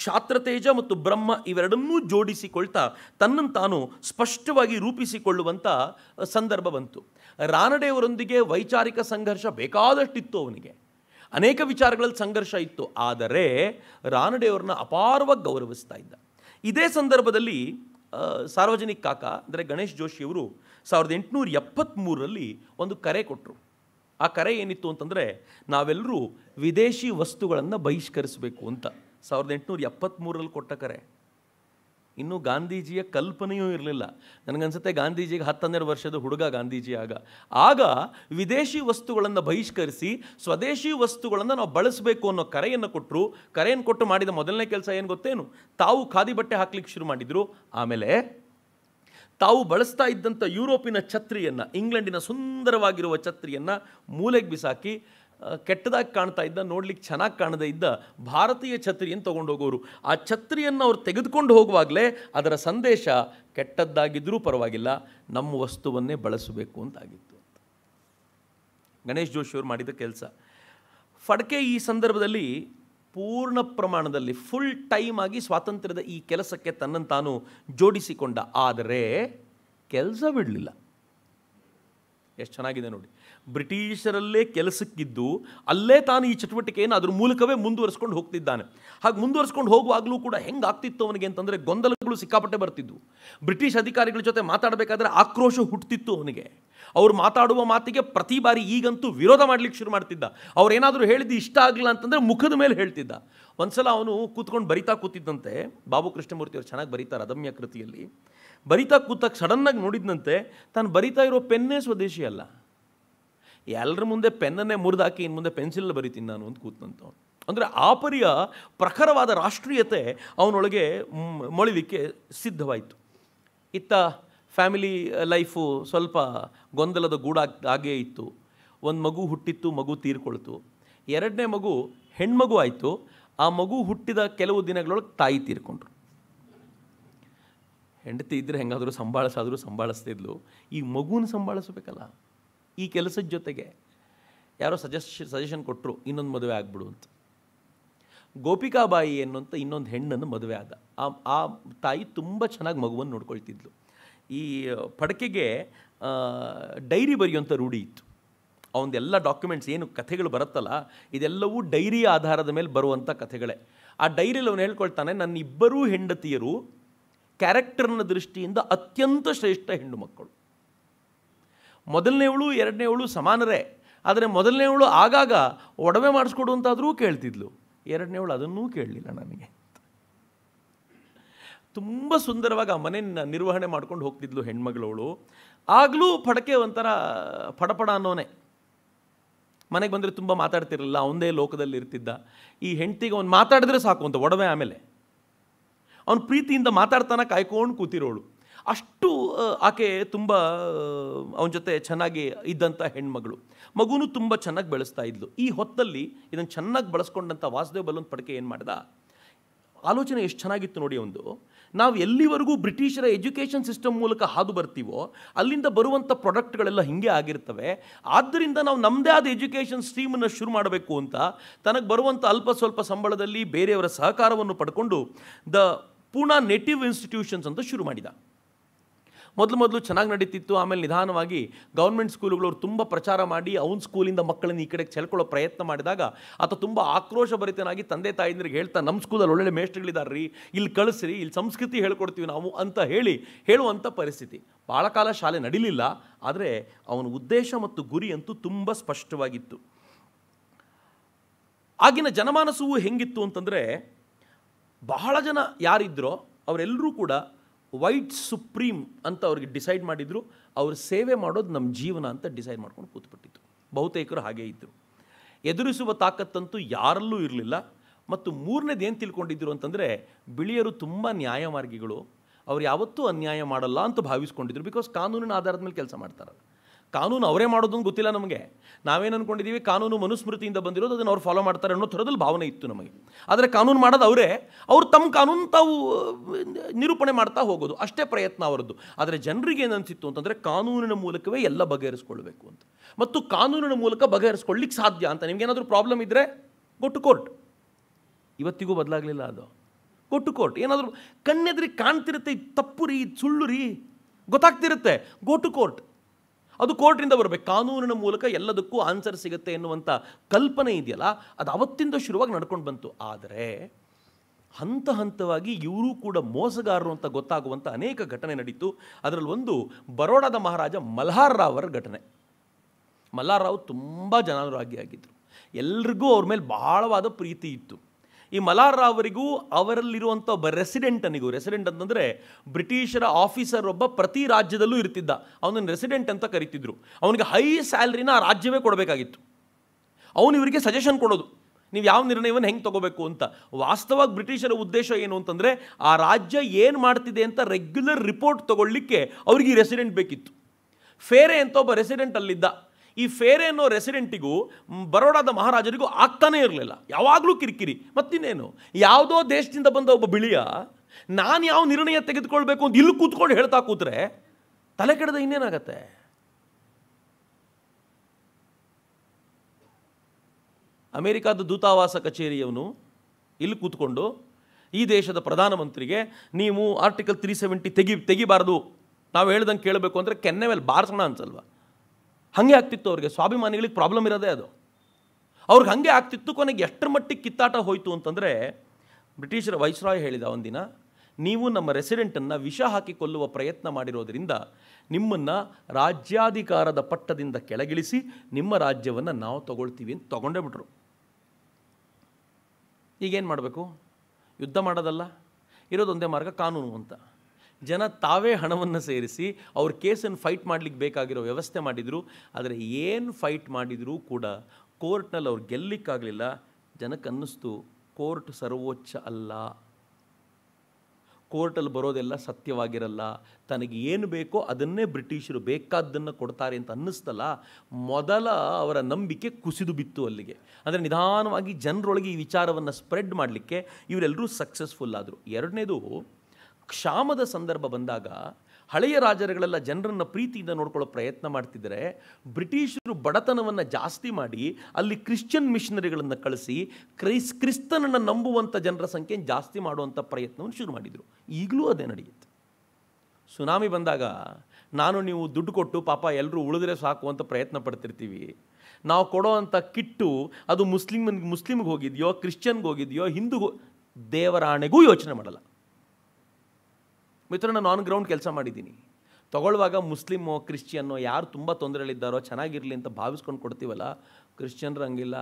ಕ್ಷಾತ್ರತೇಜ ಮತ್ತು ಬ್ರಹ್ಮ ಇವೆರಡನ್ನೂ ಜೋಡಿಸಿಕೊಳ್ತಾ ತನ್ನನ್ನು ತಾನು ಸ್ಪಷ್ಟವಾಗಿ ರೂಪಿಸಿಕೊಳ್ಳುವಂಥ ಸಂದರ್ಭ ಬಂತು ರಾನಡೆಯವರೊಂದಿಗೆ ವೈಚಾರಿಕ ಸಂಘರ್ಷ ಬೇಕಾದಷ್ಟಿತ್ತು ಅವನಿಗೆ ಅನೇಕ ವಿಚಾರಗಳಲ್ಲಿ ಸಂಘರ್ಷ ಇತ್ತು ಆದರೆ ರಾನಡೆಯವ್ರನ್ನ ಅಪಾರವಾಗಿ ಗೌರವಿಸ್ತಾ ಇದ್ದ ಇದೇ ಸಂದರ್ಭದಲ್ಲಿ ಸಾರ್ವಜನಿಕ ಕಾಕ ಅಂದರೆ ಗಣೇಶ್ ಜೋಶಿಯವರು ಸಾವಿರದ ಎಂಟುನೂರ ಎಪ್ಪತ್ತ್ಮೂರರಲ್ಲಿ ಒಂದು ಕರೆ ಕೊಟ್ಟರು ಆ ಕರೆ ಏನಿತ್ತು ಅಂತಂದರೆ ನಾವೆಲ್ಲರೂ ವಿದೇಶಿ ವಸ್ತುಗಳನ್ನು ಬಹಿಷ್ಕರಿಸಬೇಕು ಅಂತ ಸಾವಿರದ ಎಂಟುನೂರ ಎಪ್ಪತ್ತ್ಮೂರಲ್ಲಿ ಕೊಟ್ಟ ಕರೆ ಇನ್ನೂ ಗಾಂಧೀಜಿಯ ಕಲ್ಪನೆಯೂ ಇರಲಿಲ್ಲ ನನಗನ್ಸುತ್ತೆ ಗಾಂಧೀಜಿಗೆ ಹತ್ತನ್ನೆರಡು ವರ್ಷದ ಹುಡುಗ ಗಾಂಧೀಜಿ ಆಗ ಆಗ ವಿದೇಶಿ ವಸ್ತುಗಳನ್ನು ಬಹಿಷ್ಕರಿಸಿ ಸ್ವದೇಶಿ ವಸ್ತುಗಳನ್ನು ನಾವು ಬಳಸಬೇಕು ಅನ್ನೋ ಕರೆಯನ್ನು ಕೊಟ್ಟರು ಕರೆಯನ್ನು ಕೊಟ್ಟು ಮಾಡಿದ ಮೊದಲನೇ ಕೆಲಸ ಏನು ಗೊತ್ತೇನು ತಾವು ಖಾದಿ ಬಟ್ಟೆ ಹಾಕ್ಲಿಕ್ಕೆ ಶುರು ಮಾಡಿದರು ಆಮೇಲೆ ತಾವು ಬಳಸ್ತಾ ಇದ್ದಂಥ ಯುರೋಪಿನ ಛತ್ರಿಯನ್ನು ಇಂಗ್ಲೆಂಡಿನ ಸುಂದರವಾಗಿರುವ ಛತ್ರಿಯನ್ನು ಮೂಲೆಗೆ ಬಿಸಾಕಿ ಕೆಟ್ಟದಾಗಿ ಕಾಣ್ತಾ ಇದ್ದ ನೋಡ್ಲಿಕ್ಕೆ ಚೆನ್ನಾಗಿ ಕಾಣದೇ ಇದ್ದ ಭಾರತೀಯ ಛತ್ರಿಯನ್ನು ತೊಗೊಂಡು ಹೋಗೋರು ಆ ಛತ್ರಿಯನ್ನು ಅವ್ರು ತೆಗೆದುಕೊಂಡು ಹೋಗುವಾಗಲೇ ಅದರ ಸಂದೇಶ ಕೆಟ್ಟದ್ದಾಗಿದ್ದರೂ ಪರವಾಗಿಲ್ಲ ನಮ್ಮ ವಸ್ತುವನ್ನೇ ಬಳಸಬೇಕು ಅಂತಾಗಿತ್ತು ಅಂತ ಗಣೇಶ್ ಜೋಶಿಯವರು ಮಾಡಿದ ಕೆಲಸ ಫಡ್ಕೆ ಈ ಸಂದರ್ಭದಲ್ಲಿ ಪೂರ್ಣ ಪ್ರಮಾಣದಲ್ಲಿ ಫುಲ್ ಟೈಮ್ ಆಗಿ ಸ್ವಾತಂತ್ರ್ಯದ ಈ ಕೆಲಸಕ್ಕೆ ತನ್ನನ್ನು ತಾನು ಜೋಡಿಸಿಕೊಂಡ ಆದರೆ ಕೆಲಸ ಬಿಡಲಿಲ್ಲ ಎಷ್ಟು ಚೆನ್ನಾಗಿದೆ ನೋಡಿ ಬ್ರಿಟಿಷರಲ್ಲೇ ಕೆಲಸಕ್ಕಿದ್ದು ಅಲ್ಲೇ ತಾನು ಈ ಚಟುವಟಿಕೆಯನ್ನು ಅದ್ರ ಮೂಲಕವೇ ಮುಂದುವರಿಸ್ಕೊಂಡು ಹೋಗ್ತಿದ್ದಾನೆ ಹಾಗೆ ಮುಂದುವರಿಸ್ಕೊಂಡು ಹೋಗುವಾಗಲೂ ಕೂಡ ಆಗ್ತಿತ್ತು ಅವನಿಗೆ ಅಂತಂದರೆ ಗೊಂದಲಗಳು ಸಿಕ್ಕಾಪಟ್ಟೆ ಬರ್ತಿದ್ದು ಬ್ರಿಟಿಷ್ ಅಧಿಕಾರಿಗಳ ಜೊತೆ ಮಾತಾಡಬೇಕಾದ್ರೆ ಆಕ್ರೋಶ ಹುಟ್ಟಿತ್ತು ಅವನಿಗೆ ಅವ್ರು ಮಾತಾಡುವ ಮಾತಿಗೆ ಪ್ರತಿ ಬಾರಿ ಈಗಂತೂ ವಿರೋಧ ಮಾಡಲಿಕ್ಕೆ ಶುರು ಮಾಡ್ತಿದ್ದ ಅವ್ರೇನಾದರೂ ಹೇಳಿದ್ದು ಇಷ್ಟ ಆಗಲಿಲ್ಲ ಅಂತಂದರೆ ಮುಖದ ಮೇಲೆ ಹೇಳ್ತಿದ್ದ ಒಂದ್ಸಲ ಅವನು ಕೂತ್ಕೊಂಡು ಬರಿತಾ ಕೂತಿದ್ದಂತೆ ಬಾಬು ಕೃಷ್ಣಮೂರ್ತಿ ಅವರು ಚೆನ್ನಾಗಿ ಬರೀತಾರೆ ಅದಮ್ಯ ಕೃತಿಯಲ್ಲಿ ಬರಿತಾ ಕೂತಾಗ ಸಡನ್ನಾಗಿ ನೋಡಿದಂತೆ ತಾನು ಬರಿತಾ ಇರೋ ಪೆನ್ನೇ ಸ್ವದೇಶಿ ಅಲ್ಲ ಎಲ್ಲರ ಮುಂದೆ ಪೆನ್ನನ್ನೇ ಮುರಿದಾಕಿ ಇನ್ನು ಮುಂದೆ ಪೆನ್ಸಿಲ್ ಬರಿತೀನಿ ನಾನು ಅಂತ ಕೂತಂತ ಅಂದರೆ ಆಪರಿಯ ಪ್ರಖರವಾದ ರಾಷ್ಟ್ರೀಯತೆ ಅವನೊಳಗೆ ಮೊಳಿಲಿಕ್ಕೆ ಸಿದ್ಧವಾಯಿತು ಇತ್ತ ಫ್ಯಾಮಿಲಿ ಲೈಫು ಸ್ವಲ್ಪ ಗೊಂದಲದ ಗೂಡಾಗೇ ಇತ್ತು ಒಂದು ಮಗು ಹುಟ್ಟಿತ್ತು ಮಗು ತೀರ್ಕೊಳ್ತು ಎರಡನೇ ಮಗು ಹೆಣ್ಮಗು ಆಯಿತು ಆ ಮಗು ಹುಟ್ಟಿದ ಕೆಲವು ದಿನಗಳೊಳಗೆ ತಾಯಿ ತೀರ್ಕೊಂಡ್ರು ಹೆಂಡತಿ ಇದ್ದರೆ ಹೆಂಗಾದರೂ ಸಂಭಾಳಿಸಾದರೂ ಸಂಭಾಳಿಸ್ತಿದ್ಲು ಈ ಮಗುನ ಸಂಭಾಳಿಸ್ಬೇಕಲ್ಲ ಈ ಕೆಲಸದ ಜೊತೆಗೆ ಯಾರೋ ಸಜೆಶ್ ಸಜೆಷನ್ ಕೊಟ್ಟರು ಇನ್ನೊಂದು ಮದುವೆ ಆಗ್ಬಿಡು ಅಂತ ಗೋಪಿಕಾಬಾಯಿ ಎನ್ನುವಂಥ ಇನ್ನೊಂದು ಹೆಣ್ಣನ್ನು ಮದುವೆ ಆದ ಆ ಆ ತಾಯಿ ತುಂಬ ಚೆನ್ನಾಗಿ ಮಗುವನ್ನು ನೋಡ್ಕೊಳ್ತಿದ್ಲು ಈ ಪಡಕೆಗೆ ಡೈರಿ ಬರೆಯುವಂಥ ರೂಢಿ ಇತ್ತು ಅವಂದೆಲ್ಲ ಡಾಕ್ಯುಮೆಂಟ್ಸ್ ಏನು ಕಥೆಗಳು ಬರುತ್ತಲ್ಲ ಇದೆಲ್ಲವೂ ಡೈರಿ ಆಧಾರದ ಮೇಲೆ ಬರುವಂಥ ಕಥೆಗಳೇ ಆ ಡೈರಿಯಲ್ಲಿ ಅವನು ಹೇಳ್ಕೊಳ್ತಾನೆ ನನ್ನ ಇಬ್ಬರೂ ಹೆಂಡತಿಯರು ಕ್ಯಾರೆಕ್ಟರ್ನ ದೃಷ್ಟಿಯಿಂದ ಅತ್ಯಂತ ಶ್ರೇಷ್ಠ ಹೆಣ್ಣು ಮಕ್ಕಳು ಮೊದಲನೇವಳು ಎರಡನೇವಳು ಸಮಾನರೇ ಆದರೆ ಮೊದಲನೇವಳು ಆಗಾಗ ಒಡವೆ ಮಾಡಿಸ್ಕೊಡು ಅಂತಾದರೂ ಕೇಳ್ತಿದ್ಲು ಎರಡನೇವಳು ಅದನ್ನೂ ಕೇಳಲಿಲ್ಲ ನನಗೆ ತುಂಬ ಸುಂದರವಾಗಿ ಆ ಮನೆಯನ್ನು ನಿರ್ವಹಣೆ ಮಾಡ್ಕೊಂಡು ಹೋಗ್ತಿದ್ಲು ಹೆಣ್ಮಗಳವಳು ಆಗಲೂ ಪಡಕೆ ಒಂಥರ ಪಡಪಡ ಅನ್ನೋನೆ ಮನೆಗೆ ಬಂದರೆ ತುಂಬ ಮಾತಾಡ್ತಿರಲಿಲ್ಲ ಅವನದೇ ಲೋಕದಲ್ಲಿ ಇರ್ತಿದ್ದ ಈ ಹೆಂಡ್ತಿಗೆ ಅವ್ನು ಮಾತಾಡಿದ್ರೆ ಸಾಕು ಅಂತ ಒಡವೆ ಆಮೇಲೆ ಅವ್ನು ಪ್ರೀತಿಯಿಂದ ಮಾತಾಡ್ತಾನೆ ಕಾಯ್ಕೊಂಡು ಕೂತಿರೋಳು ಅಷ್ಟು ಆಕೆ ತುಂಬ ಅವನ ಜೊತೆ ಚೆನ್ನಾಗಿ ಇದ್ದಂಥ ಹೆಣ್ಮಗಳು ಮಗುನೂ ತುಂಬ ಚೆನ್ನಾಗಿ ಬೆಳೆಸ್ತಾ ಇದ್ಲು ಈ ಹೊತ್ತಲ್ಲಿ ಇದನ್ನು ಚೆನ್ನಾಗಿ ಬಳಸ್ಕೊಂಡಂಥ ವಾಸುದೇವ್ ಬಲವಂತ ಪಡಕೆ ಏನು ಮಾಡ್ದ ಆಲೋಚನೆ ಎಷ್ಟು ಚೆನ್ನಾಗಿತ್ತು ನೋಡಿ ಒಂದು ನಾವು ಎಲ್ಲಿವರೆಗೂ ಬ್ರಿಟಿಷರ ಎಜುಕೇಷನ್ ಸಿಸ್ಟಮ್ ಮೂಲಕ ಹಾದು ಬರ್ತೀವೋ ಅಲ್ಲಿಂದ ಬರುವಂಥ ಪ್ರಾಡಕ್ಟ್ಗಳೆಲ್ಲ ಹೀಗೆ ಆಗಿರ್ತವೆ ಆದ್ದರಿಂದ ನಾವು ನಮ್ಮದೇ ಆದ ಎಜುಕೇಷನ್ ಸ್ಟ್ರೀಮನ್ನು ಶುರು ಮಾಡಬೇಕು ಅಂತ ತನಗೆ ಬರುವಂಥ ಅಲ್ಪ ಸ್ವಲ್ಪ ಸಂಬಳದಲ್ಲಿ ಬೇರೆಯವರ ಸಹಕಾರವನ್ನು ಪಡ್ಕೊಂಡು ದ ಪೂನಾ ನೇಟಿವ್ ಇನ್ಸ್ಟಿಟ್ಯೂಷನ್ಸ್ ಅಂತ ಶುರು ಮಾಡಿದ ಮೊದಲು ಮೊದಲು ಚೆನ್ನಾಗಿ ನಡೀತಿತ್ತು ಆಮೇಲೆ ನಿಧಾನವಾಗಿ ಗೌರ್ಮೆಂಟ್ ಸ್ಕೂಲುಗಳವ್ರು ತುಂಬ ಪ್ರಚಾರ ಮಾಡಿ ಅವ್ನ ಸ್ಕೂಲಿಂದ ಮಕ್ಕಳನ್ನು ಈ ಕಡೆಗೆ ಸೆಳ್ಕೊಳ್ಳೋ ಪ್ರಯತ್ನ ಮಾಡಿದಾಗ ಆತ ತುಂಬ ಆಕ್ರೋಶಭರಿತನಾಗಿ ತಂದೆ ತಾಯಿಂದ್ರಿಗೆ ಹೇಳ್ತಾ ನಮ್ಮ ಸ್ಕೂಲಲ್ಲಿ ಒಳ್ಳೆ ಮೇಸ್ಟ್ಗಳಿದ್ದಾರೆ ರೀ ಇಲ್ಲಿ ಕಳಿಸ್ರಿ ಇಲ್ಲಿ ಸಂಸ್ಕೃತಿ ಹೇಳ್ಕೊಡ್ತೀವಿ ನಾವು ಅಂತ ಹೇಳಿ ಹೇಳುವಂಥ ಪರಿಸ್ಥಿತಿ ಭಾಳ ಕಾಲ ಶಾಲೆ ನಡೀಲಿಲ್ಲ ಆದರೆ ಅವನ ಉದ್ದೇಶ ಮತ್ತು ಗುರಿ ಅಂತೂ ತುಂಬ ಸ್ಪಷ್ಟವಾಗಿತ್ತು ಆಗಿನ ಜನಮಾನಸವು ಹೆಂಗಿತ್ತು ಅಂತಂದರೆ ಬಹಳ ಜನ ಯಾರಿದ್ರೋ ಅವರೆಲ್ಲರೂ ಕೂಡ ವೈಟ್ ಸುಪ್ರೀಮ್ ಅಂತ ಅವ್ರಿಗೆ ಡಿಸೈಡ್ ಮಾಡಿದರು ಅವ್ರು ಸೇವೆ ಮಾಡೋದು ನಮ್ಮ ಜೀವನ ಅಂತ ಡಿಸೈಡ್ ಮಾಡ್ಕೊಂಡು ಕೂತ್ಬಿಟ್ಟಿತ್ತು ಬಹುತೇಕರು ಹಾಗೇ ಇದ್ದರು ಎದುರಿಸುವ ತಾಕತ್ತಂತೂ ಯಾರಲ್ಲೂ ಇರಲಿಲ್ಲ ಮತ್ತು ಮೂರನೇದು ಏನು ತಿಳ್ಕೊಂಡಿದ್ದರು ಅಂತಂದರೆ ಬಿಳಿಯರು ತುಂಬ ನ್ಯಾಯಮಾರ್ಗಿಗಳು ಅವ್ರು ಯಾವತ್ತೂ ಅನ್ಯಾಯ ಮಾಡಲ್ಲ ಅಂತ ಭಾವಿಸ್ಕೊಂಡಿದ್ರು ಬಿಕಾಸ್ ಕಾನೂನಿನ ಆಧಾರದ ಮೇಲೆ ಕೆಲಸ ಮಾಡ್ತಾರೆ ಕಾನೂನು ಅವರೇ ಮಾಡೋದನ್ನು ಗೊತ್ತಿಲ್ಲ ನಮಗೆ ನಾವೇನು ಅಂದ್ಕೊಂಡಿದ್ದೀವಿ ಕಾನೂನು ಮನುಸ್ಮೃತಿಯಿಂದ ಬಂದಿರೋದು ಅದನ್ನು ಅವ್ರು ಫಾಲೋ ಮಾಡ್ತಾರೆ ಅನ್ನೋ ಥರದಲ್ಲಿ ಭಾವನೆ ಇತ್ತು ನಮಗೆ ಆದರೆ ಕಾನೂನು ಮಾಡೋದು ಅವರೇ ಅವ್ರು ತಮ್ಮ ಕಾನೂನು ತಾವು ನಿರೂಪಣೆ ಮಾಡ್ತಾ ಹೋಗೋದು ಅಷ್ಟೇ ಪ್ರಯತ್ನ ಅವರದ್ದು ಆದರೆ ಜನರಿಗೆ ಏನನ್ಸಿತ್ತು ಅಂತಂದರೆ ಕಾನೂನಿನ ಮೂಲಕವೇ ಎಲ್ಲ ಬಗೆಹರಿಸ್ಕೊಳ್ಬೇಕು ಅಂತ ಮತ್ತು ಕಾನೂನಿನ ಮೂಲಕ ಬಗೆಹರಿಸ್ಕೊಳ್ಳಿಕ್ಕೆ ಸಾಧ್ಯ ಅಂತ ನಿಮಗೇನಾದರೂ ಪ್ರಾಬ್ಲಮ್ ಇದ್ದರೆ ಗೊಟ್ಟು ಕೋರ್ಟ್ ಇವತ್ತಿಗೂ ಬದಲಾಗಲಿಲ್ಲ ಅದು ಗೊಟ್ಟು ಕೋರ್ಟ್ ಏನಾದರೂ ಕಣ್ಣೆದ್ರಿ ಕಾಣ್ತಿರುತ್ತೆ ತಪ್ಪು ರೀ ಸುಳ್ಳು ರೀ ಗೊತ್ತಾಗ್ತಿರುತ್ತೆ ಗೋ ಟು ಕೋರ್ಟ್ ಅದು ಕೋರ್ಟ್ರಿಂದ ಬರಬೇಕು ಕಾನೂನಿನ ಮೂಲಕ ಎಲ್ಲದಕ್ಕೂ ಆನ್ಸರ್ ಸಿಗುತ್ತೆ ಎನ್ನುವಂಥ ಕಲ್ಪನೆ ಇದೆಯಲ್ಲ ಅದು ಅವತ್ತಿಂದ ಶುರುವಾಗಿ ನಡ್ಕೊಂಡು ಬಂತು ಆದರೆ ಹಂತ ಹಂತವಾಗಿ ಇವರೂ ಕೂಡ ಮೋಸಗಾರರು ಅಂತ ಗೊತ್ತಾಗುವಂಥ ಅನೇಕ ಘಟನೆ ನಡೀತು ಅದರಲ್ಲಿ ಒಂದು ಬರೋಡಾದ ಮಹಾರಾಜ ಮಲ್ಹಾರ್ ಅವರ ಘಟನೆ ಮಲ್ಹಾರ್ ರಾವ್ ತುಂಬ ಆಗಿದ್ದರು ಎಲ್ರಿಗೂ ಅವ್ರ ಮೇಲೆ ಭಾಳವಾದ ಪ್ರೀತಿ ಇತ್ತು ಈ ಅವರಿಗೂ ಅವರಲ್ಲಿರುವಂಥ ಒಬ್ಬ ರೆಸಿಡೆಂಟನಿಗೂ ರೆಸಿಡೆಂಟ್ ಅಂತಂದರೆ ಬ್ರಿಟಿಷರ ಆಫೀಸರ್ ಒಬ್ಬ ಪ್ರತಿ ರಾಜ್ಯದಲ್ಲೂ ಇರ್ತಿದ್ದ ಅವನನ್ನು ರೆಸಿಡೆಂಟ್ ಅಂತ ಕರಿತಿದ್ರು ಅವನಿಗೆ ಹೈ ಸ್ಯಾಲ್ರಿನ ಆ ರಾಜ್ಯವೇ ಕೊಡಬೇಕಾಗಿತ್ತು ಅವನು ಇವರಿಗೆ ಸಜೆಷನ್ ಕೊಡೋದು ನೀವು ಯಾವ ನಿರ್ಣಯವನ್ನು ಹೆಂಗೆ ತೊಗೋಬೇಕು ಅಂತ ವಾಸ್ತವವಾಗಿ ಬ್ರಿಟಿಷರ ಉದ್ದೇಶ ಏನು ಅಂತಂದರೆ ಆ ರಾಜ್ಯ ಏನು ಮಾಡ್ತಿದೆ ಅಂತ ರೆಗ್ಯುಲರ್ ರಿಪೋರ್ಟ್ ತೊಗೊಳ್ಳಿಕ್ಕೆ ಅವ್ರಿಗೆ ಈ ರೆಸಿಡೆಂಟ್ ಬೇಕಿತ್ತು ಫೇರೆ ಅಂತ ಒಬ್ಬ ರೆಸಿಡೆಂಟ್ ಅಲ್ಲಿದ್ದ ಈ ಫೇರೆ ಅನ್ನೋ ರೆಸಿಡೆಂಟಿಗೂ ಬರೋಡಾದ ಮಹಾರಾಜರಿಗೂ ಆಗ್ತಾನೇ ಇರಲಿಲ್ಲ ಯಾವಾಗಲೂ ಕಿರಿಕಿರಿ ಮತ್ತಿನ್ನೇನು ಯಾವುದೋ ದೇಶದಿಂದ ಬಂದ ಒಬ್ಬ ಬಿಳಿಯ ನಾನು ಯಾವ ನಿರ್ಣಯ ತೆಗೆದುಕೊಳ್ಬೇಕು ಅಂತ ಇಲ್ಲಿ ಕೂತ್ಕೊಂಡು ಹೇಳ್ತಾ ಕೂತ್ರೆ ತಲೆ ಕೆಡದ ಇನ್ನೇನಾಗತ್ತೆ ಅಮೇರಿಕಾದ ದೂತಾವಾಸ ಕಚೇರಿಯವನು ಇಲ್ಲಿ ಕೂತ್ಕೊಂಡು ಈ ದೇಶದ ಪ್ರಧಾನಮಂತ್ರಿಗೆ ನೀವು ಆರ್ಟಿಕಲ್ ತ್ರೀ ಸೆವೆಂಟಿ ತೆಗಿ ತೆಗಿಬಾರ್ದು ನಾವು ಹೇಳ್ದಂಗೆ ಕೇಳಬೇಕು ಅಂದರೆ ಕೆನ್ನೆ ಮೇಲೆ ಬಾರಿಸೋಣ ಅನ್ಸಲ್ವಾ ಹಾಗೆ ಆಗ್ತಿತ್ತು ಅವ್ರಿಗೆ ಸ್ವಾಭಿಮಾನಿಗಳಿಗೆ ಪ್ರಾಬ್ಲಮ್ ಇರೋದೇ ಅದು ಅವ್ರಿಗೆ ಹಾಗೆ ಆಗ್ತಿತ್ತು ಕೊನೆಗೆ ಎಷ್ಟರ ಮಟ್ಟಿಗೆ ಕಿತ್ತಾಟ ಹೋಯಿತು ಅಂತಂದರೆ ಬ್ರಿಟಿಷರ ವೈಸ್ರಾಯ್ ಹೇಳಿದ ಒಂದಿನ ನೀವು ನಮ್ಮ ರೆಸಿಡೆಂಟನ್ನು ವಿಷ ಹಾಕಿ ಕೊಲ್ಲುವ ಪ್ರಯತ್ನ ಮಾಡಿರೋದರಿಂದ ನಿಮ್ಮನ್ನು ರಾಜ್ಯಾಧಿಕಾರದ ಪಟ್ಟದಿಂದ ಕೆಳಗಿಳಿಸಿ ನಿಮ್ಮ ರಾಜ್ಯವನ್ನು ನಾವು ತಗೊಳ್ತೀವಿ ಅಂತ ತೊಗೊಂಡೇ ಬಿಟ್ರು ಈಗೇನು ಮಾಡಬೇಕು ಯುದ್ಧ ಮಾಡೋದಲ್ಲ ಇರೋದೊಂದೇ ಮಾರ್ಗ ಕಾನೂನು ಅಂತ ಜನ ತಾವೇ ಹಣವನ್ನು ಸೇರಿಸಿ ಅವ್ರ ಕೇಸನ್ನು ಫೈಟ್ ಮಾಡಲಿಕ್ಕೆ ಬೇಕಾಗಿರೋ ವ್ಯವಸ್ಥೆ ಮಾಡಿದರು ಆದರೆ ಏನು ಫೈಟ್ ಮಾಡಿದರೂ ಕೂಡ ಕೋರ್ಟ್ನಲ್ಲಿ ಅವ್ರು ಗೆಲ್ಲಿಕ್ಕಾಗಲಿಲ್ಲ ಜನಕ್ಕನ್ನಿಸ್ತು ಅನ್ನಿಸ್ತು ಕೋರ್ಟ್ ಸರ್ವೋಚ್ಚ ಅಲ್ಲ ಕೋರ್ಟಲ್ಲಿ ಬರೋದೆಲ್ಲ ಸತ್ಯವಾಗಿರಲ್ಲ ತನಗೆ ಏನು ಬೇಕೋ ಅದನ್ನೇ ಬ್ರಿಟಿಷರು ಬೇಕಾದ್ದನ್ನು ಕೊಡ್ತಾರೆ ಅಂತ ಅನ್ನಿಸ್ತಲ್ಲ ಮೊದಲ ಅವರ ನಂಬಿಕೆ ಕುಸಿದು ಬಿತ್ತು ಅಲ್ಲಿಗೆ ಅಂದರೆ ನಿಧಾನವಾಗಿ ಜನರೊಳಗೆ ಈ ವಿಚಾರವನ್ನು ಸ್ಪ್ರೆಡ್ ಮಾಡಲಿಕ್ಕೆ ಇವರೆಲ್ಲರೂ ಸಕ್ಸಸ್ಫುಲ್ ಆದರು ಎರಡನೇದು ಕ್ಷಾಮದ ಸಂದರ್ಭ ಬಂದಾಗ ಹಳೆಯ ರಾಜರುಗಳೆಲ್ಲ ಜನರನ್ನು ಪ್ರೀತಿಯಿಂದ ನೋಡ್ಕೊಳ್ಳೋ ಪ್ರಯತ್ನ ಮಾಡ್ತಿದ್ದರೆ ಬ್ರಿಟಿಷರು ಬಡತನವನ್ನು ಜಾಸ್ತಿ ಮಾಡಿ ಅಲ್ಲಿ ಕ್ರಿಶ್ಚಿಯನ್ ಮಿಷನರಿಗಳನ್ನು ಕಳಿಸಿ ಕ್ರೈಸ್ ಕ್ರಿಸ್ತನನ್ನು ನಂಬುವಂಥ ಜನರ ಸಂಖ್ಯೆ ಜಾಸ್ತಿ ಮಾಡುವಂಥ ಪ್ರಯತ್ನವನ್ನು ಶುರು ಮಾಡಿದರು ಈಗಲೂ ಅದೇ ನಡೆಯುತ್ತೆ ಸುನಾಮಿ ಬಂದಾಗ ನಾನು ನೀವು ದುಡ್ಡು ಕೊಟ್ಟು ಪಾಪ ಎಲ್ಲರೂ ಉಳಿದ್ರೆ ಸಾಕು ಅಂತ ಪ್ರಯತ್ನ ಪಡ್ತಿರ್ತೀವಿ ನಾವು ಕೊಡೋ ಅಂಥ ಕಿಟ್ಟು ಅದು ಮುಸ್ಲಿಮ್ ಮುಸ್ಲಿಮ್ಗೆ ಹೋಗಿದೆಯೋ ಕ್ರಿಶ್ಚಿಯನ್ಗೆ ಹೋಗಿದೆಯೋ ಹಿಂದೂ ದೇವರಾಣೆಗೂ ಯೋಚನೆ ಮಾಡಲ್ಲ ಮಿತ್ರ ನಾನು ಆನ್ ಗ್ರೌಂಡ್ ಕೆಲಸ ಮಾಡಿದ್ದೀನಿ ತೊಗೊಳ್ಳುವಾಗ ಮುಸ್ಲಿಮೋ ಕ್ರಿಶ್ಚಿಯನ್ನೋ ಯಾರು ತುಂಬ ತೊಂದರೆಗಳಿದ್ದಾರೋ ಚೆನ್ನಾಗಿರಲಿ ಅಂತ ಭಾವಿಸ್ಕೊಂಡು ಕೊಡ್ತೀವಲ್ಲ ಕ್ರಿಶ್ಚಿಯನ್ರು ಹಂಗಿಲ್ಲ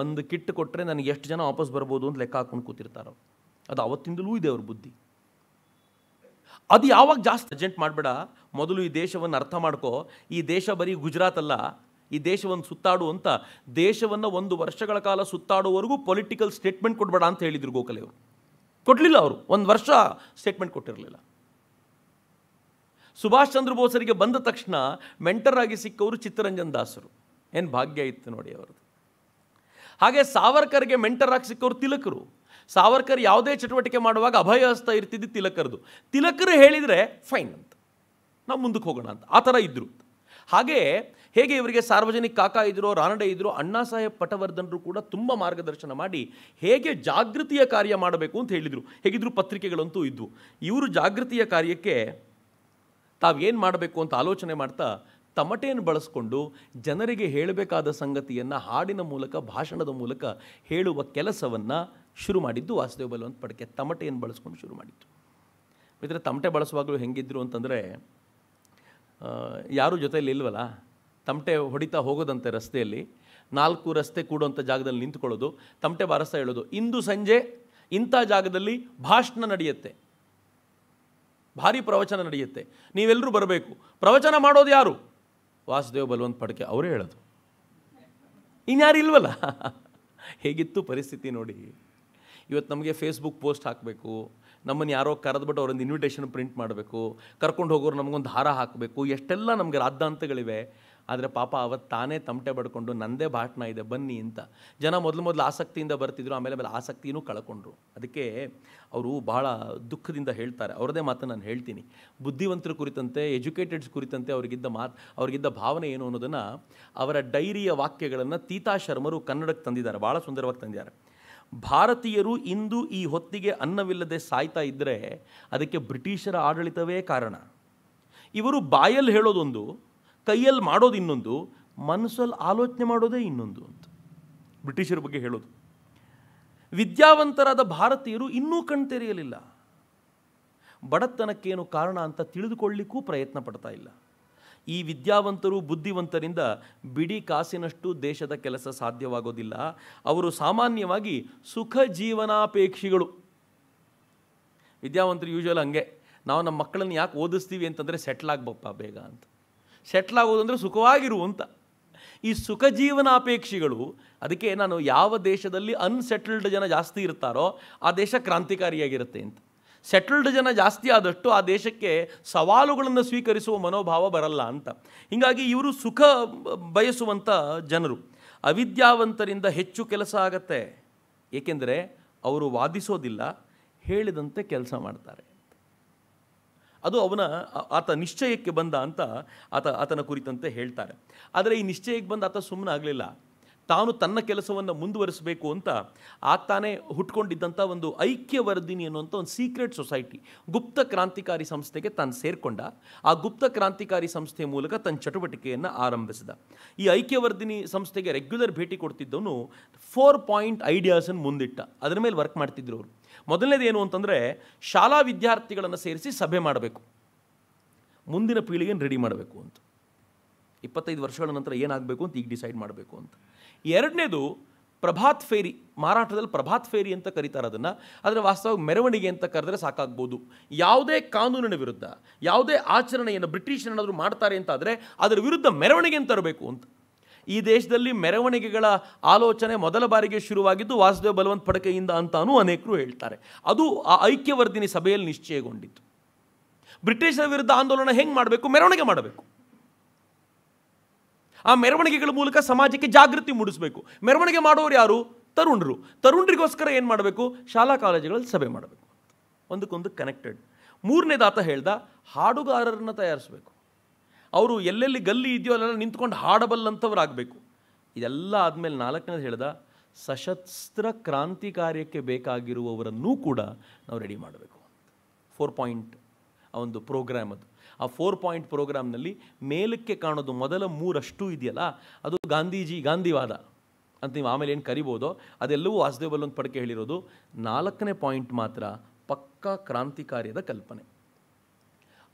ಒಂದು ಕಿಟ್ ಕೊಟ್ಟರೆ ನನಗೆ ಎಷ್ಟು ಜನ ವಾಪಸ್ ಬರ್ಬೋದು ಅಂತ ಲೆಕ್ಕ ಹಾಕೊಂಡು ಕೂತಿರ್ತಾರೋ ಅದು ಅವತ್ತಿಂದಲೂ ಇದೆ ಅವ್ರ ಬುದ್ಧಿ ಅದು ಯಾವಾಗ ಜಾಸ್ತಿ ಅರ್ಜೆಂಟ್ ಮಾಡಬೇಡ ಮೊದಲು ಈ ದೇಶವನ್ನು ಅರ್ಥ ಮಾಡ್ಕೋ ಈ ದೇಶ ಬರೀ ಗುಜರಾತ್ ಅಲ್ಲ ಈ ದೇಶವನ್ನು ಸುತ್ತಾಡು ಅಂತ ದೇಶವನ್ನು ಒಂದು ವರ್ಷಗಳ ಕಾಲ ಸುತ್ತಾಡುವವರೆಗೂ ಪೊಲಿಟಿಕಲ್ ಸ್ಟೇಟ್ಮೆಂಟ್ ಕೊಡಬೇಡ ಅಂತ ಹೇಳಿದರು ಗೋಖಲೆಯವರು ಕೊಡಲಿಲ್ಲ ಅವರು ಒಂದು ವರ್ಷ ಸ್ಟೇಟ್ಮೆಂಟ್ ಕೊಟ್ಟಿರಲಿಲ್ಲ ಸುಭಾಷ್ ಚಂದ್ರ ಬೋಸರಿಗೆ ಬಂದ ತಕ್ಷಣ ಮೆಂಟರ್ ಆಗಿ ಸಿಕ್ಕವರು ಚಿತ್ತರಂಜನ್ ದಾಸರು ಏನು ಭಾಗ್ಯ ಇತ್ತು ನೋಡಿ ಅವರದು ಹಾಗೆ ಸಾವರ್ಕರ್ಗೆ ಮೆಂಟರ್ ಆಗಿ ಸಿಕ್ಕವರು ತಿಲಕರು ಸಾವರ್ಕರ್ ಯಾವುದೇ ಚಟುವಟಿಕೆ ಮಾಡುವಾಗ ಅಭಯ ಹಸ್ತ ಇರ್ತಿದ್ದು ತಿಲಕರದು ತಿಲಕರು ಹೇಳಿದರೆ ಫೈನ್ ಅಂತ ನಾವು ಮುಂದಕ್ಕೆ ಹೋಗೋಣ ಅಂತ ಆ ಥರ ಇದ್ದರು ಹಾಗೆಯೇ ಹೇಗೆ ಇವರಿಗೆ ಸಾರ್ವಜನಿಕ ಕಾಕಾ ಇದ್ರೋ ರಾನಡೆ ಇದ್ರೋ ಅಣ್ಣಾ ಸಾಹೇಬ್ ಪಟವರ್ಧನರು ಕೂಡ ತುಂಬ ಮಾರ್ಗದರ್ಶನ ಮಾಡಿ ಹೇಗೆ ಜಾಗೃತಿಯ ಕಾರ್ಯ ಮಾಡಬೇಕು ಅಂತ ಹೇಳಿದರು ಹೇಗಿದ್ರು ಪತ್ರಿಕೆಗಳಂತೂ ಇದ್ವು ಇವರು ಜಾಗೃತಿಯ ಕಾರ್ಯಕ್ಕೆ ತಾವೇನು ಮಾಡಬೇಕು ಅಂತ ಆಲೋಚನೆ ಮಾಡ್ತಾ ತಮಟೆಯನ್ನು ಬಳಸ್ಕೊಂಡು ಜನರಿಗೆ ಹೇಳಬೇಕಾದ ಸಂಗತಿಯನ್ನು ಹಾಡಿನ ಮೂಲಕ ಭಾಷಣದ ಮೂಲಕ ಹೇಳುವ ಕೆಲಸವನ್ನು ಶುರು ಮಾಡಿದ್ದು ವಾಸುದೇವ ಬಲವಂತ ಪಡಕೆ ತಮಟೆಯನ್ನು ಬಳಸ್ಕೊಂಡು ಶುರು ಮಾಡಿದ್ದು ಮಿತ್ರ ತಮಟೆ ಬಳಸುವಾಗಲೂ ಹೆಂಗಿದ್ರು ಅಂತಂದರೆ ಯಾರೂ ಜೊತೆಯಲ್ಲಿ ಇಲ್ವಲ್ಲ ತಮಟೆ ಹೊಡಿತಾ ಹೋಗೋದಂತೆ ರಸ್ತೆಯಲ್ಲಿ ನಾಲ್ಕು ರಸ್ತೆ ಕೂಡುವಂಥ ಜಾಗದಲ್ಲಿ ನಿಂತ್ಕೊಳ್ಳೋದು ತಮಟೆ ಬಾರಿಸ್ತಾ ಹೇಳೋದು ಇಂದು ಸಂಜೆ ಇಂಥ ಜಾಗದಲ್ಲಿ ಭಾಷಣ ನಡೆಯುತ್ತೆ ಭಾರಿ ಪ್ರವಚನ ನಡೆಯುತ್ತೆ ನೀವೆಲ್ಲರೂ ಬರಬೇಕು ಪ್ರವಚನ ಮಾಡೋದು ಯಾರು ವಾಸುದೇವ್ ಬಲವಂತ ಪಡ್ಕೆ ಅವರೇ ಹೇಳೋದು ಇನ್ಯಾರು ಇಲ್ವಲ್ಲ ಹೇಗಿತ್ತು ಪರಿಸ್ಥಿತಿ ನೋಡಿ ಇವತ್ತು ನಮಗೆ ಫೇಸ್ಬುಕ್ ಪೋಸ್ಟ್ ಹಾಕಬೇಕು ನಮ್ಮನ್ನು ಯಾರೋ ಕರೆದ್ಬಿಟ್ಟು ಅವರೊಂದು ಇನ್ವಿಟೇಷನ್ ಪ್ರಿಂಟ್ ಮಾಡಬೇಕು ಕರ್ಕೊಂಡು ಹೋಗೋರು ನಮಗೊಂದು ಹಾರ ಹಾಕಬೇಕು ಎಷ್ಟೆಲ್ಲ ನಮಗೆ ರಾದ್ದಾಂತಗಳಿವೆ ಆದರೆ ಪಾಪ ಅವತ್ತು ತಾನೇ ತಮಟೆ ಬಡ್ಕೊಂಡು ನಂದೇ ಭಾಷಣ ಇದೆ ಬನ್ನಿ ಅಂತ ಜನ ಮೊದಲು ಮೊದಲು ಆಸಕ್ತಿಯಿಂದ ಬರ್ತಿದ್ರು ಆಮೇಲೆ ಆಮೇಲೆ ಆಸಕ್ತಿಯೂ ಕಳ್ಕೊಂಡ್ರು ಅದಕ್ಕೆ ಅವರು ಬಹಳ ದುಃಖದಿಂದ ಹೇಳ್ತಾರೆ ಅವರದೇ ಮಾತು ನಾನು ಹೇಳ್ತೀನಿ ಬುದ್ಧಿವಂತರ ಕುರಿತಂತೆ ಎಜುಕೇಟೆಡ್ಸ್ ಕುರಿತಂತೆ ಅವ್ರಿಗಿದ್ದ ಮಾತು ಅವ್ರಿಗಿದ್ದ ಭಾವನೆ ಏನು ಅನ್ನೋದನ್ನು ಅವರ ಡೈರಿಯ ವಾಕ್ಯಗಳನ್ನು ತೀತಾ ಶರ್ಮರು ಕನ್ನಡಕ್ಕೆ ತಂದಿದ್ದಾರೆ ಭಾಳ ಸುಂದರವಾಗಿ ತಂದಿದ್ದಾರೆ ಭಾರತೀಯರು ಇಂದು ಈ ಹೊತ್ತಿಗೆ ಅನ್ನವಿಲ್ಲದೆ ಸಾಯ್ತಾ ಇದ್ದರೆ ಅದಕ್ಕೆ ಬ್ರಿಟಿಷರ ಆಡಳಿತವೇ ಕಾರಣ ಇವರು ಬಾಯಲ್ಲಿ ಹೇಳೋದೊಂದು ಕೈಯಲ್ಲಿ ಮಾಡೋದು ಇನ್ನೊಂದು ಮನಸ್ಸಲ್ಲಿ ಆಲೋಚನೆ ಮಾಡೋದೇ ಇನ್ನೊಂದು ಅಂತ ಬ್ರಿಟಿಷರ ಬಗ್ಗೆ ಹೇಳೋದು ವಿದ್ಯಾವಂತರಾದ ಭಾರತೀಯರು ಇನ್ನೂ ಕಣ್ತೆರೆಯಲಿಲ್ಲ ಬಡತನಕ್ಕೇನು ಕಾರಣ ಅಂತ ತಿಳಿದುಕೊಳ್ಳಿಕ್ಕೂ ಪ್ರಯತ್ನ ಪಡ್ತಾ ಇಲ್ಲ ಈ ವಿದ್ಯಾವಂತರು ಬುದ್ಧಿವಂತರಿಂದ ಬಿಡಿ ಕಾಸಿನಷ್ಟು ದೇಶದ ಕೆಲಸ ಸಾಧ್ಯವಾಗೋದಿಲ್ಲ ಅವರು ಸಾಮಾನ್ಯವಾಗಿ ಸುಖ ಜೀವನಾಪೇಕ್ಷಿಗಳು ವಿದ್ಯಾವಂತರು ಯೂಶುವಲ್ ಹಂಗೆ ನಾವು ನಮ್ಮ ಮಕ್ಕಳನ್ನು ಯಾಕೆ ಓದಿಸ್ತೀವಿ ಅಂತಂದರೆ ಸೆಟ್ಲಾಗ್ಬಪ್ಪ ಬೇಗ ಅಂತ ಸೆಟ್ಲ್ ಆಗೋದು ಅಂದರೆ ಸುಖವಾಗಿರು ಅಂತ ಈ ಸುಖ ಜೀವನಾಪೇಕ್ಷಿಗಳು ಅದಕ್ಕೆ ನಾನು ಯಾವ ದೇಶದಲ್ಲಿ ಅನ್ಸೆಟಲ್ಡ್ ಜನ ಜಾಸ್ತಿ ಇರ್ತಾರೋ ಆ ದೇಶ ಕ್ರಾಂತಿಕಾರಿಯಾಗಿರುತ್ತೆ ಅಂತ ಸೆಟಲ್ಡ್ ಜನ ಜಾಸ್ತಿ ಆದಷ್ಟು ಆ ದೇಶಕ್ಕೆ ಸವಾಲುಗಳನ್ನು ಸ್ವೀಕರಿಸುವ ಮನೋಭಾವ ಬರಲ್ಲ ಅಂತ ಹೀಗಾಗಿ ಇವರು ಸುಖ ಬಯಸುವಂಥ ಜನರು ಅವಿದ್ಯಾವಂತರಿಂದ ಹೆಚ್ಚು ಕೆಲಸ ಆಗತ್ತೆ ಏಕೆಂದರೆ ಅವರು ವಾದಿಸೋದಿಲ್ಲ ಹೇಳಿದಂತೆ ಕೆಲಸ ಮಾಡ್ತಾರೆ ಅದು ಅವನ ಆತ ನಿಶ್ಚಯಕ್ಕೆ ಬಂದ ಅಂತ ಆತ ಆತನ ಕುರಿತಂತೆ ಹೇಳ್ತಾರೆ ಆದರೆ ಈ ನಿಶ್ಚಯಕ್ಕೆ ಬಂದ ಆತ ಸುಮ್ಮನೆ ಆಗಲಿಲ್ಲ ತಾನು ತನ್ನ ಕೆಲಸವನ್ನು ಮುಂದುವರಿಸಬೇಕು ಅಂತ ಆತಾನೇ ಹುಟ್ಕೊಂಡಿದ್ದಂಥ ಒಂದು ಐಕ್ಯವರ್ಧಿನಿ ಅನ್ನುವಂಥ ಒಂದು ಸೀಕ್ರೆಟ್ ಸೊಸೈಟಿ ಗುಪ್ತ ಕ್ರಾಂತಿಕಾರಿ ಸಂಸ್ಥೆಗೆ ತಾನು ಸೇರಿಕೊಂಡ ಆ ಗುಪ್ತ ಕ್ರಾಂತಿಕಾರಿ ಸಂಸ್ಥೆ ಮೂಲಕ ತನ್ನ ಚಟುವಟಿಕೆಯನ್ನು ಆರಂಭಿಸಿದ ಈ ಐಕ್ಯವರ್ಧಿನಿ ಸಂಸ್ಥೆಗೆ ರೆಗ್ಯುಲರ್ ಭೇಟಿ ಕೊಡ್ತಿದ್ದವನು ಫೋರ್ ಪಾಯಿಂಟ್ ಐಡಿಯಾಸನ್ನು ಮುಂದಿಟ್ಟ ಅದರ ಮೇಲೆ ವರ್ಕ್ ಮಾಡ್ತಿದ್ರು ಅವರು ಮೊದಲನೇದೇನು ಏನು ಅಂತಂದರೆ ಶಾಲಾ ವಿದ್ಯಾರ್ಥಿಗಳನ್ನು ಸೇರಿಸಿ ಸಭೆ ಮಾಡಬೇಕು ಮುಂದಿನ ಪೀಳಿಗೆಯನ್ನು ರೆಡಿ ಮಾಡಬೇಕು ಅಂತ ಇಪ್ಪತ್ತೈದು ವರ್ಷಗಳ ನಂತರ ಏನಾಗಬೇಕು ಅಂತ ಈಗ ಡಿಸೈಡ್ ಮಾಡಬೇಕು ಅಂತ ಎರಡನೇದು ಪ್ರಭಾತ್ ಫೇರಿ ಮಾರಾಟದಲ್ಲಿ ಪ್ರಭಾತ್ ಫೇರಿ ಅಂತ ಕರೀತಾರೆ ಅದನ್ನು ಅದರ ವಾಸ್ತವ ಮೆರವಣಿಗೆ ಅಂತ ಕರೆದ್ರೆ ಸಾಕಾಗ್ಬೋದು ಯಾವುದೇ ಕಾನೂನಿನ ವಿರುದ್ಧ ಯಾವುದೇ ಆಚರಣೆಯನ್ನು ಬ್ರಿಟಿಷ್ ಏನಾದರೂ ಮಾಡ್ತಾರೆ ಅಂತಾದರೆ ಅದರ ವಿರುದ್ಧ ಮೆರವಣಿಗೆ ಅಂತ ತರಬೇಕು ಅಂತ ಈ ದೇಶದಲ್ಲಿ ಮೆರವಣಿಗೆಗಳ ಆಲೋಚನೆ ಮೊದಲ ಬಾರಿಗೆ ಶುರುವಾಗಿದ್ದು ವಾಸುದೇವ ಬಲವಂತ ಪಡಕೆಯಿಂದ ಅಂತಾನೂ ಅನೇಕರು ಹೇಳ್ತಾರೆ ಅದು ಆ ಐಕ್ಯವರ್ಧಿನಿ ಸಭೆಯಲ್ಲಿ ನಿಶ್ಚಯಗೊಂಡಿತ್ತು ಬ್ರಿಟಿಷರ ವಿರುದ್ಧ ಆಂದೋಲನ ಹೆಂಗೆ ಮಾಡಬೇಕು ಮೆರವಣಿಗೆ ಮಾಡಬೇಕು ಆ ಮೆರವಣಿಗೆಗಳ ಮೂಲಕ ಸಮಾಜಕ್ಕೆ ಜಾಗೃತಿ ಮೂಡಿಸಬೇಕು ಮೆರವಣಿಗೆ ಮಾಡೋರು ಯಾರು ತರುಣರು ತರುಣರಿಗೋಸ್ಕರ ಏನು ಮಾಡಬೇಕು ಶಾಲಾ ಕಾಲೇಜುಗಳಲ್ಲಿ ಸಭೆ ಮಾಡಬೇಕು ಒಂದಕ್ಕೊಂದು ಕನೆಕ್ಟೆಡ್ ಮೂರನೇದಾತ ಹೇಳ್ದ ಹಾಡುಗಾರರನ್ನು ತಯಾರಿಸಬೇಕು ಅವರು ಎಲ್ಲೆಲ್ಲಿ ಗಲ್ಲಿ ಇದೆಯೋ ಅಲ್ಲೆಲ್ಲ ನಿಂತ್ಕೊಂಡು ಹಾಡಬಲ್ಲಂಥವ್ರಾಗಬೇಕು ಇದೆಲ್ಲ ಆದಮೇಲೆ ನಾಲ್ಕನೇದು ಹೇಳ್ದ ಸಶಸ್ತ್ರ ಕ್ರಾಂತಿ ಕಾರ್ಯಕ್ಕೆ ಬೇಕಾಗಿರುವವರನ್ನೂ ಕೂಡ ನಾವು ರೆಡಿ ಮಾಡಬೇಕು ಫೋರ್ ಪಾಯಿಂಟ್ ಆ ಒಂದು ಪ್ರೋಗ್ರಾಮ್ ಅದು ಆ ಫೋರ್ ಪಾಯಿಂಟ್ ಪ್ರೋಗ್ರಾಮ್ನಲ್ಲಿ ಮೇಲಕ್ಕೆ ಕಾಣೋದು ಮೊದಲ ಮೂರಷ್ಟು ಇದೆಯಲ್ಲ ಅದು ಗಾಂಧೀಜಿ ಗಾಂಧಿವಾದ ಅಂತ ನೀವು ಆಮೇಲೆ ಏನು ಕರಿಬೋದೋ ಅದೆಲ್ಲವೂ ವಾಸುದೇವಲ್ಲೊಂದು ಬಲ್ಲೊಂದು ಪಡಕೆ ಹೇಳಿರೋದು ನಾಲ್ಕನೇ ಪಾಯಿಂಟ್ ಮಾತ್ರ ಪಕ್ಕಾ ಕ್ರಾಂತಿಕಾರ್ಯದ ಕಲ್ಪನೆ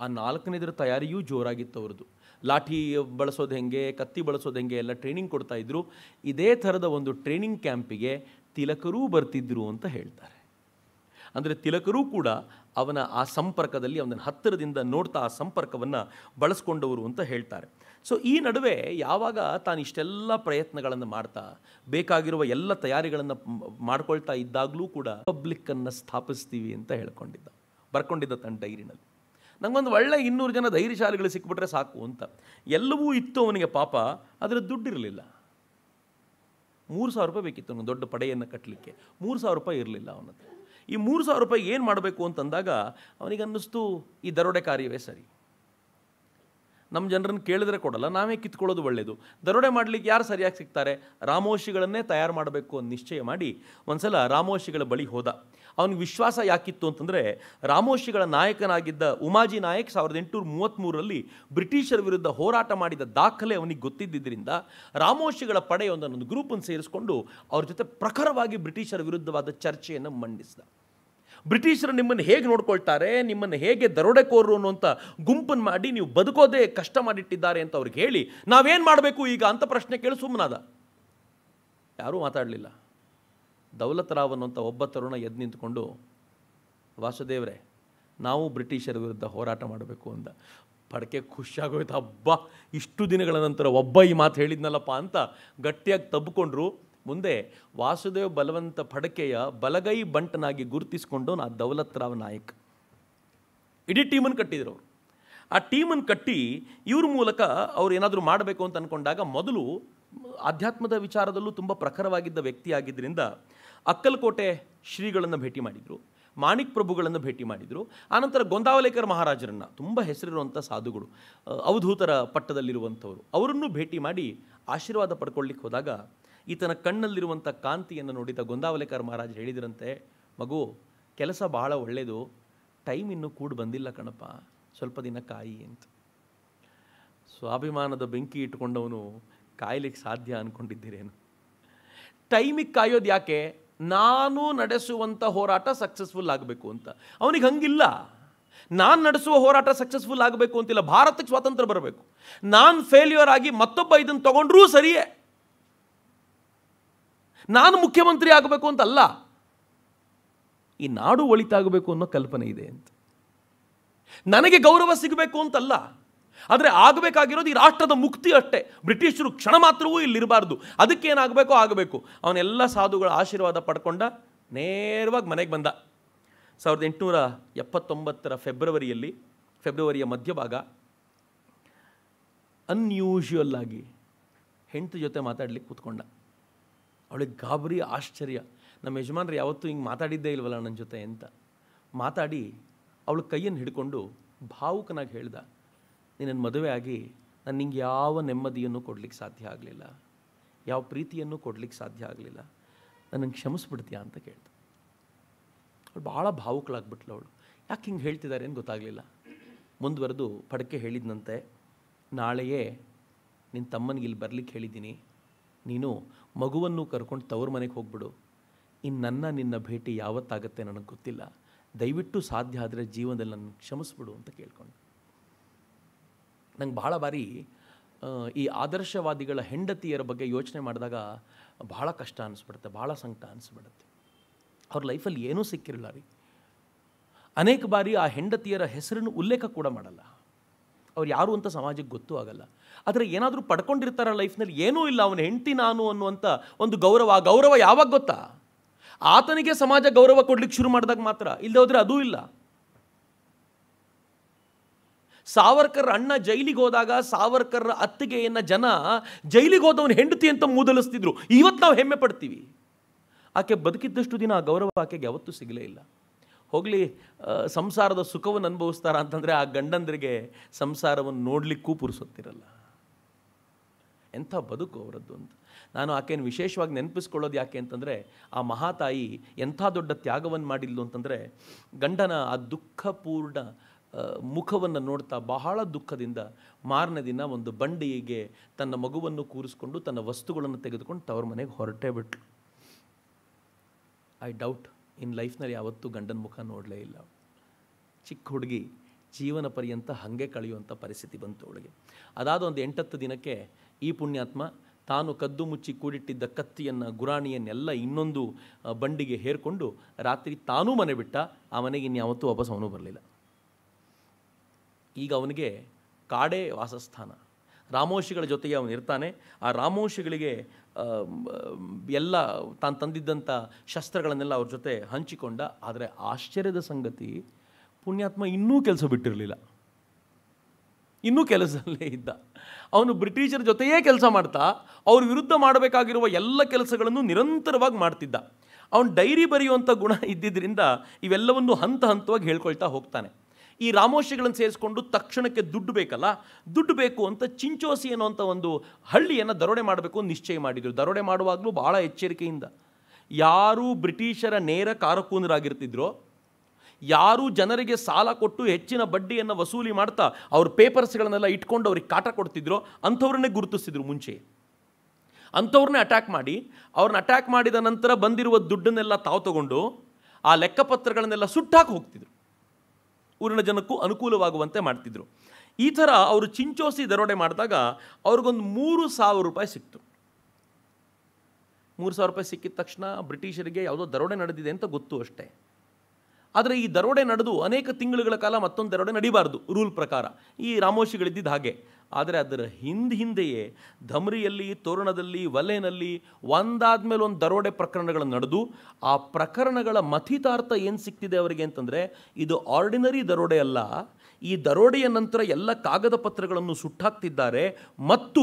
ಆ ನಾಲ್ಕನೇದರ ತಯಾರಿಯೂ ಜೋರಾಗಿತ್ತು ಅವ್ರದ್ದು ಲಾಠಿ ಬಳಸೋದು ಹೆಂಗೆ ಕತ್ತಿ ಬಳಸೋದು ಹೆಂಗೆ ಎಲ್ಲ ಟ್ರೈನಿಂಗ್ ಕೊಡ್ತಾ ಇದ್ರು ಇದೇ ಥರದ ಒಂದು ಟ್ರೈನಿಂಗ್ ಕ್ಯಾಂಪಿಗೆ ತಿಲಕರೂ ಬರ್ತಿದ್ದರು ಅಂತ ಹೇಳ್ತಾರೆ ಅಂದರೆ ತಿಲಕರೂ ಕೂಡ ಅವನ ಆ ಸಂಪರ್ಕದಲ್ಲಿ ಅವನ ಹತ್ತಿರದಿಂದ ನೋಡ್ತಾ ಆ ಸಂಪರ್ಕವನ್ನು ಬಳಸ್ಕೊಂಡವರು ಅಂತ ಹೇಳ್ತಾರೆ ಸೊ ಈ ನಡುವೆ ಯಾವಾಗ ತಾನು ಇಷ್ಟೆಲ್ಲ ಪ್ರಯತ್ನಗಳನ್ನು ಮಾಡ್ತಾ ಬೇಕಾಗಿರುವ ಎಲ್ಲ ತಯಾರಿಗಳನ್ನು ಮಾಡ್ಕೊಳ್ತಾ ಇದ್ದಾಗಲೂ ಕೂಡ ಪಬ್ಲಿಕ್ಕನ್ನು ಸ್ಥಾಪಿಸ್ತೀವಿ ಅಂತ ಹೇಳ್ಕೊಂಡಿದ್ದ ಬರ್ಕೊಂಡಿದ್ದ ತನ್ನ ಡೈರಿನಲ್ಲಿ ನನಗೊಂದು ಒಳ್ಳೆ ಇನ್ನೂರು ಜನ ಧೈರ್ಯಶಾಲಿಗಳು ಸಿಕ್ಬಿಟ್ರೆ ಸಾಕು ಅಂತ ಎಲ್ಲವೂ ಇತ್ತು ಅವನಿಗೆ ಪಾಪ ಆದರೆ ದುಡ್ಡಿರಲಿಲ್ಲ ಮೂರು ಸಾವಿರ ರೂಪಾಯಿ ಬೇಕಿತ್ತು ಅವನು ದೊಡ್ಡ ಪಡೆಯನ್ನು ಕಟ್ಟಲಿಕ್ಕೆ ಮೂರು ಸಾವಿರ ರೂಪಾಯಿ ಇರಲಿಲ್ಲ ಅವನದು ಈ ಮೂರು ಸಾವಿರ ರೂಪಾಯಿ ಏನು ಮಾಡಬೇಕು ಅಂತಂದಾಗ ಅವನಿಗೆ ಅನ್ನಿಸ್ತು ಈ ದರೋಡೆ ಕಾರ್ಯವೇ ಸರಿ ನಮ್ಮ ಜನರನ್ನು ಕೇಳಿದ್ರೆ ಕೊಡಲ್ಲ ನಾವೇ ಕಿತ್ಕೊಳ್ಳೋದು ಒಳ್ಳೆಯದು ದರೋಡೆ ಮಾಡಲಿಕ್ಕೆ ಯಾರು ಸರಿಯಾಗಿ ಸಿಗ್ತಾರೆ ರಾಮೋಶಿಗಳನ್ನೇ ತಯಾರು ಮಾಡಬೇಕು ಅಂತ ನಿಶ್ಚಯ ಮಾಡಿ ಒಂದು ಸಲ ರಾಮೋಶಿಗಳ ಬಳಿ ಹೋದ ಅವನಿಗೆ ವಿಶ್ವಾಸ ಯಾಕಿತ್ತು ಅಂತಂದರೆ ರಾಮೋಶಿಗಳ ನಾಯಕನಾಗಿದ್ದ ಉಮಾಜಿ ನಾಯಕ್ ಸಾವಿರದ ಎಂಟುನೂರ ಮೂವತ್ತ್ಮೂರರಲ್ಲಿ ಬ್ರಿಟಿಷರ ವಿರುದ್ಧ ಹೋರಾಟ ಮಾಡಿದ ದಾಖಲೆ ಅವನಿಗೆ ಗೊತ್ತಿದ್ದರಿಂದ ರಾಮೋಶಿಗಳ ಒಂದು ಗ್ರೂಪನ್ನು ಸೇರಿಸಿಕೊಂಡು ಅವ್ರ ಜೊತೆ ಪ್ರಖರವಾಗಿ ಬ್ರಿಟಿಷರ ವಿರುದ್ಧವಾದ ಚರ್ಚೆಯನ್ನು ಮಂಡಿಸಿದ ಬ್ರಿಟಿಷರು ನಿಮ್ಮನ್ನು ಹೇಗೆ ನೋಡ್ಕೊಳ್ತಾರೆ ನಿಮ್ಮನ್ನು ಹೇಗೆ ದರೋಡೆಕೋರರು ಅನ್ನುವಂಥ ಗುಂಪನ್ನು ಮಾಡಿ ನೀವು ಬದುಕೋದೇ ಕಷ್ಟ ಮಾಡಿಟ್ಟಿದ್ದಾರೆ ಅಂತ ಅವ್ರಿಗೆ ಹೇಳಿ ನಾವೇನು ಮಾಡಬೇಕು ಈಗ ಅಂತ ಪ್ರಶ್ನೆ ಕೇಳಿ ಸುಮ್ಮನಾದ ಯಾರೂ ಮಾತಾಡಲಿಲ್ಲ ದೌಲತರಾವ್ ಅನ್ನುವಂಥ ಒಬ್ಬ ತರುಣ ಎದ್ದು ನಿಂತ್ಕೊಂಡು ವಾಸುದೇವರೇ ನಾವು ಬ್ರಿಟಿಷರ ವಿರುದ್ಧ ಹೋರಾಟ ಮಾಡಬೇಕು ಅಂತ ಪಡಕೆ ಖುಷಿಯಾಗೋಯ್ತು ಹಬ್ಬ ಇಷ್ಟು ದಿನಗಳ ನಂತರ ಒಬ್ಬ ಈ ಮಾತು ಹೇಳಿದ್ನಲ್ಲಪ್ಪ ಅಂತ ಗಟ್ಟಿಯಾಗಿ ತಬ್ಕೊಂಡ್ರು ಮುಂದೆ ವಾಸುದೇವ್ ಬಲವಂತ ಪಡಕೆಯ ಬಲಗೈ ಬಂಟನಾಗಿ ಗುರುತಿಸಿಕೊಂಡು ನಾ ದೌಲತ್ರಾವ್ ನಾಯಕ್ ಇಡೀ ಟೀಮನ್ನು ಕಟ್ಟಿದ್ರು ಅವರು ಆ ಟೀಮನ್ನು ಕಟ್ಟಿ ಇವ್ರ ಮೂಲಕ ಅವ್ರು ಏನಾದರೂ ಮಾಡಬೇಕು ಅಂತ ಅಂದ್ಕೊಂಡಾಗ ಮೊದಲು ಆಧ್ಯಾತ್ಮದ ವಿಚಾರದಲ್ಲೂ ತುಂಬ ಪ್ರಖರವಾಗಿದ್ದ ವ್ಯಕ್ತಿಯಾಗಿದ್ದರಿಂದ ಅಕ್ಕಲಕೋಟೆ ಶ್ರೀಗಳನ್ನು ಭೇಟಿ ಮಾಡಿದರು ಮಾಣಿಕ್ ಪ್ರಭುಗಳನ್ನು ಭೇಟಿ ಮಾಡಿದರು ಆನಂತರ ಗೊಂದಾವಲೇಕರ್ ಮಹಾರಾಜರನ್ನು ತುಂಬ ಹೆಸರಿರುವಂಥ ಸಾಧುಗಳು ಅವಧೂತರ ಪಟ್ಟದಲ್ಲಿರುವಂಥವರು ಅವರನ್ನು ಭೇಟಿ ಮಾಡಿ ಆಶೀರ್ವಾದ ಪಡ್ಕೊಳ್ಳಿಕ್ಕೆ ಹೋದಾಗ ಈತನ ಕಣ್ಣಲ್ಲಿರುವಂಥ ಕಾಂತಿಯನ್ನು ನೋಡಿದ ಗೊಂದಾವಲೇಕರ್ ಮಹಾರಾಜರು ಹೇಳಿದ್ರಂತೆ ಮಗು ಕೆಲಸ ಬಹಳ ಒಳ್ಳೆಯದು ಟೈಮ್ ಇನ್ನೂ ಕೂಡ ಬಂದಿಲ್ಲ ಕಣಪ್ಪ ಸ್ವಲ್ಪ ದಿನ ಕಾಯಿ ಅಂತ ಸ್ವಾಭಿಮಾನದ ಬೆಂಕಿ ಇಟ್ಕೊಂಡವನು ಕಾಯಲಿಕ್ಕೆ ಸಾಧ್ಯ ಅಂದ್ಕೊಂಡಿದ್ದೀರೇನು ಟೈಮಿಗೆ ಕಾಯೋದು ಯಾಕೆ ನಾನು ನಡೆಸುವಂಥ ಹೋರಾಟ ಸಕ್ಸಸ್ಫುಲ್ ಆಗಬೇಕು ಅಂತ ಅವನಿಗೆ ಹಂಗಿಲ್ಲ ನಾನು ನಡೆಸುವ ಹೋರಾಟ ಸಕ್ಸಸ್ಫುಲ್ ಆಗಬೇಕು ಅಂತಿಲ್ಲ ಭಾರತಕ್ಕೆ ಸ್ವಾತಂತ್ರ್ಯ ಬರಬೇಕು ನಾನು ಫೇಲ್ಯೂರ್ ಆಗಿ ಮತ್ತೊಬ್ಬ ಇದನ್ನು ತಗೊಂಡ್ರೂ ಸರಿಯೇ ನಾನು ಮುಖ್ಯಮಂತ್ರಿ ಆಗಬೇಕು ಅಂತಲ್ಲ ಈ ನಾಡು ಒಳಿತಾಗಬೇಕು ಅನ್ನೋ ಕಲ್ಪನೆ ಇದೆ ಅಂತ ನನಗೆ ಗೌರವ ಸಿಗಬೇಕು ಅಂತಲ್ಲ ಆದರೆ ಆಗಬೇಕಾಗಿರೋದು ಈ ರಾಷ್ಟ್ರದ ಮುಕ್ತಿ ಅಷ್ಟೇ ಬ್ರಿಟಿಷರು ಕ್ಷಣ ಮಾತ್ರವೂ ಇಲ್ಲಿರಬಾರ್ದು ಅದಕ್ಕೇನಾಗಬೇಕೋ ಆಗಬೇಕು ಅವನೆಲ್ಲ ಸಾಧುಗಳ ಆಶೀರ್ವಾದ ಪಡ್ಕೊಂಡ ನೇರವಾಗಿ ಮನೆಗೆ ಬಂದ ಸಾವಿರದ ಎಂಟುನೂರ ಎಪ್ಪತ್ತೊಂಬತ್ತರ ಫೆಬ್ರವರಿಯಲ್ಲಿ ಫೆಬ್ರವರಿಯ ಮಧ್ಯಭಾಗ ಅನ್ಯೂಶುವಲ್ ಆಗಿ ಹೆಂಡತಿ ಜೊತೆ ಮಾತಾಡಲಿಕ್ಕೆ ಕೂತ್ಕೊಂಡ ಅವಳಿಗೆ ಗಾಬರಿ ಆಶ್ಚರ್ಯ ನಮ್ಮ ಯಜಮಾನ್ರು ಯಾವತ್ತೂ ಹಿಂಗೆ ಮಾತಾಡಿದ್ದೇ ಇಲ್ವಲ್ಲ ನನ್ನ ಜೊತೆ ಅಂತ ಮಾತಾಡಿ ಅವಳ ಕೈಯನ್ನು ಹಿಡ್ಕೊಂಡು ಭಾವುಕನಾಗಿ ಹೇಳ್ದ ನಿನ್ನನ್ನು ಮದುವೆ ಆಗಿ ನಾನು ನಿಂಗೆ ಯಾವ ನೆಮ್ಮದಿಯನ್ನು ಕೊಡಲಿಕ್ಕೆ ಸಾಧ್ಯ ಆಗಲಿಲ್ಲ ಯಾವ ಪ್ರೀತಿಯನ್ನು ಕೊಡಲಿಕ್ಕೆ ಸಾಧ್ಯ ಆಗಲಿಲ್ಲ ನನಗೆ ಕ್ಷಮಿಸ್ಬಿಡ್ತೀಯಾ ಅಂತ ಕೇಳ್ದೆ ಅವಳು ಭಾಳ ಭಾವುಕಳಾಗ್ಬಿಟ್ಲು ಅವಳು ಯಾಕೆ ಹಿಂಗೆ ಹೇಳ್ತಿದ್ದಾರೆ ಏನು ಗೊತ್ತಾಗಲಿಲ್ಲ ಮುಂದುವರೆದು ಪಡಕೆ ಹೇಳಿದ್ನಂತೆ ನಾಳೆಯೇ ನಿನ್ನ ತಮ್ಮನಿಗೆ ಇಲ್ಲಿ ಬರಲಿಕ್ಕೆ ಹೇಳಿದ್ದೀನಿ ನೀನು ಮಗುವನ್ನು ಕರ್ಕೊಂಡು ತವ್ರ ಮನೆಗೆ ಹೋಗ್ಬಿಡು ಇನ್ನು ನನ್ನ ನಿನ್ನ ಭೇಟಿ ಯಾವತ್ತಾಗತ್ತೆ ನನಗೆ ಗೊತ್ತಿಲ್ಲ ದಯವಿಟ್ಟು ಸಾಧ್ಯ ಆದರೆ ಜೀವನದಲ್ಲಿ ನನ್ನ ಕ್ಷಮಿಸ್ಬಿಡು ಅಂತ ಕೇಳ್ಕೊಂಡು ನಂಗೆ ಭಾಳ ಬಾರಿ ಈ ಆದರ್ಶವಾದಿಗಳ ಹೆಂಡತಿಯರ ಬಗ್ಗೆ ಯೋಚನೆ ಮಾಡಿದಾಗ ಬಹಳ ಕಷ್ಟ ಅನಿಸ್ಬಿಡುತ್ತೆ ಭಾಳ ಸಂಕಟ ಅನಿಸ್ಬಿಡುತ್ತೆ ಅವ್ರ ಲೈಫಲ್ಲಿ ಏನೂ ಸಿಕ್ಕಿರಲ್ಲ ರೀ ಅನೇಕ ಬಾರಿ ಆ ಹೆಂಡತಿಯರ ಹೆಸರನ್ನು ಉಲ್ಲೇಖ ಕೂಡ ಮಾಡಲ್ಲ ಅವ್ರು ಯಾರು ಅಂತ ಸಮಾಜಕ್ಕೆ ಗೊತ್ತೂ ಆಗಲ್ಲ ಆದರೆ ಏನಾದರೂ ಪಡ್ಕೊಂಡಿರ್ತಾರ ಲೈಫ್ನಲ್ಲಿ ಏನೂ ಇಲ್ಲ ಅವನ ಹೆಂಡತಿ ನಾನು ಅನ್ನುವಂಥ ಒಂದು ಗೌರವ ಗೌರವ ಯಾವಾಗ ಗೊತ್ತಾ ಆತನಿಗೆ ಸಮಾಜ ಗೌರವ ಕೊಡ್ಲಿಕ್ಕೆ ಶುರು ಮಾಡಿದಾಗ ಮಾತ್ರ ಇಲ್ಲದೆ ಹೋದರೆ ಅದೂ ಇಲ್ಲ ಸಾವರ್ಕರ್ ಅಣ್ಣ ಜೈಲಿಗೆ ಹೋದಾಗ ಸಾವರ್ಕರ್ ಅತ್ತಿಗೆಯನ್ನು ಜನ ಜೈಲಿಗೆ ಹೋದವನು ಹೆಂಡತಿ ಅಂತ ಮೂದಲಿಸ್ತಿದ್ರು ಇವತ್ತು ನಾವು ಹೆಮ್ಮೆ ಪಡ್ತೀವಿ ಆಕೆ ಬದುಕಿದ್ದಷ್ಟು ದಿನ ಆ ಗೌರವ ಆಕೆಗೆ ಯಾವತ್ತೂ ಸಿಗಲೇ ಇಲ್ಲ ಹೋಗಲಿ ಸಂಸಾರದ ಸುಖವನ್ನು ಅನುಭವಿಸ್ತಾರ ಅಂತಂದರೆ ಆ ಗಂಡಂದ್ರಿಗೆ ಸಂಸಾರವನ್ನು ನೋಡಲಿಕ್ಕೂ ಪುರುಸೊತ್ತಿರಲ್ಲ ಎಂಥ ಬದುಕು ಅವರದ್ದು ಅಂತ ನಾನು ಆಕೆಯನ್ನು ವಿಶೇಷವಾಗಿ ನೆನಪಿಸ್ಕೊಳ್ಳೋದು ಯಾಕೆ ಅಂತಂದರೆ ಆ ಮಹಾತಾಯಿ ಎಂಥ ದೊಡ್ಡ ತ್ಯಾಗವನ್ನು ಮಾಡಿದ್ಲು ಅಂತಂದರೆ ಗಂಡನ ಆ ದುಃಖಪೂರ್ಣ ಮುಖವನ್ನು ನೋಡ್ತಾ ಬಹಳ ದುಃಖದಿಂದ ಮಾರನೇ ದಿನ ಒಂದು ಬಂಡಿಗೆ ತನ್ನ ಮಗುವನ್ನು ಕೂರಿಸ್ಕೊಂಡು ತನ್ನ ವಸ್ತುಗಳನ್ನು ತೆಗೆದುಕೊಂಡು ತವ್ರ ಮನೆಗೆ ಹೊರಟೇ ಬಿಟ್ಲು ಐ ಡೌಟ್ ಇನ್ ಲೈಫ್ನಲ್ಲಿ ಯಾವತ್ತೂ ಗಂಡನ ಮುಖ ನೋಡಲೇ ಇಲ್ಲ ಚಿಕ್ಕ ಹುಡುಗಿ ಜೀವನ ಪರ್ಯಂತ ಹಾಗೆ ಕಳೆಯುವಂಥ ಪರಿಸ್ಥಿತಿ ಬಂತು ಅವಳಿಗೆ ಅದಾದ ಒಂದು ಎಂಟತ್ತು ದಿನಕ್ಕೆ ಈ ಪುಣ್ಯಾತ್ಮ ತಾನು ಕದ್ದು ಮುಚ್ಚಿ ಕೂಡಿಟ್ಟಿದ್ದ ಕತ್ತಿಯನ್ನು ಗುರಾಣಿಯನ್ನೆಲ್ಲ ಇನ್ನೊಂದು ಬಂಡಿಗೆ ಹೇರಿಕೊಂಡು ರಾತ್ರಿ ತಾನೂ ಮನೆ ಬಿಟ್ಟ ಆ ಮನೆಗೆ ಇನ್ಯಾವತ್ತೂ ವಾಪಸ್ ಅವನು ಬರಲಿಲ್ಲ ಈಗ ಅವನಿಗೆ ಕಾಡೇ ವಾಸಸ್ಥಾನ ರಾಮೋಷಿಗಳ ಜೊತೆಗೆ ಅವನು ಇರ್ತಾನೆ ಆ ರಾಮೋಷಿಗಳಿಗೆ ಎಲ್ಲ ತಾನು ತಂದಿದ್ದಂಥ ಶಸ್ತ್ರಗಳನ್ನೆಲ್ಲ ಅವ್ರ ಜೊತೆ ಹಂಚಿಕೊಂಡ ಆದರೆ ಆಶ್ಚರ್ಯದ ಸಂಗತಿ ಪುಣ್ಯಾತ್ಮ ಇನ್ನೂ ಕೆಲಸ ಬಿಟ್ಟಿರಲಿಲ್ಲ ಇನ್ನೂ ಕೆಲಸದಲ್ಲೇ ಇದ್ದ ಅವನು ಬ್ರಿಟಿಷರ ಜೊತೆಯೇ ಕೆಲಸ ಮಾಡ್ತಾ ಅವ್ರ ವಿರುದ್ಧ ಮಾಡಬೇಕಾಗಿರುವ ಎಲ್ಲ ಕೆಲಸಗಳನ್ನು ನಿರಂತರವಾಗಿ ಮಾಡ್ತಿದ್ದ ಅವನು ಡೈರಿ ಬರೆಯುವಂಥ ಗುಣ ಇದ್ದಿದ್ದರಿಂದ ಇವೆಲ್ಲವನ್ನು ಹಂತ ಹಂತವಾಗಿ ಹೇಳ್ಕೊಳ್ತಾ ಹೋಗ್ತಾನೆ ಈ ರಾಮೋಶಿಗಳನ್ನು ಸೇರಿಸ್ಕೊಂಡು ತಕ್ಷಣಕ್ಕೆ ದುಡ್ಡು ಬೇಕಲ್ಲ ದುಡ್ಡು ಬೇಕು ಅಂತ ಚಿಂಚೋಸಿ ಅನ್ನುವಂಥ ಒಂದು ಹಳ್ಳಿಯನ್ನು ದರೋಡೆ ಮಾಡಬೇಕು ನಿಶ್ಚಯ ಮಾಡಿದರು ದರೋಡೆ ಮಾಡುವಾಗಲೂ ಭಾಳ ಎಚ್ಚರಿಕೆಯಿಂದ ಯಾರು ಬ್ರಿಟಿಷರ ನೇರ ಕಾರಕೂನರಾಗಿರ್ತಿದ್ರೋ ಯಾರು ಜನರಿಗೆ ಸಾಲ ಕೊಟ್ಟು ಹೆಚ್ಚಿನ ಬಡ್ಡಿಯನ್ನು ವಸೂಲಿ ಮಾಡ್ತಾ ಅವ್ರ ಪೇಪರ್ಸ್ಗಳನ್ನೆಲ್ಲ ಇಟ್ಕೊಂಡು ಅವ್ರಿಗೆ ಕಾಟ ಕೊಡ್ತಿದ್ರೋ ಅಂಥವ್ರನ್ನೇ ಗುರುತಿಸಿದ್ರು ಮುಂಚೆ ಅಂಥವ್ರನ್ನೇ ಅಟ್ಯಾಕ್ ಮಾಡಿ ಅವ್ರನ್ನ ಅಟ್ಯಾಕ್ ಮಾಡಿದ ನಂತರ ಬಂದಿರುವ ದುಡ್ಡನ್ನೆಲ್ಲ ತಾವು ತಗೊಂಡು ಆ ಲೆಕ್ಕಪತ್ರಗಳನ್ನೆಲ್ಲ ಸುಟ್ಟಾಕಿ ಹೋಗ್ತಿದ್ರು ಊರಿನ ಜನಕ್ಕೂ ಅನುಕೂಲವಾಗುವಂತೆ ಮಾಡ್ತಿದ್ರು ಈ ಥರ ಅವರು ಚಿಂಚೋಸಿ ದರೋಡೆ ಮಾಡಿದಾಗ ಅವ್ರಿಗೊಂದು ಮೂರು ಸಾವಿರ ರೂಪಾಯಿ ಸಿಕ್ತು ಮೂರು ಸಾವಿರ ರೂಪಾಯಿ ಸಿಕ್ಕಿದ ತಕ್ಷಣ ಬ್ರಿಟಿಷರಿಗೆ ಯಾವುದೋ ದರೋಡೆ ನಡೆದಿದೆ ಅಂತ ಗೊತ್ತು ಅಷ್ಟೇ ಆದರೆ ಈ ದರೋಡೆ ನಡೆದು ಅನೇಕ ತಿಂಗಳುಗಳ ಕಾಲ ಮತ್ತೊಂದು ದರೋಡೆ ನಡೀಬಾರ್ದು ರೂಲ್ ಪ್ರಕಾರ ಈ ರಾಮೋಶಿಗಳಿದ್ದಿದ್ದ ಹಾಗೆ ಆದರೆ ಅದರ ಹಿಂದ ಹಿಂದೆಯೇ ಧಮ್ರಿಯಲ್ಲಿ ತೋರಣದಲ್ಲಿ ವಲಯನಲ್ಲಿ ಒಂದಾದ ಮೇಲೆ ಒಂದು ದರೋಡೆ ಪ್ರಕರಣಗಳು ನಡೆದು ಆ ಪ್ರಕರಣಗಳ ಮಥಿತಾರ್ಥ ಏನು ಸಿಕ್ತಿದೆ ಅವರಿಗೆ ಅಂತಂದರೆ ಇದು ಆರ್ಡಿನರಿ ದರೋಡೆ ಅಲ್ಲ ಈ ದರೋಡೆಯ ನಂತರ ಎಲ್ಲ ಕಾಗದ ಪತ್ರಗಳನ್ನು ಸುಟ್ಟಾಕ್ತಿದ್ದಾರೆ ಮತ್ತು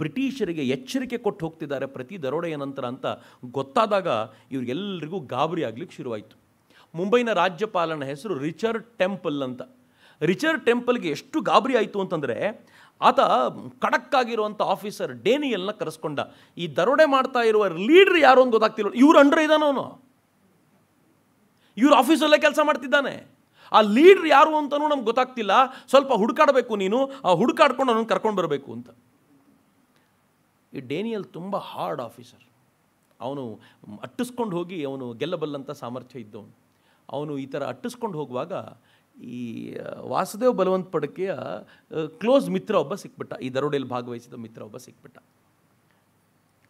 ಬ್ರಿಟಿಷರಿಗೆ ಎಚ್ಚರಿಕೆ ಕೊಟ್ಟು ಹೋಗ್ತಿದ್ದಾರೆ ಪ್ರತಿ ದರೋಡೆಯ ನಂತರ ಅಂತ ಗೊತ್ತಾದಾಗ ಇವರಿಗೆಲ್ಲರಿಗೂ ಗಾಬರಿ ಆಗಲಿಕ್ಕೆ ಶುರುವಾಯಿತು ಮುಂಬೈನ ರಾಜ್ಯಪಾಲನ ಹೆಸರು ರಿಚರ್ಡ್ ಟೆಂಪಲ್ ಅಂತ ರಿಚರ್ಡ್ ಟೆಂಪಲ್ಗೆ ಎಷ್ಟು ಗಾಬರಿ ಆಯಿತು ಅಂತಂದರೆ ಆತ ಕಡಕ್ಕಾಗಿರುವಂಥ ಆಫೀಸರ್ ಡೇನಿಯಲ್ನ ಕರೆಸ್ಕೊಂಡ ಈ ದರೋಡೆ ಮಾಡ್ತಾ ಇರುವ ಲೀಡ್ರ್ ಯಾರು ಅಂತ ಗೊತ್ತಾಗ್ತಿಲ್ಲ ಇವ್ರು ಅಂಡ್ರೆ ಇದಾನ ಅವನು ಇವ್ರ ಆಫೀಸಲ್ಲೇ ಕೆಲಸ ಮಾಡ್ತಿದ್ದಾನೆ ಆ ಲೀಡ್ರ್ ಯಾರು ಅಂತಲೂ ನಮ್ಗೆ ಗೊತ್ತಾಗ್ತಿಲ್ಲ ಸ್ವಲ್ಪ ಹುಡುಕಾಡಬೇಕು ನೀನು ಆ ಹುಡುಕಾಡ್ಕೊಂಡು ಅವನನ್ನು ಕರ್ಕೊಂಡು ಬರಬೇಕು ಅಂತ ಈ ಡೇನಿಯಲ್ ತುಂಬ ಹಾರ್ಡ್ ಆಫೀಸರ್ ಅವನು ಅಟ್ಟಿಸ್ಕೊಂಡು ಹೋಗಿ ಅವನು ಗೆಲ್ಲಬಲ್ಲಂಥ ಸಾಮರ್ಥ್ಯ ಇದ್ದವನು ಅವನು ಈ ಥರ ಅಟ್ಟಿಸ್ಕೊಂಡು ಹೋಗುವಾಗ ಈ ವಾಸುದೇವ್ ಬಲವಂತ ಪಡಕೆಯ ಕ್ಲೋಸ್ ಮಿತ್ರ ಒಬ್ಬ ಸಿಕ್ಬಿಟ್ಟ ಈ ದರೋಡೆಯಲ್ಲಿ ಭಾಗವಹಿಸಿದ ಮಿತ್ರ ಒಬ್ಬ ಸಿಕ್ಬಿಟ್ಟ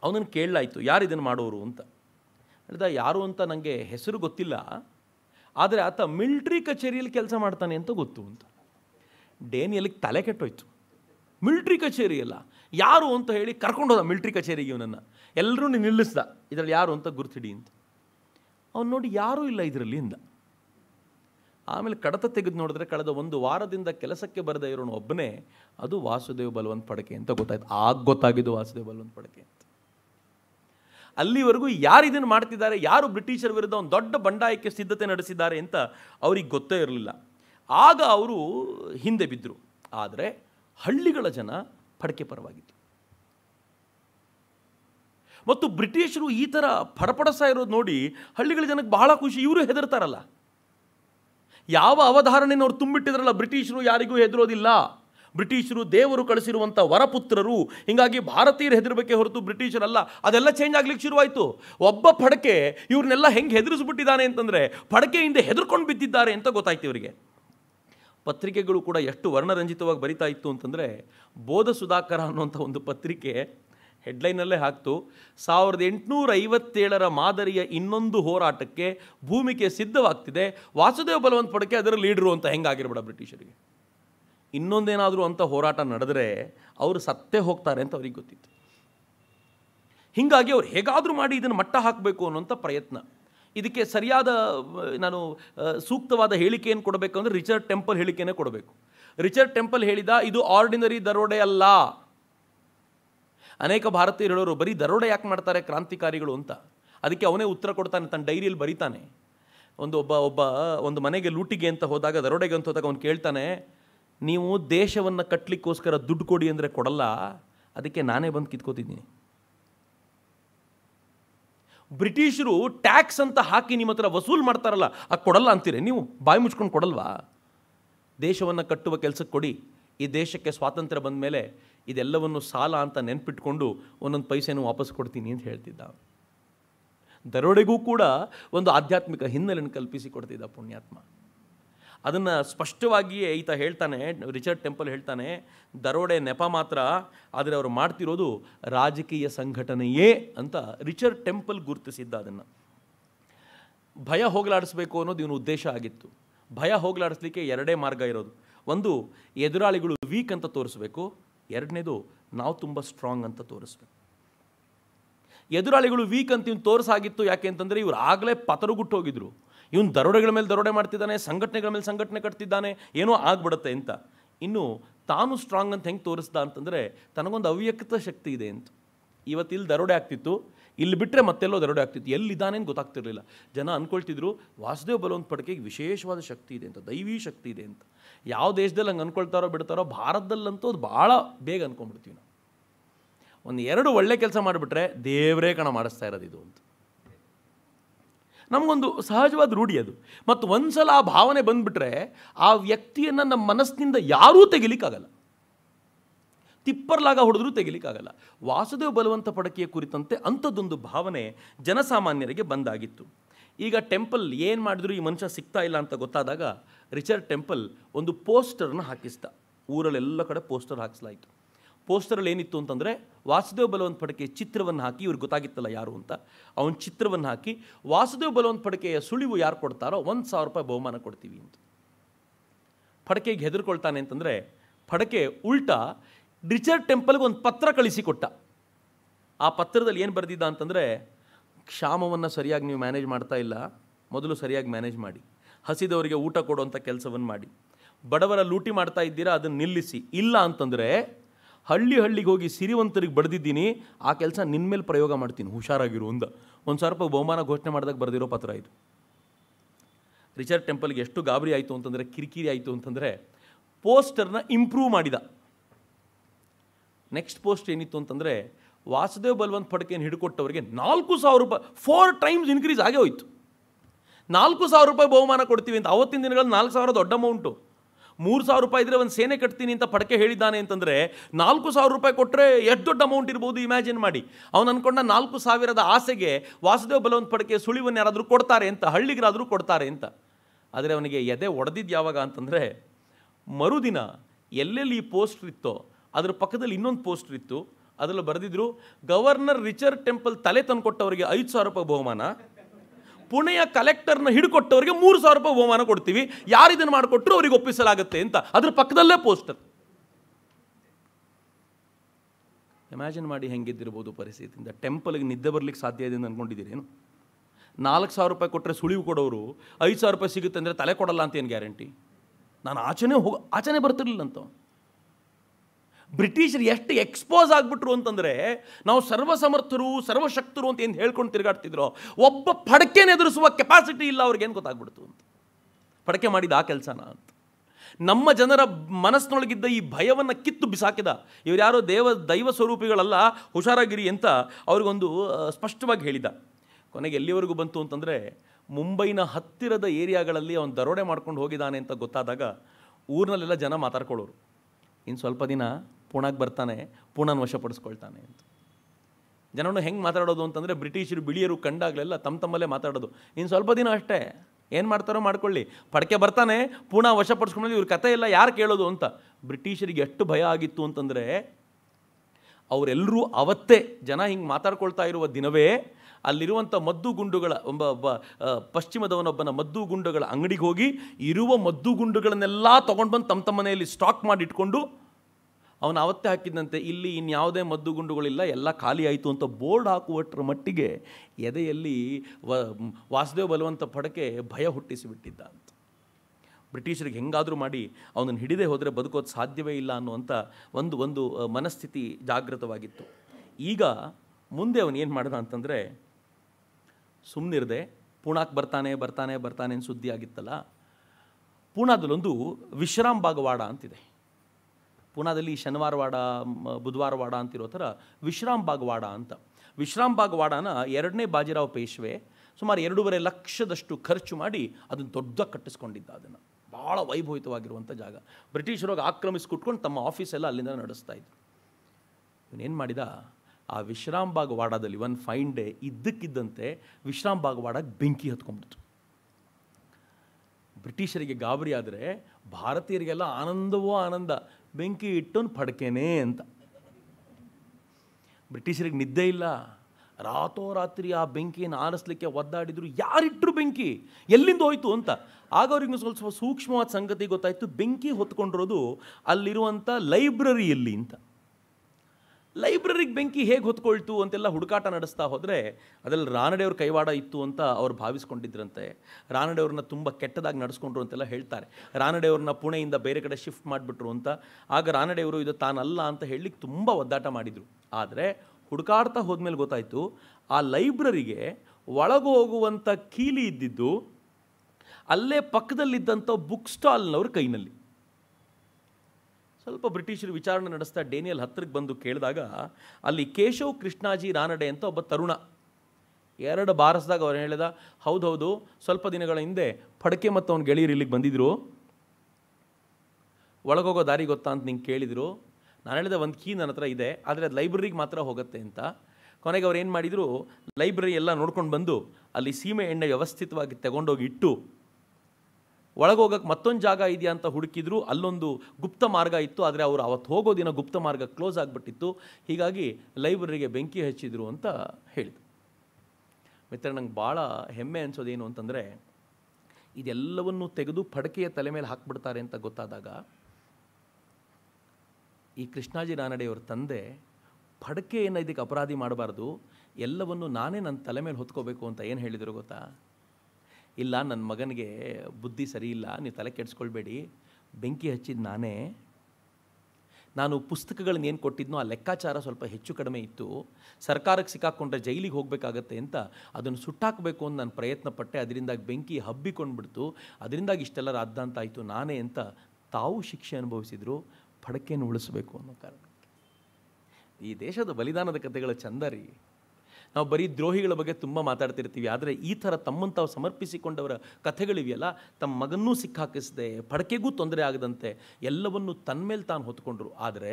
ಅವನನ್ನು ಕೇಳಲಾಯಿತು ಯಾರು ಇದನ್ನು ಮಾಡೋರು ಅಂತ ಹೇಳಿದ ಯಾರು ಅಂತ ನನಗೆ ಹೆಸರು ಗೊತ್ತಿಲ್ಲ ಆದರೆ ಆತ ಮಿಲ್ಟ್ರಿ ಕಚೇರಿಯಲ್ಲಿ ಕೆಲಸ ಮಾಡ್ತಾನೆ ಅಂತ ಗೊತ್ತು ಅಂತ ಡೇನಿಯಲ್ಲಿಗೆ ತಲೆ ಕೆಟ್ಟೋಯ್ತು ಮಿಲ್ಟ್ರಿ ಅಲ್ಲ ಯಾರು ಅಂತ ಹೇಳಿ ಕರ್ಕೊಂಡು ಹೋದ ಮಿಲ್ಟ್ರಿ ಕಚೇರಿಗೆ ಇವನನ್ನು ಎಲ್ಲರೂ ನಿಲ್ಲಿಸ್ದ ಇದರಲ್ಲಿ ಯಾರು ಅಂತ ಗುರುತಿಡಿ ಅಂತ ಅವನು ನೋಡಿ ಯಾರೂ ಇಲ್ಲ ಇದರಲ್ಲಿ ಅಂದ ಆಮೇಲೆ ಕಡತ ತೆಗೆದು ನೋಡಿದ್ರೆ ಕಳೆದ ಒಂದು ವಾರದಿಂದ ಕೆಲಸಕ್ಕೆ ಬರದೇ ಇರೋನು ಒಬ್ಬನೇ ಅದು ವಾಸುದೇವ್ ಬಲವಂತ ಪಡಕೆ ಅಂತ ಗೊತ್ತಾಯ್ತು ಆಗ ಗೊತ್ತಾಗಿದ್ದು ವಾಸುದೇವ್ ಬಲವಂತ ಪಡಕೆ ಅಂತ ಅಲ್ಲಿವರೆಗೂ ಯಾರು ಇದನ್ನು ಮಾಡ್ತಿದ್ದಾರೆ ಯಾರು ಬ್ರಿಟಿಷರ ವಿರುದ್ಧ ಒಂದು ದೊಡ್ಡ ಬಂಡಾಯಕ್ಕೆ ಸಿದ್ಧತೆ ನಡೆಸಿದ್ದಾರೆ ಅಂತ ಅವ್ರಿಗೆ ಗೊತ್ತೇ ಇರಲಿಲ್ಲ ಆಗ ಅವರು ಹಿಂದೆ ಬಿದ್ದರು ಆದರೆ ಹಳ್ಳಿಗಳ ಜನ ಪಡಕೆ ಪರವಾಗಿತ್ತು ಮತ್ತು ಬ್ರಿಟಿಷರು ಈ ಥರ ಪಡಪಡಿಸ್ತಾ ಇರೋದು ನೋಡಿ ಹಳ್ಳಿಗಳ ಜನಕ್ಕೆ ಬಹಳ ಖುಷಿ ಇವರು ಹೆದರ್ತಾರಲ್ಲ ಯಾವ ಅವಧಾರಣೆಯನ್ನು ಅವ್ರು ತುಂಬಿಟ್ಟಿದ್ರಲ್ಲ ಬ್ರಿಟಿಷರು ಯಾರಿಗೂ ಹೆದರೋದಿಲ್ಲ ಬ್ರಿಟಿಷರು ದೇವರು ಕಳಿಸಿರುವಂಥ ವರಪುತ್ರರು ಹೀಗಾಗಿ ಭಾರತೀಯರು ಹೆದರಬೇಕೆ ಹೊರತು ಬ್ರಿಟಿಷರಲ್ಲ ಅದೆಲ್ಲ ಚೇಂಜ್ ಆಗಲಿಕ್ಕೆ ಶುರುವಾಯಿತು ಒಬ್ಬ ಫಡಕೆ ಇವ್ರನ್ನೆಲ್ಲ ಹೆಂಗೆ ಹೆದರಿಸ್ಬಿಟ್ಟಿದ್ದಾನೆ ಅಂತಂದರೆ ಫಡಕೆಯಿಂದ ಹೆದರ್ಕೊಂಡು ಬಿದ್ದಿದ್ದಾರೆ ಅಂತ ಗೊತ್ತಾಯ್ತು ಇವರಿಗೆ ಪತ್ರಿಕೆಗಳು ಕೂಡ ಎಷ್ಟು ವರ್ಣರಂಜಿತವಾಗಿ ಬರಿತಾ ಇತ್ತು ಅಂತಂದರೆ ಬೋಧ ಸುಧಾಕರ ಅನ್ನುವಂಥ ಒಂದು ಪತ್ರಿಕೆ ಹೆಡ್ಲೈನಲ್ಲೇ ಹಾಕ್ತು ಸಾವಿರದ ಎಂಟುನೂರ ಐವತ್ತೇಳರ ಮಾದರಿಯ ಇನ್ನೊಂದು ಹೋರಾಟಕ್ಕೆ ಭೂಮಿಕೆ ಸಿದ್ಧವಾಗ್ತಿದೆ ವಾಸುದೇವ ಬಲವಂತ ಪಡಕ್ಕೆ ಅದರ ಲೀಡ್ರು ಅಂತ ಹೆಂಗಾಗಿರ್ಬೇಡ ಬ್ರಿಟಿಷರಿಗೆ ಇನ್ನೊಂದೇನಾದರೂ ಅಂತ ಹೋರಾಟ ನಡೆದರೆ ಅವರು ಸತ್ತೇ ಹೋಗ್ತಾರೆ ಅಂತ ಅವ್ರಿಗೆ ಗೊತ್ತಿತ್ತು ಹೀಗಾಗಿ ಅವ್ರು ಹೇಗಾದರೂ ಮಾಡಿ ಇದನ್ನು ಮಟ್ಟ ಹಾಕಬೇಕು ಅನ್ನೋಂಥ ಪ್ರಯತ್ನ ಇದಕ್ಕೆ ಸರಿಯಾದ ನಾನು ಸೂಕ್ತವಾದ ಹೇಳಿಕೆಯನ್ನು ಕೊಡಬೇಕು ಅಂದರೆ ರಿಚರ್ಡ್ ಟೆಂಪಲ್ ಹೇಳಿಕೆಯೇ ಕೊಡಬೇಕು ರಿಚರ್ಡ್ ಟೆಂಪಲ್ ಹೇಳಿದ ಇದು ಆರ್ಡಿನರಿ ದರೋಡೆ ಅಲ್ಲ ಅನೇಕ ಭಾರತೀಯರು ಹೇಳೋರು ಬರೀ ದರೋಡೆ ಯಾಕೆ ಮಾಡ್ತಾರೆ ಕ್ರಾಂತಿಕಾರಿಗಳು ಅಂತ ಅದಕ್ಕೆ ಅವನೇ ಉತ್ತರ ಕೊಡ್ತಾನೆ ತನ್ನ ಡೈರಿಯಲ್ಲಿ ಬರೀತಾನೆ ಒಂದು ಒಬ್ಬ ಒಬ್ಬ ಒಂದು ಮನೆಗೆ ಲೂಟಿಗೆ ಅಂತ ಹೋದಾಗ ದರೋಡೆಗೆ ಅಂತ ಹೋದಾಗ ಅವನು ಕೇಳ್ತಾನೆ ನೀವು ದೇಶವನ್ನು ಕಟ್ಟಲಿಕ್ಕೋಸ್ಕರ ದುಡ್ಡು ಕೊಡಿ ಅಂದರೆ ಕೊಡಲ್ಲ ಅದಕ್ಕೆ ನಾನೇ ಬಂದು ಕಿತ್ಕೋತಿದ್ದೀನಿ ಬ್ರಿಟಿಷರು ಟ್ಯಾಕ್ಸ್ ಅಂತ ಹಾಕಿ ನಿಮ್ಮ ಹತ್ರ ವಸೂಲ್ ಮಾಡ್ತಾರಲ್ಲ ಅದು ಕೊಡಲ್ಲ ಅಂತೀರಿ ನೀವು ಬಾಯಿ ಮುಚ್ಕೊಂಡು ಕೊಡಲ್ವಾ ದೇಶವನ್ನು ಕಟ್ಟುವ ಕೆಲಸಕ್ಕೆ ಕೊಡಿ ಈ ದೇಶಕ್ಕೆ ಸ್ವಾತಂತ್ರ್ಯ ಬಂದ ಮೇಲೆ ಇದೆಲ್ಲವನ್ನು ಸಾಲ ಅಂತ ನೆನ್ಪಿಟ್ಕೊಂಡು ಒಂದೊಂದು ಪೈಸೆನೂ ವಾಪಸ್ ಕೊಡ್ತೀನಿ ಅಂತ ಹೇಳ್ತಿದ್ದ ದರೋಡೆಗೂ ಕೂಡ ಒಂದು ಆಧ್ಯಾತ್ಮಿಕ ಹಿನ್ನೆಲೆಯನ್ನು ಕಲ್ಪಿಸಿ ಕೊಡ್ತಿದ್ದ ಪುಣ್ಯಾತ್ಮ ಅದನ್ನು ಸ್ಪಷ್ಟವಾಗಿಯೇ ಈತ ಹೇಳ್ತಾನೆ ರಿಚರ್ಡ್ ಟೆಂಪಲ್ ಹೇಳ್ತಾನೆ ದರೋಡೆ ನೆಪ ಮಾತ್ರ ಆದರೆ ಅವರು ಮಾಡ್ತಿರೋದು ರಾಜಕೀಯ ಸಂಘಟನೆಯೇ ಅಂತ ರಿಚರ್ಡ್ ಟೆಂಪಲ್ ಗುರುತಿಸಿದ್ದ ಅದನ್ನು ಭಯ ಹೋಗಲಾಡಿಸ್ಬೇಕು ಅನ್ನೋದು ಇವನು ಉದ್ದೇಶ ಆಗಿತ್ತು ಭಯ ಹೋಗಲಾಡಿಸ್ಲಿಕ್ಕೆ ಎರಡೇ ಮಾರ್ಗ ಇರೋದು ಒಂದು ಎದುರಾಳಿಗಳು ವೀಕ್ ಅಂತ ತೋರಿಸ್ಬೇಕು ಎರಡನೇದು ನಾವು ತುಂಬ ಸ್ಟ್ರಾಂಗ್ ಅಂತ ತೋರಿಸ್ಬೇಕು ಎದುರಾಳಿಗಳು ವೀಕ್ ಅಂತ ಇವ್ನು ತೋರಿಸಾಗಿತ್ತು ಯಾಕೆ ಅಂತಂದರೆ ಇವ್ರು ಆಗಲೇ ಪತರು ಹೋಗಿದ್ರು ಇವನು ದರೋಡೆಗಳ ಮೇಲೆ ದರೋಡೆ ಮಾಡ್ತಿದ್ದಾನೆ ಸಂಘಟನೆಗಳ ಮೇಲೆ ಸಂಘಟನೆ ಕಟ್ತಿದ್ದಾನೆ ಏನೋ ಆಗ್ಬಿಡುತ್ತೆ ಅಂತ ಇನ್ನು ತಾನು ಸ್ಟ್ರಾಂಗ್ ಅಂತ ಹೆಂಗೆ ತೋರಿಸ್ದ ಅಂತಂದರೆ ತನಗೊಂದು ಅವ್ಯಕ್ತ ಶಕ್ತಿ ಇದೆ ಅಂತ ಇವತ್ತು ಇಲ್ಲಿ ದರೋಡೆ ಆಗ್ತಿತ್ತು ಇಲ್ಲಿ ಬಿಟ್ಟರೆ ಮತ್ತೆಲ್ಲೋ ದರೋಡೆ ಆಗ್ತಿತ್ತು ಎಲ್ಲಿದ್ದಾನೆ ಅಂತ ಗೊತ್ತಾಗ್ತಿರಲಿಲ್ಲ ಜನ ಅಂದ್ಕೊಳ್ತಿದ್ರು ವಾಸುದೇವ್ ಬಲವಂತ ಪಡಕೆಗೆ ವಿಶೇಷವಾದ ಶಕ್ತಿ ಇದೆ ಅಂತ ದೈವೀ ಶಕ್ತಿ ಇದೆ ಅಂತ ಯಾವ ದೇಶದಲ್ಲಿ ಹಂಗೆ ಅಂದ್ಕೊಳ್ತಾರೋ ಬಿಡ್ತಾರೋ ಭಾರತದಲ್ಲಂತೂ ಅದು ಭಾಳ ಬೇಗ ಅಂದ್ಕೊಂಡ್ಬಿಡ್ತೀವಿ ನಾವು ಒಂದು ಎರಡು ಒಳ್ಳೆ ಕೆಲಸ ಮಾಡಿಬಿಟ್ರೆ ದೇವರೇ ಕಣ ಮಾಡಿಸ್ತಾ ಇರೋದು ಇದು ಅಂತ ನಮಗೊಂದು ಸಹಜವಾದ ರೂಢಿ ಅದು ಮತ್ತು ಒಂದು ಸಲ ಆ ಭಾವನೆ ಬಂದುಬಿಟ್ರೆ ಆ ವ್ಯಕ್ತಿಯನ್ನು ನಮ್ಮ ಮನಸ್ಸಿನಿಂದ ಯಾರೂ ತೆಗಿಲಿಕ್ಕಾಗಲ್ಲ ತಿಪ್ಪರ್ಲಾಗ ಹೊಡೆದ್ರೂ ತೆಗಿಲಿಕ್ಕಾಗಲ್ಲ ವಾಸುದೇವ ಬಲವಂತ ಪಡಕೆಯ ಕುರಿತಂತೆ ಅಂಥದ್ದೊಂದು ಭಾವನೆ ಜನಸಾಮಾನ್ಯರಿಗೆ ಬಂದಾಗಿತ್ತು ಈಗ ಟೆಂಪಲ್ ಏನು ಮಾಡಿದ್ರು ಈ ಮನುಷ್ಯ ಸಿಗ್ತಾ ಇಲ್ಲ ಅಂತ ಗೊತ್ತಾದಾಗ ರಿಚರ್ಡ್ ಟೆಂಪಲ್ ಒಂದು ಪೋಸ್ಟರ್ನ ಹಾಕಿಸ್ತ ಊರಲ್ಲೆಲ್ಲ ಕಡೆ ಪೋಸ್ಟರ್ ಹಾಕಿಸ್ಲಾಯಿತು ಪೋಸ್ಟರಲ್ಲಿ ಏನಿತ್ತು ಅಂತಂದರೆ ವಾಸುದೇವ್ ಬಲವಂತ ಪಡಕೆಯ ಚಿತ್ರವನ್ನು ಹಾಕಿ ಇವ್ರಿಗೆ ಗೊತ್ತಾಗಿತ್ತಲ್ಲ ಯಾರು ಅಂತ ಅವನ ಚಿತ್ರವನ್ನು ಹಾಕಿ ವಾಸುದೇವ್ ಬಲವಂತ ಪಡಕೆಯ ಸುಳಿವು ಯಾರು ಕೊಡ್ತಾರೋ ಒಂದು ಸಾವಿರ ರೂಪಾಯಿ ಬಹುಮಾನ ಕೊಡ್ತೀವಿ ಅಂತ ಪಡಕೆಗೆ ಹೆದರ್ಕೊಳ್ತಾನೆ ಅಂತಂದರೆ ಫಡಕೆ ಉಲ್ಟ ರಿಚರ್ಡ್ ಟೆಂಪಲ್ಗೆ ಒಂದು ಪತ್ರ ಕಳಿಸಿಕೊಟ್ಟ ಆ ಪತ್ರದಲ್ಲಿ ಏನು ಬರೆದಿದ್ದ ಅಂತಂದರೆ ಕ್ಷಾಮವನ್ನು ಸರಿಯಾಗಿ ನೀವು ಮ್ಯಾನೇಜ್ ಮಾಡ್ತಾ ಇಲ್ಲ ಮೊದಲು ಸರಿಯಾಗಿ ಮ್ಯಾನೇಜ್ ಮಾಡಿ ಹಸಿದವರಿಗೆ ಊಟ ಕೊಡುವಂಥ ಕೆಲಸವನ್ನು ಮಾಡಿ ಬಡವರ ಲೂಟಿ ಮಾಡ್ತಾ ಇದ್ದೀರಾ ಅದನ್ನು ನಿಲ್ಲಿಸಿ ಇಲ್ಲ ಅಂತಂದರೆ ಹಳ್ಳಿ ಹಳ್ಳಿಗೆ ಹೋಗಿ ಸಿರಿವಂತರಿಗೆ ಬಡ್ದಿದ್ದೀನಿ ಆ ಕೆಲಸ ನಿನ್ನ ಮೇಲೆ ಪ್ರಯೋಗ ಮಾಡ್ತೀನಿ ಹುಷಾರಾಗಿರು ಒಂದು ಒಂದು ಸಾವಿರ ರೂಪಾಯಿ ಬಹುಮಾನ ಘೋಷಣೆ ಮಾಡಿದಾಗ ಬರೆದಿರೋ ಪತ್ರ ಇದು ರಿಚರ್ಡ್ ಟೆಂಪಲ್ಗೆ ಎಷ್ಟು ಗಾಬರಿ ಆಯಿತು ಅಂತಂದರೆ ಕಿರಿಕಿರಿ ಆಯಿತು ಅಂತಂದರೆ ಪೋಸ್ಟರ್ನ ಇಂಪ್ರೂವ್ ಮಾಡಿದ ನೆಕ್ಸ್ಟ್ ಪೋಸ್ಟ್ ಏನಿತ್ತು ಅಂತಂದರೆ ವಾಸುದೇವ್ ಬಲವಂತ ಫಡ್ಕೆಯನ್ನು ಹಿಡ್ಕೊಟ್ಟವರಿಗೆ ನಾಲ್ಕು ಸಾವಿರ ರೂಪಾಯಿ ಫೋರ್ ಟೈಮ್ಸ್ ಇನ್ಕ್ರೀಸ್ ಆಗೇ ಹೋಯಿತು ನಾಲ್ಕು ಸಾವಿರ ರೂಪಾಯಿ ಬಹುಮಾನ ಕೊಡ್ತೀವಿ ಅಂತ ಅವತ್ತಿನ ದಿನಗಳಲ್ಲಿ ನಾಲ್ಕು ಸಾವಿರ ದೊಡ್ಡ ಅಮೌಂಟು ಮೂರು ಸಾವಿರ ರೂಪಾಯಿ ಇದ್ದರೆ ಒಂದು ಸೇನೆ ಕಟ್ತೀನಿ ಅಂತ ಪಡಕೆ ಹೇಳಿದ್ದಾನೆ ಅಂತಂದರೆ ನಾಲ್ಕು ಸಾವಿರ ರೂಪಾಯಿ ಕೊಟ್ಟರೆ ಎಷ್ಟು ದೊಡ್ಡ ಅಮೌಂಟ್ ಇರ್ಬೋದು ಇಮ್ಯಾಜಿನ್ ಮಾಡಿ ಅವನು ಅಂದ್ಕೊಂಡ ನಾಲ್ಕು ಸಾವಿರದ ಆಸೆಗೆ ವಾಸುದೇವ ಬಲವಂತ ಪಡಕೆ ಸುಳಿವನ್ನು ಯಾರಾದರೂ ಕೊಡ್ತಾರೆ ಅಂತ ಹಳ್ಳಿಗರಾದರೂ ಕೊಡ್ತಾರೆ ಅಂತ ಆದರೆ ಅವನಿಗೆ ಎದೆ ಒಡೆದಿದ್ದು ಯಾವಾಗ ಅಂತಂದರೆ ಮರುದಿನ ಎಲ್ಲೆಲ್ಲಿ ಈ ಪೋಸ್ಟ್ರ್ ಇತ್ತೋ ಅದ್ರ ಪಕ್ಕದಲ್ಲಿ ಇನ್ನೊಂದು ಪೋಸ್ಟ್ ಇತ್ತು ಅದರಲ್ಲಿ ಬರೆದಿದ್ರು ಗವರ್ನರ್ ರಿಚರ್ಡ್ ಟೆಂಪಲ್ ತಲೆ ತಂದು ಕೊಟ್ಟವರಿಗೆ ಐದು ಸಾವಿರ ರೂಪಾಯಿ ಬಹುಮಾನ ಪುಣೆಯ ಕಲೆಕ್ಟರ್ನ ಹಿಡ್ಕೊಟ್ಟವರಿಗೆ ಮೂರು ಸಾವಿರ ರೂಪಾಯಿ ಬಹುಮಾನ ಕೊಡ್ತೀವಿ ಯಾರು ಇದನ್ನು ಮಾಡಿಕೊಟ್ಟರು ಅವರಿಗೆ ಒಪ್ಪಿಸಲಾಗುತ್ತೆ ಅಂತ ಅದ್ರ ಪಕ್ಕದಲ್ಲೇ ಪೋಸ್ಟರ್ ಇಮ್ಯಾಜಿನ್ ಮಾಡಿ ಹೆಂಗಿದ್ದಿರ್ಬೋದು ಪರಿಸ್ಥಿತಿಯಿಂದ ಟೆಂಪಲ್ಗೆ ನಿದ್ದೆ ಬರ್ಲಿಕ್ಕೆ ಸಾಧ್ಯ ಇದೆ ಅಂತ ಅಂದ್ಕೊಂಡಿದ್ದೀರೇನು ನಾಲ್ಕು ಸಾವಿರ ರೂಪಾಯಿ ಕೊಟ್ಟರೆ ಸುಳಿವು ಕೊಡೋರು ಐದು ಸಾವಿರ ರೂಪಾಯಿ ಸಿಗುತ್ತೆ ಅಂದರೆ ತಲೆ ಕೊಡಲ್ಲ ಅಂತ ಏನು ಗ್ಯಾರಂಟಿ ನಾನು ಆಚೆನೇ ಹೋಗಿ ಆಚೆನೇ ಬರ್ತಿರ್ಲಿಲ್ಲ ಅಂತ ಬ್ರಿಟಿಷರು ಎಷ್ಟು ಎಕ್ಸ್ಪೋಸ್ ಆಗಿಬಿಟ್ರು ಅಂತಂದರೆ ನಾವು ಸರ್ವಸಮರ್ಥರು ಸರ್ವಶಕ್ತರು ಅಂತ ಏನು ಹೇಳ್ಕೊಂಡು ತಿರುಗಾಡ್ತಿದ್ರು ಒಬ್ಬ ಪಡಕೆನ ಎದುರಿಸುವ ಕೆಪಾಸಿಟಿ ಇಲ್ಲ ಅವ್ರಿಗೇನು ಗೊತ್ತಾಗ್ಬಿಡ್ತು ಅಂತ ಪಡಕೆ ಮಾಡಿದ ಆ ಕೆಲಸನ ಅಂತ ನಮ್ಮ ಜನರ ಮನಸ್ಸಿನೊಳಗಿದ್ದ ಈ ಭಯವನ್ನು ಕಿತ್ತು ಬಿಸಾಕಿದ ಇವರು ಯಾರೋ ದೇವ ದೈವ ಸ್ವರೂಪಿಗಳಲ್ಲ ಹುಷಾರಾಗಿರಿ ಅಂತ ಅವ್ರಿಗೊಂದು ಸ್ಪಷ್ಟವಾಗಿ ಹೇಳಿದ ಕೊನೆಗೆ ಎಲ್ಲಿವರೆಗೂ ಬಂತು ಅಂತಂದರೆ ಮುಂಬೈನ ಹತ್ತಿರದ ಏರಿಯಾಗಳಲ್ಲಿ ಅವನು ದರೋಡೆ ಮಾಡ್ಕೊಂಡು ಹೋಗಿದ್ದಾನೆ ಅಂತ ಗೊತ್ತಾದಾಗ ಊರಿನಲ್ಲೆಲ್ಲ ಜನ ಮಾತಾಡ್ಕೊಳ್ಳೋರು ಇನ್ನು ಸ್ವಲ್ಪ ದಿನ ಪುಣಕ್ಕೆ ಬರ್ತಾನೆ ಪುಣನ ವಶಪಡಿಸ್ಕೊಳ್ತಾನೆ ಅಂತ ಜನನು ಹೆಂಗೆ ಮಾತಾಡೋದು ಅಂತಂದರೆ ಬ್ರಿಟಿಷರು ಬಿಳಿಯರು ಕಂಡಾಗಲೆಲ್ಲ ತಮ್ಮ ತಮ್ಮಲ್ಲೇ ಮಾತಾಡೋದು ಇನ್ನು ಸ್ವಲ್ಪ ದಿನ ಅಷ್ಟೇ ಏನು ಮಾಡ್ತಾರೋ ಮಾಡ್ಕೊಳ್ಳಿ ಪಡಕೆ ಬರ್ತಾನೆ ಪುಣ ವಶಪಡಿಸ್ಕೊಂಡು ಇವ್ರ ಕಥೆ ಇಲ್ಲ ಯಾರು ಕೇಳೋದು ಅಂತ ಬ್ರಿಟಿಷರಿಗೆ ಎಷ್ಟು ಭಯ ಆಗಿತ್ತು ಅಂತಂದರೆ ಅವರೆಲ್ಲರೂ ಅವತ್ತೇ ಜನ ಹಿಂಗೆ ಮಾತಾಡ್ಕೊಳ್ತಾ ಇರುವ ದಿನವೇ ಅಲ್ಲಿರುವಂಥ ಮದ್ದು ಗುಂಡುಗಳ ಒಬ್ಬ ಒಬ್ಬ ಪಶ್ಚಿಮದವನೊಬ್ಬನ ಮದ್ದು ಗುಂಡುಗಳ ಅಂಗಡಿಗೆ ಹೋಗಿ ಇರುವ ಮದ್ದು ಗುಂಡುಗಳನ್ನೆಲ್ಲ ತೊಗೊಂಡು ಬಂದು ತಮ್ಮ ತಮ್ಮನೆಯಲ್ಲಿ ಸ್ಟಾಕ್ ಮಾಡಿಟ್ಕೊಂಡು ಅವನು ಅವತ್ತೇ ಹಾಕಿದಂತೆ ಇಲ್ಲಿ ಇನ್ಯಾವುದೇ ಮದ್ದುಗುಂಡುಗಳಿಲ್ಲ ಎಲ್ಲ ಖಾಲಿ ಆಯಿತು ಅಂತ ಬೋರ್ಡ್ ಹಾಕುವಷ್ಟರ ಮಟ್ಟಿಗೆ ಎದೆಯಲ್ಲಿ ವ ವಾಸುದೇವ ಬಲವಂತ ಪಡಕೆ ಭಯ ಹುಟ್ಟಿಸಿಬಿಟ್ಟಿದ್ದ ಅಂತ ಬ್ರಿಟಿಷರಿಗೆ ಹೆಂಗಾದರೂ ಮಾಡಿ ಅವನನ್ನು ಹಿಡಿದೇ ಹೋದರೆ ಬದುಕೋದು ಸಾಧ್ಯವೇ ಇಲ್ಲ ಅನ್ನುವಂಥ ಒಂದು ಒಂದು ಮನಸ್ಥಿತಿ ಜಾಗೃತವಾಗಿತ್ತು ಈಗ ಮುಂದೆ ಅವನು ಏನು ಮಾಡಿದ ಅಂತಂದರೆ ಸುಮ್ಮನಿರದೆ ಪೂಣಾಕ್ಕೆ ಬರ್ತಾನೆ ಬರ್ತಾನೆ ಬರ್ತಾನೆ ಸುದ್ದಿ ಆಗಿತ್ತಲ್ಲ ಪೂಣಾದಲ್ಲೊಂದು ವಿಶ್ರಾಮ್ ಬಾಗವಾಡ ಅಂತಿದೆ ಪೂನಾದಲ್ಲಿ ಬುಧವಾರ ವಾಡ ಅಂತಿರೋ ಥರ ವಿಶ್ರಾಮ್ ವಾಡ ಅಂತ ವಿಶ್ರಾಮ್ ವಾಡಾನ ಎರಡನೇ ಬಾಜಿರಾವ್ ಪೇಶ್ವೆ ಸುಮಾರು ಎರಡೂವರೆ ಲಕ್ಷದಷ್ಟು ಖರ್ಚು ಮಾಡಿ ಅದನ್ನು ದೊಡ್ಡ ಕಟ್ಟಿಸ್ಕೊಂಡಿದ್ದ ಅದನ್ನು ಭಾಳ ವೈಭವಿತವಾಗಿರುವಂಥ ಜಾಗ ಬ್ರಿಟಿಷರೋಗಿ ಕುಟ್ಕೊಂಡು ತಮ್ಮ ಆಫೀಸೆಲ್ಲ ಅಲ್ಲಿಂದ ನಡೆಸ್ತಾ ಇದ್ರು ಇವನೇನು ಮಾಡಿದ ಆ ವಿಶ್ರಾಮ್ ವಾಡದಲ್ಲಿ ಒನ್ ಫೈನ್ ಡೇ ಇದ್ದಕ್ಕಿದ್ದಂತೆ ವಿಶ್ರಾಮ್ ವಾಡಕ್ಕೆ ಬೆಂಕಿ ಹತ್ಕೊಂಡ್ಬಿಡ್ತು ಬ್ರಿಟಿಷರಿಗೆ ಗಾಬರಿ ಆದರೆ ಭಾರತೀಯರಿಗೆಲ್ಲ ಆನಂದವೋ ಆನಂದ ಬೆಂಕಿ ಇಟ್ಟೊಂದು ಪಡ್ಕೇನೆ ಅಂತ ಬ್ರಿಟಿಷರಿಗೆ ನಿದ್ದೆ ಇಲ್ಲ ರಾತೋರಾತ್ರಿ ಆ ಬೆಂಕಿಯನ್ನು ಆರಿಸ್ಲಿಕ್ಕೆ ಒದ್ದಾಡಿದ್ರು ಯಾರಿಟ್ಟರು ಬೆಂಕಿ ಎಲ್ಲಿಂದ ಹೋಯ್ತು ಅಂತ ಆಗ ಅವ್ರಿಗೆ ಸ್ವಲ್ಪ ಸೂಕ್ಷ್ಮವಾದ ಸಂಗತಿ ಗೊತ್ತಾಯಿತು ಬೆಂಕಿ ಹೊತ್ಕೊಂಡಿರೋದು ಅಲ್ಲಿರುವಂಥ ಲೈಬ್ರರಿಯಲ್ಲಿ ಅಂತ ಲೈಬ್ರರಿಗೆ ಬೆಂಕಿ ಹೇಗೆ ಹೊತ್ಕೊಳ್ತು ಅಂತೆಲ್ಲ ಹುಡುಕಾಟ ನಡೆಸ್ತಾ ಹೋದರೆ ಅದರಲ್ಲಿ ರಾನಡೆಯವ್ರ ಕೈವಾಡ ಇತ್ತು ಅಂತ ಅವ್ರು ಭಾವಿಸ್ಕೊಂಡಿದ್ರಂತೆ ರಾನಡೆಯವ್ರನ್ನ ತುಂಬ ಕೆಟ್ಟದಾಗಿ ನಡೆಸ್ಕೊಂಡ್ರು ಅಂತೆಲ್ಲ ಹೇಳ್ತಾರೆ ರಾನಡೆಯವ್ರನ್ನ ಪುಣೆಯಿಂದ ಬೇರೆ ಕಡೆ ಶಿಫ್ಟ್ ಮಾಡಿಬಿಟ್ರು ಅಂತ ಆಗ ರಾನಡೆಯವರು ಇದು ತಾನಲ್ಲ ಅಂತ ಹೇಳಲಿಕ್ಕೆ ತುಂಬ ಒದ್ದಾಟ ಮಾಡಿದರು ಆದರೆ ಹುಡುಕಾಡ್ತಾ ಹೋದ್ಮೇಲೆ ಗೊತ್ತಾಯಿತು ಆ ಲೈಬ್ರರಿಗೆ ಒಳಗೆ ಹೋಗುವಂಥ ಕೀಲಿ ಇದ್ದಿದ್ದು ಅಲ್ಲೇ ಪಕ್ಕದಲ್ಲಿದ್ದಂಥ ಬುಕ್ ಸ್ಟಾಲ್ನವ್ರ ಕೈನಲ್ಲಿ ಸ್ವಲ್ಪ ಬ್ರಿಟಿಷರು ವಿಚಾರಣೆ ನಡೆಸ್ತಾ ಡೇನಿಯಲ್ ಹತ್ತಿರಕ್ಕೆ ಬಂದು ಕೇಳಿದಾಗ ಅಲ್ಲಿ ಕೇಶವ್ ಕೃಷ್ಣಾಜಿ ರಾನಡೆ ಅಂತ ಒಬ್ಬ ತರುಣ ಎರಡು ಬಾರಸ್ದಾಗ ಅವ್ರು ಹೇಳಿದ ಹೌದು ಸ್ವಲ್ಪ ದಿನಗಳ ಹಿಂದೆ ಫಡಕೆ ಮತ್ತು ಅವ್ನ ಗೆಳೆಯರು ಇಲ್ಲಿಗೆ ಬಂದಿದ್ದರು ಒಳಗೋಗೋ ದಾರಿ ಗೊತ್ತಾ ಅಂತ ನಿಂಗೆ ಕೇಳಿದರು ನಾನು ಹೇಳಿದೆ ಒಂದು ಕೀ ನನ್ನ ಹತ್ರ ಇದೆ ಆದರೆ ಅದು ಲೈಬ್ರರಿಗೆ ಮಾತ್ರ ಹೋಗುತ್ತೆ ಅಂತ ಕೊನೆಗೆ ಅವ್ರು ಏನು ಮಾಡಿದರು ಲೈಬ್ರರಿ ಎಲ್ಲ ನೋಡ್ಕೊಂಡು ಬಂದು ಅಲ್ಲಿ ಸೀಮೆ ಎಣ್ಣೆ ವ್ಯವಸ್ಥಿತವಾಗಿ ತಗೊಂಡೋಗಿ ಇಟ್ಟು ಒಳಗೋಗಕ್ಕೆ ಮತ್ತೊಂದು ಜಾಗ ಇದೆಯಾ ಅಂತ ಹುಡುಕಿದ್ರು ಅಲ್ಲೊಂದು ಗುಪ್ತ ಮಾರ್ಗ ಇತ್ತು ಆದರೆ ಅವರು ಅವತ್ತು ಹೋಗೋ ದಿನ ಗುಪ್ತ ಮಾರ್ಗ ಕ್ಲೋಸ್ ಆಗಿಬಿಟ್ಟಿತ್ತು ಹೀಗಾಗಿ ಲೈಬ್ರರಿಗೆ ಬೆಂಕಿ ಹಚ್ಚಿದ್ರು ಅಂತ ಹೇಳಿದರು ಮಿತ್ರ ನಂಗೆ ಭಾಳ ಹೆಮ್ಮೆ ಅನಿಸೋದೇನು ಅಂತಂದರೆ ಇದೆಲ್ಲವನ್ನು ತೆಗೆದು ಫಡಕೆಯ ತಲೆ ಮೇಲೆ ಹಾಕ್ಬಿಡ್ತಾರೆ ಅಂತ ಗೊತ್ತಾದಾಗ ಈ ಕೃಷ್ಣಾಜಿ ನಾನಡೆಯವ್ರ ತಂದೆ ಪಡಕೆಯನ್ನು ಇದಕ್ಕೆ ಅಪರಾಧಿ ಮಾಡಬಾರ್ದು ಎಲ್ಲವನ್ನು ನಾನೇ ನನ್ನ ತಲೆ ಮೇಲೆ ಹೊತ್ಕೋಬೇಕು ಅಂತ ಏನು ಹೇಳಿದರು ಗೊತ್ತಾ ಇಲ್ಲ ನನ್ನ ಮಗನಿಗೆ ಬುದ್ಧಿ ಸರಿ ಇಲ್ಲ ನೀವು ತಲೆ ಕೆಡಿಸ್ಕೊಳ್ಬೇಡಿ ಬೆಂಕಿ ಹಚ್ಚಿದ ನಾನೇ ನಾನು ಪುಸ್ತಕಗಳನ್ನ ಏನು ಕೊಟ್ಟಿದ್ನೋ ಆ ಲೆಕ್ಕಾಚಾರ ಸ್ವಲ್ಪ ಹೆಚ್ಚು ಕಡಿಮೆ ಇತ್ತು ಸರ್ಕಾರಕ್ಕೆ ಸಿಕ್ಕಾಕ್ಕೊಂಡ್ರೆ ಜೈಲಿಗೆ ಹೋಗಬೇಕಾಗತ್ತೆ ಅಂತ ಅದನ್ನು ಸುಟ್ಟಾಕಬೇಕು ಅಂತ ನಾನು ಪ್ರಯತ್ನ ಪಟ್ಟೆ ಅದರಿಂದಾಗಿ ಬೆಂಕಿ ಹಬ್ಬಿಕೊಂಡ್ಬಿಡ್ತು ಅದರಿಂದಾಗಿ ಇಷ್ಟೆಲ್ಲ ಆಯಿತು ನಾನೇ ಅಂತ ತಾವು ಶಿಕ್ಷೆ ಅನುಭವಿಸಿದ್ರು ಪಡಕೆಯನ್ನು ಉಳಿಸಬೇಕು ಅನ್ನೋ ಕಾರಣಕ್ಕೆ ಈ ದೇಶದ ಬಲಿದಾನದ ಕಥೆಗಳ ಚಂದರಿ ರೀ ನಾವು ಬರೀ ದ್ರೋಹಿಗಳ ಬಗ್ಗೆ ತುಂಬ ಮಾತಾಡ್ತಿರ್ತೀವಿ ಆದರೆ ಈ ಥರ ತಮ್ಮನ್ನು ತಾವು ಸಮರ್ಪಿಸಿಕೊಂಡವರ ಕಥೆಗಳಿವೆಯಲ್ಲ ತಮ್ಮ ಮಗನ್ನೂ ಸಿಕ್ಕಾಕಿಸದೆ ಪಡಕೆಗೂ ತೊಂದರೆ ಆಗದಂತೆ ಎಲ್ಲವನ್ನು ತನ್ಮೇಲೆ ತಾನು ಹೊತ್ಕೊಂಡ್ರು ಆದರೆ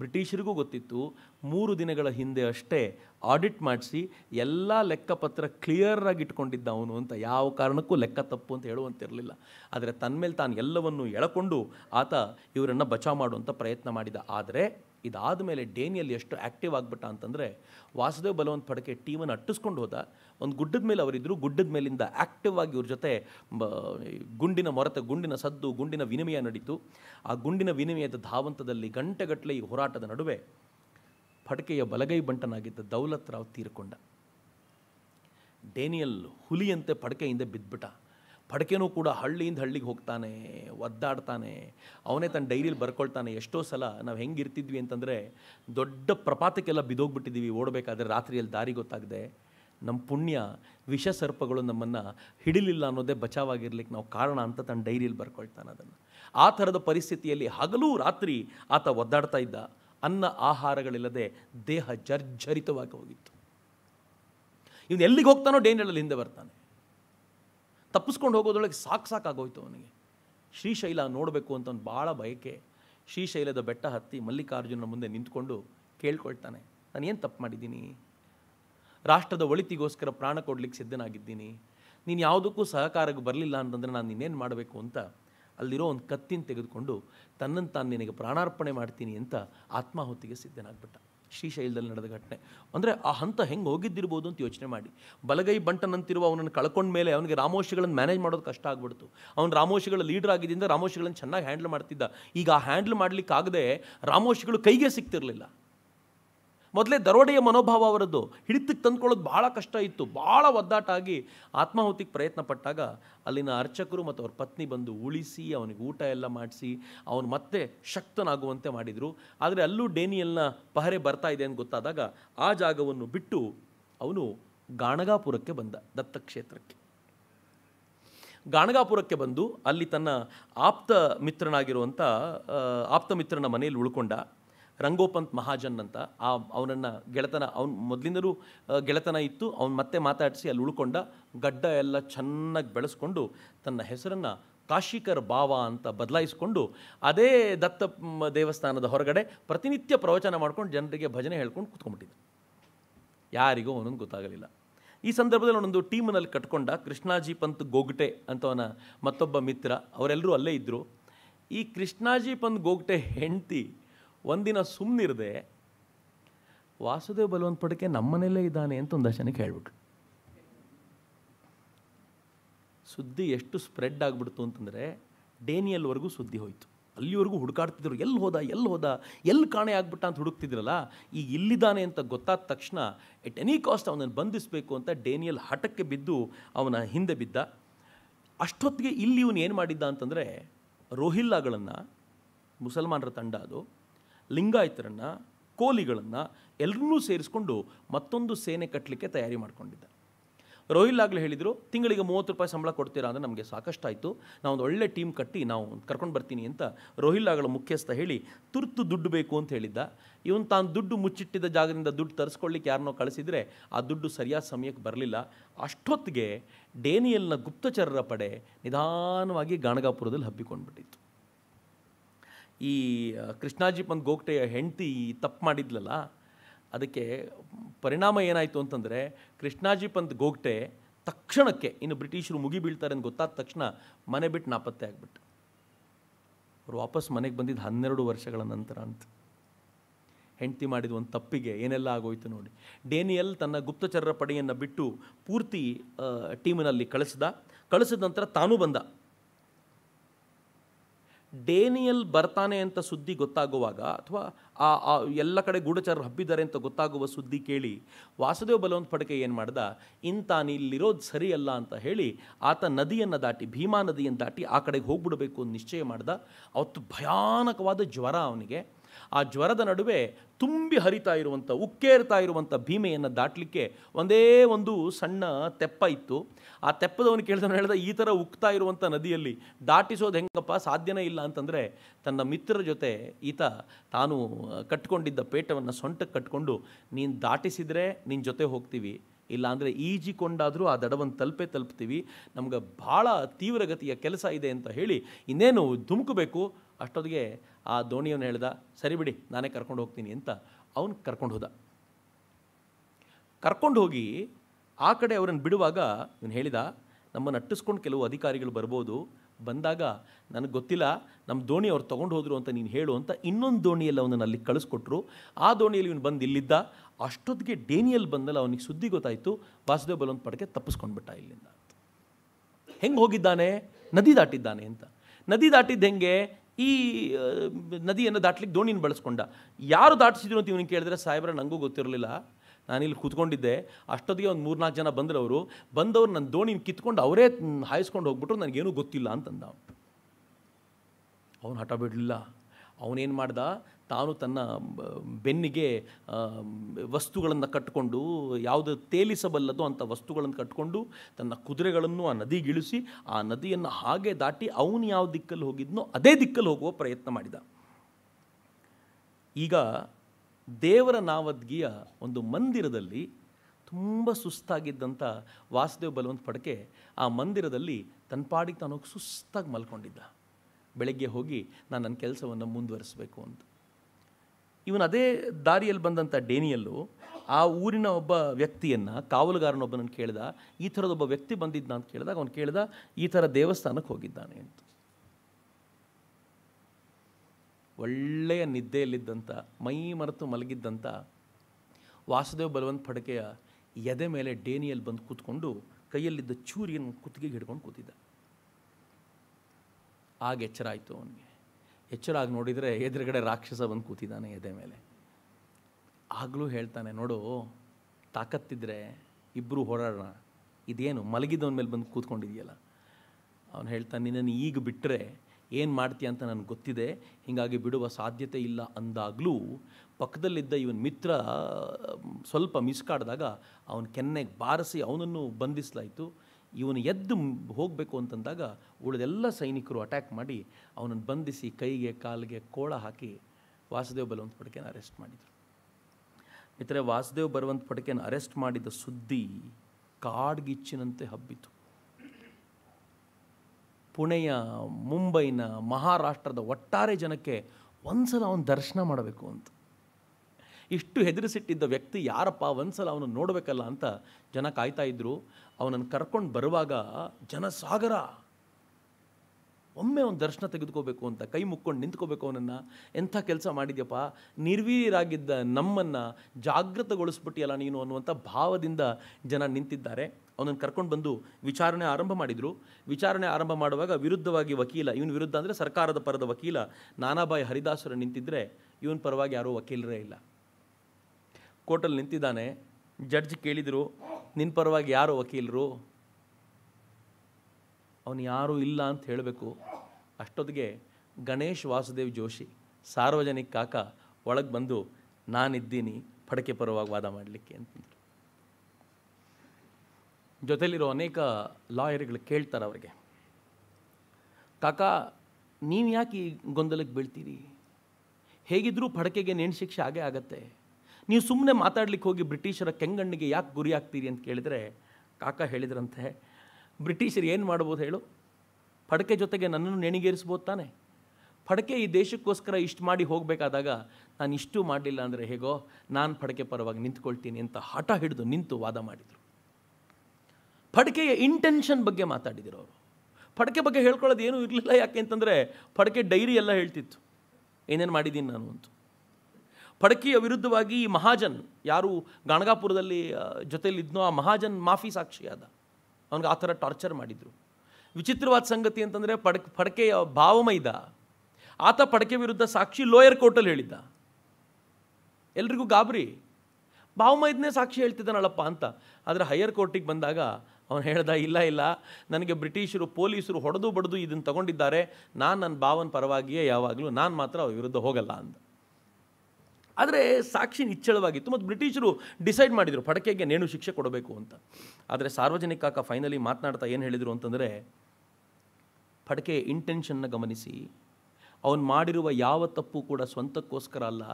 ಬ್ರಿಟಿಷರಿಗೂ ಗೊತ್ತಿತ್ತು ಮೂರು ದಿನಗಳ ಹಿಂದೆ ಅಷ್ಟೇ ಆಡಿಟ್ ಮಾಡಿಸಿ ಎಲ್ಲ ಲೆಕ್ಕಪತ್ರ ಕ್ಲಿಯರಾಗಿ ಇಟ್ಕೊಂಡಿದ್ದ ಅವನು ಅಂತ ಯಾವ ಕಾರಣಕ್ಕೂ ಲೆಕ್ಕ ತಪ್ಪು ಅಂತ ಹೇಳುವಂತಿರಲಿಲ್ಲ ಆದರೆ ತನ್ಮೇಲೆ ತಾನು ಎಲ್ಲವನ್ನು ಎಳಕೊಂಡು ಆತ ಇವರನ್ನು ಬಚಾವ್ ಮಾಡುವಂಥ ಪ್ರಯತ್ನ ಮಾಡಿದ ಆದರೆ ಇದಾದ ಮೇಲೆ ಡೇನಿಯಲ್ಲಿ ಎಷ್ಟು ಆ್ಯಕ್ಟಿವ್ ಆಗಿಬಿಟ್ಟ ಅಂತಂದರೆ ವಾಸುದೇವ್ ಬಲವಂತ ಪಡಕೆ ಟೀಮನ್ನು ಅಟ್ಟಿಸ್ಕೊಂಡು ಹೋದ ಒಂದು ಗುಡ್ಡದ ಮೇಲೆ ಅವರಿದ್ದರು ಗುಡ್ಡದ ಮೇಲಿಂದ ಆ್ಯಕ್ಟಿವ್ ಆಗಿ ಇವ್ರ ಜೊತೆ ಗುಂಡಿನ ಮೊರತೆ ಗುಂಡಿನ ಸದ್ದು ಗುಂಡಿನ ವಿನಿಮಯ ನಡೀತು ಆ ಗುಂಡಿನ ವಿನಿಮಯದ ಧಾವಂತದಲ್ಲಿ ಗಂಟೆಗಟ್ಟಲೆ ಈ ಹೋರಾಟದ ನಡುವೆ ಫಡ್ಕೆಯ ಬಲಗೈ ಬಂಟನಾಗಿದ್ದ ದೌಲತ್ ರಾವ್ ತೀರಿಕೊಂಡ ಡೇನಿಯಲ್ ಹುಲಿಯಂತೆ ಪಡಕೆಯಿಂದ ಬಿದ್ದುಬಿಟ್ಟ ಪಡಕೆನೂ ಕೂಡ ಹಳ್ಳಿಯಿಂದ ಹಳ್ಳಿಗೆ ಹೋಗ್ತಾನೆ ಒದ್ದಾಡ್ತಾನೆ ಅವನೇ ತನ್ನ ಡೈರಿಲಿ ಬರ್ಕೊಳ್ತಾನೆ ಎಷ್ಟೋ ಸಲ ನಾವು ಹೆಂಗೆ ಇರ್ತಿದ್ವಿ ಅಂತಂದರೆ ದೊಡ್ಡ ಪ್ರಪಾತಕ್ಕೆಲ್ಲ ಬಿದೋಗ್ಬಿಟ್ಟಿದ್ದೀವಿ ಓಡಬೇಕಾದ್ರೆ ರಾತ್ರಿಯಲ್ಲಿ ದಾರಿ ಗೊತ್ತಾಗದೆ ನಮ್ಮ ಪುಣ್ಯ ವಿಷ ಸರ್ಪಗಳು ನಮ್ಮನ್ನು ಹಿಡಿಲಿಲ್ಲ ಅನ್ನೋದೇ ಬಚಾವಾಗಿರ್ಲಿಕ್ಕೆ ನಾವು ಕಾರಣ ಅಂತ ತನ್ನ ಡೈರಿಯಲ್ಲಿ ಬರ್ಕೊಳ್ತಾನೆ ಅದನ್ನು ಆ ಥರದ ಪರಿಸ್ಥಿತಿಯಲ್ಲಿ ಹಗಲೂ ರಾತ್ರಿ ಆತ ಒದ್ದಾಡ್ತಾ ಇದ್ದ ಅನ್ನ ಆಹಾರಗಳಿಲ್ಲದೆ ದೇಹ ಜರ್ಜರಿತವಾಗಿ ಹೋಗಿತ್ತು ಇವನು ಎಲ್ಲಿಗೆ ಹೋಗ್ತಾನೋ ಡೇನಲ್ಲಿ ಹಿಂದೆ ಬರ್ತಾನೆ ತಪ್ಪಿಸ್ಕೊಂಡು ಹೋಗೋದ್ರೊಳಗೆ ಸಾಕು ಸಾಕಾಗೋಯ್ತು ಅವನಿಗೆ ಶ್ರೀಶೈಲ ನೋಡಬೇಕು ಅಂತ ಒಂದು ಭಾಳ ಬಯಕೆ ಶ್ರೀಶೈಲದ ಬೆಟ್ಟ ಹತ್ತಿ ಮಲ್ಲಿಕಾರ್ಜುನ ಮುಂದೆ ನಿಂತ್ಕೊಂಡು ಕೇಳ್ಕೊಳ್ತಾನೆ ಏನು ತಪ್ಪು ಮಾಡಿದ್ದೀನಿ ರಾಷ್ಟ್ರದ ಒಳಿತಿಗೋಸ್ಕರ ಪ್ರಾಣ ಕೊಡ್ಲಿಕ್ಕೆ ಸಿದ್ಧನಾಗಿದ್ದೀನಿ ನೀನು ಯಾವುದಕ್ಕೂ ಸಹಕಾರಕ್ಕೆ ಬರಲಿಲ್ಲ ಅಂತಂದರೆ ನಾನು ನೀನೇನು ಮಾಡಬೇಕು ಅಂತ ಅಲ್ಲಿರೋ ಒಂದು ಕತ್ತಿನ ತೆಗೆದುಕೊಂಡು ತನ್ನನ್ನು ತಾನು ನಿನಗೆ ಪ್ರಾಣಾರ್ಪಣೆ ಮಾಡ್ತೀನಿ ಅಂತ ಆತ್ಮಾಹುತಿಗೆ ಸಿದ್ಧನಾಗ್ಬಿಟ್ಟ ಶ್ರೀಶೈಲದಲ್ಲಿ ನಡೆದ ಘಟನೆ ಅಂದರೆ ಆ ಹಂತ ಹೆಂಗೆ ಹೋಗಿದ್ದಿರ್ಬೋದು ಅಂತ ಯೋಚನೆ ಮಾಡಿ ಬಲಗೈ ಬಂಟನಂತಿರುವ ಅವನನ್ನು ಕಳ್ಕೊಂಡ ಮೇಲೆ ಅವನಿಗೆ ರಾಮೋಶಿಗಳನ್ನು ಮ್ಯಾನೇಜ್ ಮಾಡೋದು ಕಷ್ಟ ಆಗ್ಬಿಡ್ತು ಅವನು ರಾಮೋಶಿಗಳ ಲೀಡರ್ ಆಗಿದ್ದರಿಂದ ರಾಮೋಶಿಗಳನ್ನು ಚೆನ್ನಾಗಿ ಹ್ಯಾಂಡಲ್ ಮಾಡ್ತಿದ್ದ ಈಗ ಆ ಹ್ಯಾಂಡಲ್ ಮಾಡಲಿಕ್ಕಾಗದೆ ರಾಮೋಶಿಗಳು ಕೈಗೆ ಸಿಗ್ತಿರಲಿಲ್ಲ ಮೊದಲೇ ದರೋಡೆಯ ಮನೋಭಾವ ಅವರದ್ದು ಹಿಡಿತಕ್ಕೆ ತಂದ್ಕೊಳ್ಳೋದು ಭಾಳ ಕಷ್ಟ ಇತ್ತು ಭಾಳ ಒದ್ದಾಟಾಗಿ ಆತ್ಮಾಹುತಿಗೆ ಪ್ರಯತ್ನ ಪಟ್ಟಾಗ ಅಲ್ಲಿನ ಅರ್ಚಕರು ಮತ್ತು ಅವ್ರ ಪತ್ನಿ ಬಂದು ಉಳಿಸಿ ಅವನಿಗೆ ಊಟ ಎಲ್ಲ ಮಾಡಿಸಿ ಅವನು ಮತ್ತೆ ಶಕ್ತನಾಗುವಂತೆ ಮಾಡಿದರು ಆದರೆ ಅಲ್ಲೂ ಡೇನಿಯಲ್ನ ಪಹರೆ ಬರ್ತಾ ಇದೆ ಅಂತ ಗೊತ್ತಾದಾಗ ಆ ಜಾಗವನ್ನು ಬಿಟ್ಟು ಅವನು ಗಾಣಗಾಪುರಕ್ಕೆ ಬಂದ ದತ್ತಕ್ಷೇತ್ರಕ್ಕೆ ಗಾಣಗಾಪುರಕ್ಕೆ ಬಂದು ಅಲ್ಲಿ ತನ್ನ ಆಪ್ತ ಮಿತ್ರನಾಗಿರುವಂಥ ಆಪ್ತ ಮಿತ್ರನ ಮನೆಯಲ್ಲಿ ಉಳ್ಕೊಂಡ ರಂಗೋಪಂತ್ ಮಹಾಜನ್ ಅಂತ ಆ ಅವನನ್ನು ಗೆಳೆತನ ಅವ್ನು ಮೊದಲಿಂದಲೂ ಗೆಳೆತನ ಇತ್ತು ಅವ್ನು ಮತ್ತೆ ಮಾತಾಡಿಸಿ ಅಲ್ಲಿ ಉಳ್ಕೊಂಡ ಗಡ್ಡ ಎಲ್ಲ ಚೆನ್ನಾಗಿ ಬೆಳೆಸ್ಕೊಂಡು ತನ್ನ ಹೆಸರನ್ನು ಕಾಶಿಕರ್ ಭಾವ ಅಂತ ಬದಲಾಯಿಸಿಕೊಂಡು ಅದೇ ದತ್ತ ದೇವಸ್ಥಾನದ ಹೊರಗಡೆ ಪ್ರತಿನಿತ್ಯ ಪ್ರವಚನ ಮಾಡ್ಕೊಂಡು ಜನರಿಗೆ ಭಜನೆ ಹೇಳ್ಕೊಂಡು ಕೂತ್ಕೊಂಡ್ಬಿಟ್ಟಿದ್ದ ಯಾರಿಗೂ ಅವನೊಂದು ಗೊತ್ತಾಗಲಿಲ್ಲ ಈ ಸಂದರ್ಭದಲ್ಲಿ ಒಂದೊಂದು ಟೀಮ್ನಲ್ಲಿ ಕಟ್ಕೊಂಡ ಕೃಷ್ಣಾಜಿ ಪಂತ್ ಗೋಗಟೆ ಅಂತವನ ಮತ್ತೊಬ್ಬ ಮಿತ್ರ ಅವರೆಲ್ಲರೂ ಅಲ್ಲೇ ಇದ್ದರು ಈ ಕೃಷ್ಣಾಜಿ ಪಂತ್ ಗೋಗಟೆ ಹೆಂಡತಿ ಒಂದಿನ ಸುಮ್ಮನಿರದೆ ವಾಸುದೇವ್ ಬಲವಂತ ಪಡಕೆ ನಮ್ಮನೇಲೇ ಇದ್ದಾನೆ ಅಂತ ಒಂದು ದರ್ಶನಕ್ಕೆ ಹೇಳ್ಬಿಟ್ರು ಸುದ್ದಿ ಎಷ್ಟು ಸ್ಪ್ರೆಡ್ ಆಗಿಬಿಡ್ತು ಅಂತಂದರೆ ಡೇನಿಯಲ್ವರೆಗೂ ಸುದ್ದಿ ಹೋಯಿತು ಅಲ್ಲಿವರೆಗೂ ಹುಡುಕಾಡ್ತಿದ್ರು ಎಲ್ಲಿ ಹೋದ ಎಲ್ಲಿ ಹೋದ ಎಲ್ಲಿ ಕಾಣೆ ಆಗ್ಬಿಟ್ಟ ಅಂತ ಹುಡುಕ್ತಿದ್ರಲ್ಲ ಈಗ ಇಲ್ಲಿದ್ದಾನೆ ಅಂತ ಗೊತ್ತಾದ ತಕ್ಷಣ ಎಟ್ ಎನಿ ಕಾಸ್ಟ್ ಅವನನ್ನು ಬಂಧಿಸಬೇಕು ಅಂತ ಡೇನಿಯಲ್ ಹಠಕ್ಕೆ ಬಿದ್ದು ಅವನ ಹಿಂದೆ ಬಿದ್ದ ಅಷ್ಟೊತ್ತಿಗೆ ಇಲ್ಲಿ ಇವನು ಏನು ಮಾಡಿದ್ದ ಅಂತಂದರೆ ರೋಹಿಲ್ಲಾಗಳನ್ನು ಮುಸಲ್ಮಾನರ ತಂಡ ಅದು ಲಿಂಗಾಯತರನ್ನು ಕೋಲಿಗಳನ್ನು ಎಲ್ಲರನ್ನೂ ಸೇರಿಸ್ಕೊಂಡು ಮತ್ತೊಂದು ಸೇನೆ ಕಟ್ಟಲಿಕ್ಕೆ ತಯಾರಿ ಮಾಡಿಕೊಂಡಿದ್ದ ರೋಹಿಲ್ ಆಗಲೇ ಹೇಳಿದರು ತಿಂಗಳಿಗೆ ಮೂವತ್ತು ರೂಪಾಯಿ ಸಂಬಳ ಕೊಡ್ತೀರಾ ಅಂದರೆ ನಮಗೆ ಸಾಕಷ್ಟು ಆಯಿತು ನಾವೊಂದು ಒಳ್ಳೆ ಟೀಮ್ ಕಟ್ಟಿ ನಾವು ಕರ್ಕೊಂಡು ಬರ್ತೀನಿ ಅಂತ ರೋಹಿಲ್ ಆಗಲ ಮುಖ್ಯಸ್ಥ ಹೇಳಿ ತುರ್ತು ದುಡ್ಡು ಬೇಕು ಅಂತ ಹೇಳಿದ್ದ ಇವನು ತಾನು ದುಡ್ಡು ಮುಚ್ಚಿಟ್ಟಿದ್ದ ಜಾಗದಿಂದ ದುಡ್ಡು ತರಿಸ್ಕೊಳ್ಳಿಕ್ಕೆ ಯಾರನ್ನೋ ಕಳಿಸಿದರೆ ಆ ದುಡ್ಡು ಸರಿಯಾದ ಸಮಯಕ್ಕೆ ಬರಲಿಲ್ಲ ಅಷ್ಟೊತ್ತಿಗೆ ಡೇನಿಯಲ್ನ ಗುಪ್ತಚರರ ಪಡೆ ನಿಧಾನವಾಗಿ ಗಾಣಗಾಪುರದಲ್ಲಿ ಹಬ್ಬಿಕೊಂಡ್ಬಿಟ್ಟಿತ್ತು ಈ ಕೃಷ್ಣಾಜಿ ಪಂತ್ ಗೋಗ್ಟೆಯ ಹೆಂಡತಿ ತಪ್ಪು ಮಾಡಿದ್ಲಲ್ಲ ಅದಕ್ಕೆ ಪರಿಣಾಮ ಏನಾಯಿತು ಅಂತಂದರೆ ಕೃಷ್ಣಾಜಿ ಪಂತ್ ಗೋಗ್ಟೆ ತಕ್ಷಣಕ್ಕೆ ಇನ್ನು ಬ್ರಿಟಿಷರು ಮುಗಿಬೀಳ್ತಾರೆ ಅಂತ ಗೊತ್ತಾದ ತಕ್ಷಣ ಮನೆ ಬಿಟ್ಟು ನಾಪತ್ತೆ ಆಗಿಬಿಟ್ಟು ಅವ್ರು ವಾಪಸ್ ಮನೆಗೆ ಬಂದಿದ್ದು ಹನ್ನೆರಡು ವರ್ಷಗಳ ನಂತರ ಅಂತ ಹೆಂಡತಿ ಮಾಡಿದ ಒಂದು ತಪ್ಪಿಗೆ ಏನೆಲ್ಲ ಆಗೋಯ್ತು ನೋಡಿ ಡೇನಿಯಲ್ ತನ್ನ ಗುಪ್ತಚರರ ಪಡೆಯನ್ನು ಬಿಟ್ಟು ಪೂರ್ತಿ ಟೀಮಿನಲ್ಲಿ ಕಳಿಸ್ದ ಕಳಿಸಿದ ನಂತರ ತಾನೂ ಬಂದ ಡೇನಿಯಲ್ ಬರ್ತಾನೆ ಅಂತ ಸುದ್ದಿ ಗೊತ್ತಾಗುವಾಗ ಅಥವಾ ಆ ಎಲ್ಲ ಕಡೆ ಗೂಢಚಾರರು ಹಬ್ಬಿದ್ದಾರೆ ಅಂತ ಗೊತ್ತಾಗುವ ಸುದ್ದಿ ಕೇಳಿ ವಾಸುದೇವ ಬಲವಂತ ಪಡಕೆ ಏನು ಮಾಡ್ದ ಇಂತಾನು ಇಲ್ಲಿರೋದು ಸರಿಯಲ್ಲ ಅಂತ ಹೇಳಿ ಆತ ನದಿಯನ್ನು ದಾಟಿ ಭೀಮಾ ನದಿಯನ್ನು ದಾಟಿ ಆ ಕಡೆಗೆ ಹೋಗ್ಬಿಡಬೇಕು ಅಂತ ನಿಶ್ಚಯ ಮಾಡ್ದ ಅವತ್ತು ಭಯಾನಕವಾದ ಜ್ವರ ಅವನಿಗೆ ಆ ಜ್ವರದ ನಡುವೆ ತುಂಬಿ ಹರಿತಾ ಇರುವಂಥ ಉಕ್ಕೇರ್ತಾ ಇರುವಂಥ ಭೀಮೆಯನ್ನು ದಾಟಲಿಕ್ಕೆ ಒಂದೇ ಒಂದು ಸಣ್ಣ ತೆಪ್ಪ ಇತ್ತು ಆ ತೆಪ್ಪದವನು ಕೇಳಿದವನು ಹೇಳಿದ ಈ ಥರ ಉಕ್ತಾ ಇರುವಂಥ ನದಿಯಲ್ಲಿ ದಾಟಿಸೋದು ಹೆಂಗಪ್ಪ ಸಾಧ್ಯನೇ ಇಲ್ಲ ಅಂತಂದರೆ ತನ್ನ ಮಿತ್ರರ ಜೊತೆ ಈತ ತಾನು ಕಟ್ಕೊಂಡಿದ್ದ ಪೇಟವನ್ನು ಸೊಂಟಕ್ಕೆ ಕಟ್ಕೊಂಡು ನೀನು ದಾಟಿಸಿದರೆ ನಿನ್ನ ಜೊತೆ ಹೋಗ್ತೀವಿ ಇಲ್ಲಾಂದರೆ ಈಜಿಕೊಂಡಾದರೂ ಆ ದಡವನ್ನು ತಲುಪೇ ತಲುಪ್ತೀವಿ ನಮ್ಗೆ ಭಾಳ ತೀವ್ರಗತಿಯ ಕೆಲಸ ಇದೆ ಅಂತ ಹೇಳಿ ಇನ್ನೇನು ಧುಮುಕಬೇಕು ಅಷ್ಟೊತ್ತಿಗೆ ಆ ದೋಣಿಯವನು ಹೇಳ್ದ ಸರಿ ಬಿಡಿ ನಾನೇ ಕರ್ಕೊಂಡು ಹೋಗ್ತೀನಿ ಅಂತ ಅವನು ಕರ್ಕೊಂಡು ಹೋದ ಕರ್ಕೊಂಡು ಹೋಗಿ ಆ ಕಡೆ ಅವರನ್ನು ಬಿಡುವಾಗ ಇವನು ಹೇಳಿದ ನಮ್ಮನ್ನು ಅಟ್ಟಿಸ್ಕೊಂಡು ಕೆಲವು ಅಧಿಕಾರಿಗಳು ಬರ್ಬೋದು ಬಂದಾಗ ನನಗೆ ಗೊತ್ತಿಲ್ಲ ನಮ್ಮ ದೋಣಿ ಅವ್ರು ತೊಗೊಂಡು ಹೋದರು ಅಂತ ನೀನು ಹೇಳು ಅಂತ ಇನ್ನೊಂದು ದೋಣಿಯಲ್ಲಿ ಅವನನ್ನು ಅಲ್ಲಿ ಕಳಿಸ್ಕೊಟ್ರು ಆ ದೋಣಿಯಲ್ಲಿ ಇವನು ಬಂದು ಇಲ್ಲಿದ್ದ ಅಷ್ಟೊತ್ತಿಗೆ ಡೇನಿಯಲ್ ಬಂದಲ್ಲ ಅವನಿಗೆ ಸುದ್ದಿ ಗೊತ್ತಾಯಿತು ವಾಸುದೇವ್ ಬಲವಂತ ಪಡಕೆ ತಪ್ಪಿಸ್ಕೊಂಡ್ಬಿಟ್ಟ ಇಲ್ಲಿಂದ ಹೆಂಗೆ ಹೋಗಿದ್ದಾನೆ ನದಿ ದಾಟಿದ್ದಾನೆ ಅಂತ ನದಿ ದಾಟಿದ್ದ ಹೆಂಗೆ ಈ ನದಿಯನ್ನು ದಾಟ್ಲಿಕ್ಕೆ ದೋಣಿನ ಬಳಸ್ಕೊಂಡ ಯಾರು ದಾಟಿಸಿದ್ರು ಅಂತ ಇವನಿಗೆ ಕೇಳಿದ್ರೆ ಸಾಹೇಬ್ರ ನನಗೂ ಗೊತ್ತಿರಲಿಲ್ಲ ನಾನಿಲ್ಲಿ ಕೂತ್ಕೊಂಡಿದ್ದೆ ಅಷ್ಟೊತ್ತಿಗೆ ಒಂದು ನಾಲ್ಕು ಜನ ಬಂದರು ಅವರು ಬಂದವರು ನನ್ನ ದೋಣಿನ ಕಿತ್ಕೊಂಡು ಅವರೇ ಹಾಯಿಸ್ಕೊಂಡು ಹೋಗ್ಬಿಟ್ರು ನನಗೇನೂ ಗೊತ್ತಿಲ್ಲ ಅಂತಂದ ಅವನು ಹಠ ಬಿಡಲಿಲ್ಲ ಅವನೇನು ಮಾಡ್ದ ತಾನು ತನ್ನ ಬೆನ್ನಿಗೆ ವಸ್ತುಗಳನ್ನು ಕಟ್ಟಿಕೊಂಡು ಯಾವುದು ತೇಲಿಸಬಲ್ಲದೋ ಅಂಥ ವಸ್ತುಗಳನ್ನು ಕಟ್ಟಿಕೊಂಡು ತನ್ನ ಕುದುರೆಗಳನ್ನು ಆ ನದಿಗಿಳಿಸಿ ಆ ನದಿಯನ್ನು ಹಾಗೆ ದಾಟಿ ಅವನು ಯಾವ ದಿಕ್ಕಲ್ಲಿ ಹೋಗಿದ್ನೋ ಅದೇ ದಿಕ್ಕಲ್ಲಿ ಹೋಗುವ ಪ್ರಯತ್ನ ಮಾಡಿದ ಈಗ ದೇವರ ನಾವದ್ಗಿಯ ಒಂದು ಮಂದಿರದಲ್ಲಿ ತುಂಬ ಸುಸ್ತಾಗಿದ್ದಂಥ ವಾಸುದೇವ್ ಬಲವಂತ ಪಡಕೆ ಆ ಮಂದಿರದಲ್ಲಿ ತನ್ನ ಪಾಡಿಗೆ ತಾನು ಸುಸ್ತಾಗಿ ಮಲ್ಕೊಂಡಿದ್ದ ಬೆಳಗ್ಗೆ ಹೋಗಿ ನಾನು ನನ್ನ ಕೆಲಸವನ್ನು ಮುಂದುವರಿಸಬೇಕು ಅಂತ ಇವನು ಅದೇ ದಾರಿಯಲ್ಲಿ ಬಂದಂಥ ಡೇನಿಯಲ್ಲು ಆ ಊರಿನ ಒಬ್ಬ ವ್ಯಕ್ತಿಯನ್ನು ಕಾವಲುಗಾರನೊಬ್ಬನನ್ನು ಕೇಳಿದ ಈ ಒಬ್ಬ ವ್ಯಕ್ತಿ ಬಂದಿದ್ದ ಅಂತ ಕೇಳಿದಾಗ ಅವನು ಕೇಳಿದ ಈ ಥರ ದೇವಸ್ಥಾನಕ್ಕೆ ಹೋಗಿದ್ದಾನೆ ಅಂತ ಒಳ್ಳೆಯ ನಿದ್ದೆಯಲ್ಲಿದ್ದಂಥ ಮೈ ಮರೆತು ಮಲಗಿದ್ದಂಥ ವಾಸುದೇವ್ ಬಲವಂತ ಪಡಕೆಯ ಎದೆ ಮೇಲೆ ಡೇನಿಯಲ್ಲಿ ಬಂದು ಕೂತ್ಕೊಂಡು ಕೈಯಲ್ಲಿದ್ದ ಚೂರಿಯನ್ನು ಕುತ್ತಿಗೆಗೆ ಹಿಡ್ಕೊಂಡು ಕೂತಿದ್ದ ಆಗ ಎಚ್ಚರ ಆಯಿತು ಅವನಿಗೆ ಎಚ್ಚರಾಗಿ ನೋಡಿದರೆ ಎದುರುಗಡೆ ರಾಕ್ಷಸ ಬಂದು ಕೂತಿದ್ದಾನೆ ಎದೆ ಮೇಲೆ ಆಗಲೂ ಹೇಳ್ತಾನೆ ನೋಡು ತಾಕತ್ತಿದ್ರೆ ಇಬ್ಬರು ಹೋರಾಡೋಣ ಇದೇನು ಮಲಗಿದವನ ಮೇಲೆ ಬಂದು ಕೂತ್ಕೊಂಡಿದೆಯಲ್ಲ ಅವನು ಹೇಳ್ತಾನೆ ನಿನ್ನನ್ನು ಈಗ ಬಿಟ್ಟರೆ ಏನು ಮಾಡ್ತೀಯ ಅಂತ ನನಗೆ ಗೊತ್ತಿದೆ ಹೀಗಾಗಿ ಬಿಡುವ ಸಾಧ್ಯತೆ ಇಲ್ಲ ಅಂದಾಗಲೂ ಪಕ್ಕದಲ್ಲಿದ್ದ ಇವನ ಮಿತ್ರ ಸ್ವಲ್ಪ ಮಿಸ್ ಕಾಡಿದಾಗ ಅವನ ಕೆನ್ನೆಗೆ ಬಾರಿಸಿ ಅವನನ್ನು ಬಂಧಿಸಲಾಯಿತು ಇವನು ಎದ್ದು ಹೋಗಬೇಕು ಅಂತಂದಾಗ ಉಳಿದೆಲ್ಲ ಸೈನಿಕರು ಅಟ್ಯಾಕ್ ಮಾಡಿ ಅವನನ್ನು ಬಂಧಿಸಿ ಕೈಗೆ ಕಾಲಿಗೆ ಕೋಳ ಹಾಕಿ ವಾಸುದೇವ್ ಬಲವಂತ ಪಡಕೆನ ಅರೆಸ್ಟ್ ಮಾಡಿದರು ಮಿತ್ರ ವಾಸುದೇವ್ ಬಲವಂತ ಪಡಕೆನ ಅರೆಸ್ಟ್ ಮಾಡಿದ ಸುದ್ದಿ ಕಾಡ್ಗಿಚ್ಚಿನಂತೆ ಹಬ್ಬಿತು ಪುಣೆಯ ಮುಂಬೈನ ಮಹಾರಾಷ್ಟ್ರದ ಒಟ್ಟಾರೆ ಜನಕ್ಕೆ ಒಂದ್ಸಲ ಸಲ ಅವನು ದರ್ಶನ ಮಾಡಬೇಕು ಅಂತ ಇಷ್ಟು ಹೆದರಿಸಿಟ್ಟಿದ್ದ ವ್ಯಕ್ತಿ ಯಾರಪ್ಪ ಒಂದ್ಸಲ ಅವನು ನೋಡಬೇಕಲ್ಲ ಅಂತ ಜನ ಕಾಯ್ತಾ ಇದ್ದರು ಅವನನ್ನು ಕರ್ಕೊಂಡು ಬರುವಾಗ ಜನಸಾಗರ ಒಮ್ಮೆ ಒಂದು ದರ್ಶನ ತೆಗೆದುಕೋಬೇಕು ಅಂತ ಕೈ ಮುಕ್ಕೊಂಡು ನಿಂತ್ಕೋಬೇಕು ಅವನನ್ನು ಎಂಥ ಕೆಲಸ ಮಾಡಿದ್ಯಪ್ಪ ನಿರ್ವೀರ್ಯರಾಗಿದ್ದ ನಮ್ಮನ್ನು ಜಾಗೃತಗೊಳಿಸ್ಬಿಟ್ಟಿಯಲ್ಲ ನೀನು ಅನ್ನುವಂಥ ಭಾವದಿಂದ ಜನ ನಿಂತಿದ್ದಾರೆ ಅವನನ್ನು ಕರ್ಕೊಂಡು ಬಂದು ವಿಚಾರಣೆ ಆರಂಭ ಮಾಡಿದರು ವಿಚಾರಣೆ ಆರಂಭ ಮಾಡುವಾಗ ವಿರುದ್ಧವಾಗಿ ವಕೀಲ ಇವನ ವಿರುದ್ಧ ಅಂದರೆ ಸರ್ಕಾರದ ಪರದ ವಕೀಲ ನಾನಾಬಾಯಿ ಹರಿದಾಸರು ನಿಂತಿದ್ದರೆ ಇವನ ಪರವಾಗಿ ಯಾರೂ ವಕೀಲರೇ ಇಲ್ಲ ಕೋರ್ಟಲ್ಲಿ ನಿಂತಿದ್ದಾನೆ ಜಡ್ಜ್ ಕೇಳಿದರು ನಿನ್ನ ಪರವಾಗಿ ಯಾರು ವಕೀಲರು ಅವನು ಯಾರೂ ಇಲ್ಲ ಅಂತ ಹೇಳಬೇಕು ಅಷ್ಟೊತ್ತಿಗೆ ಗಣೇಶ್ ವಾಸುದೇವ್ ಜೋಶಿ ಸಾರ್ವಜನಿಕ ಕಾಕ ಒಳಗೆ ಬಂದು ನಾನಿದ್ದೀನಿ ಪಡಕೆ ಪರವಾಗಿ ವಾದ ಮಾಡಲಿಕ್ಕೆ ಅಂತಂದರು ಜೊತೆಯಲ್ಲಿರೋ ಅನೇಕ ಲಾಯರ್ಗಳು ಕೇಳ್ತಾರೆ ಅವರಿಗೆ ಕಾಕಾ ನೀವು ಯಾಕೆ ಈ ಗೊಂದಲಕ್ಕೆ ಬೀಳ್ತೀರಿ ಹೇಗಿದ್ದರೂ ಪಡಕೆಗೆ ನೇಣು ಶಿಕ್ಷೆ ಆಗೇ ಆಗತ್ತೆ ನೀವು ಸುಮ್ಮನೆ ಮಾತಾಡ್ಲಿಕ್ಕೆ ಹೋಗಿ ಬ್ರಿಟಿಷರ ಕೆಂಗಣ್ಣಿಗೆ ಯಾಕೆ ಗುರಿ ಆಗ್ತೀರಿ ಅಂತ ಕೇಳಿದರೆ ಕಾಕ ಹೇಳಿದ್ರಂತೆ ಬ್ರಿಟಿಷರು ಏನು ಮಾಡ್ಬೋದು ಹೇಳು ಪಡಕೆ ಜೊತೆಗೆ ನನ್ನನ್ನು ನೆಣಿಗೇರಿಸ್ಬೋದು ತಾನೆ ಪಡಕೆ ಈ ದೇಶಕ್ಕೋಸ್ಕರ ಇಷ್ಟು ಮಾಡಿ ಹೋಗಬೇಕಾದಾಗ ನಾನು ಇಷ್ಟು ಮಾಡಲಿಲ್ಲ ಅಂದರೆ ಹೇಗೋ ನಾನು ಫಡಕೆ ಪರವಾಗಿ ನಿಂತ್ಕೊಳ್ತೀನಿ ಅಂತ ಹಠ ಹಿಡಿದು ನಿಂತು ವಾದ ಮಾಡಿದರು ಫಡಕೆಯ ಇಂಟೆನ್ಷನ್ ಬಗ್ಗೆ ಮಾತಾಡಿದರು ಅವರು ಪಡಕೆ ಬಗ್ಗೆ ಹೇಳ್ಕೊಳ್ಳೋದು ಏನೂ ಇರಲಿಲ್ಲ ಯಾಕೆ ಅಂತಂದರೆ ಪಡಕೆ ಡೈರಿ ಎಲ್ಲ ಹೇಳ್ತಿತ್ತು ಏನೇನು ಮಾಡಿದ್ದೀನಿ ನಾನು ಅಂತು ಫಡಕಿಯ ವಿರುದ್ಧವಾಗಿ ಈ ಮಹಾಜನ್ ಯಾರು ಗಾಣಗಾಪುರದಲ್ಲಿ ಜೊತೆಯಲ್ಲಿದ್ದನೋ ಆ ಮಹಾಜನ್ ಮಾಫಿ ಸಾಕ್ಷಿಯಾದ ಅವನಿಗೆ ಆ ಥರ ಟಾರ್ಚರ್ ಮಾಡಿದರು ವಿಚಿತ್ರವಾದ ಸಂಗತಿ ಅಂತಂದರೆ ಪಡ ಫಡಕೆಯ ಭಾವಮೈದ ಆತ ಪಡಕೆ ವಿರುದ್ಧ ಸಾಕ್ಷಿ ಲೋಯರ್ ಕೋರ್ಟಲ್ಲಿ ಹೇಳಿದ್ದ ಎಲ್ರಿಗೂ ಗಾಬರಿ ಭಾವಮೈದನೇ ಸಾಕ್ಷಿ ಹೇಳ್ತಿದ್ದಾನಲ್ಲಪ್ಪ ಅಂತ ಆದರೆ ಹೈಯರ್ ಕೋರ್ಟಿಗೆ ಬಂದಾಗ ಅವನು ಹೇಳ್ದ ಇಲ್ಲ ಇಲ್ಲ ನನಗೆ ಬ್ರಿಟಿಷರು ಪೊಲೀಸರು ಹೊಡೆದು ಬಡಿದು ಇದನ್ನು ತಗೊಂಡಿದ್ದಾರೆ ನಾನು ನನ್ನ ಭಾವನ ಪರವಾಗಿಯೇ ಯಾವಾಗಲೂ ನಾನು ಮಾತ್ರ ಅವ್ರ ವಿರುದ್ಧ ಹೋಗಲ್ಲ ಅಂತ ಆದರೆ ಸಾಕ್ಷಿ ನಿಚ್ಚಳವಾಗಿತ್ತು ಮತ್ತು ಬ್ರಿಟಿಷರು ಡಿಸೈಡ್ ಮಾಡಿದರು ಪಡಕೆಗೆ ನೇಣು ಶಿಕ್ಷೆ ಕೊಡಬೇಕು ಅಂತ ಆದರೆ ಸಾರ್ವಜನಿಕ ಕಾಕ ಫೈನಲಿ ಮಾತನಾಡ್ತಾ ಏನು ಹೇಳಿದರು ಅಂತಂದರೆ ಪಡಕೆ ಇಂಟೆನ್ಷನ್ನ ಗಮನಿಸಿ ಅವನು ಮಾಡಿರುವ ಯಾವ ತಪ್ಪು ಕೂಡ ಸ್ವಂತಕ್ಕೋಸ್ಕರ ಅಲ್ಲ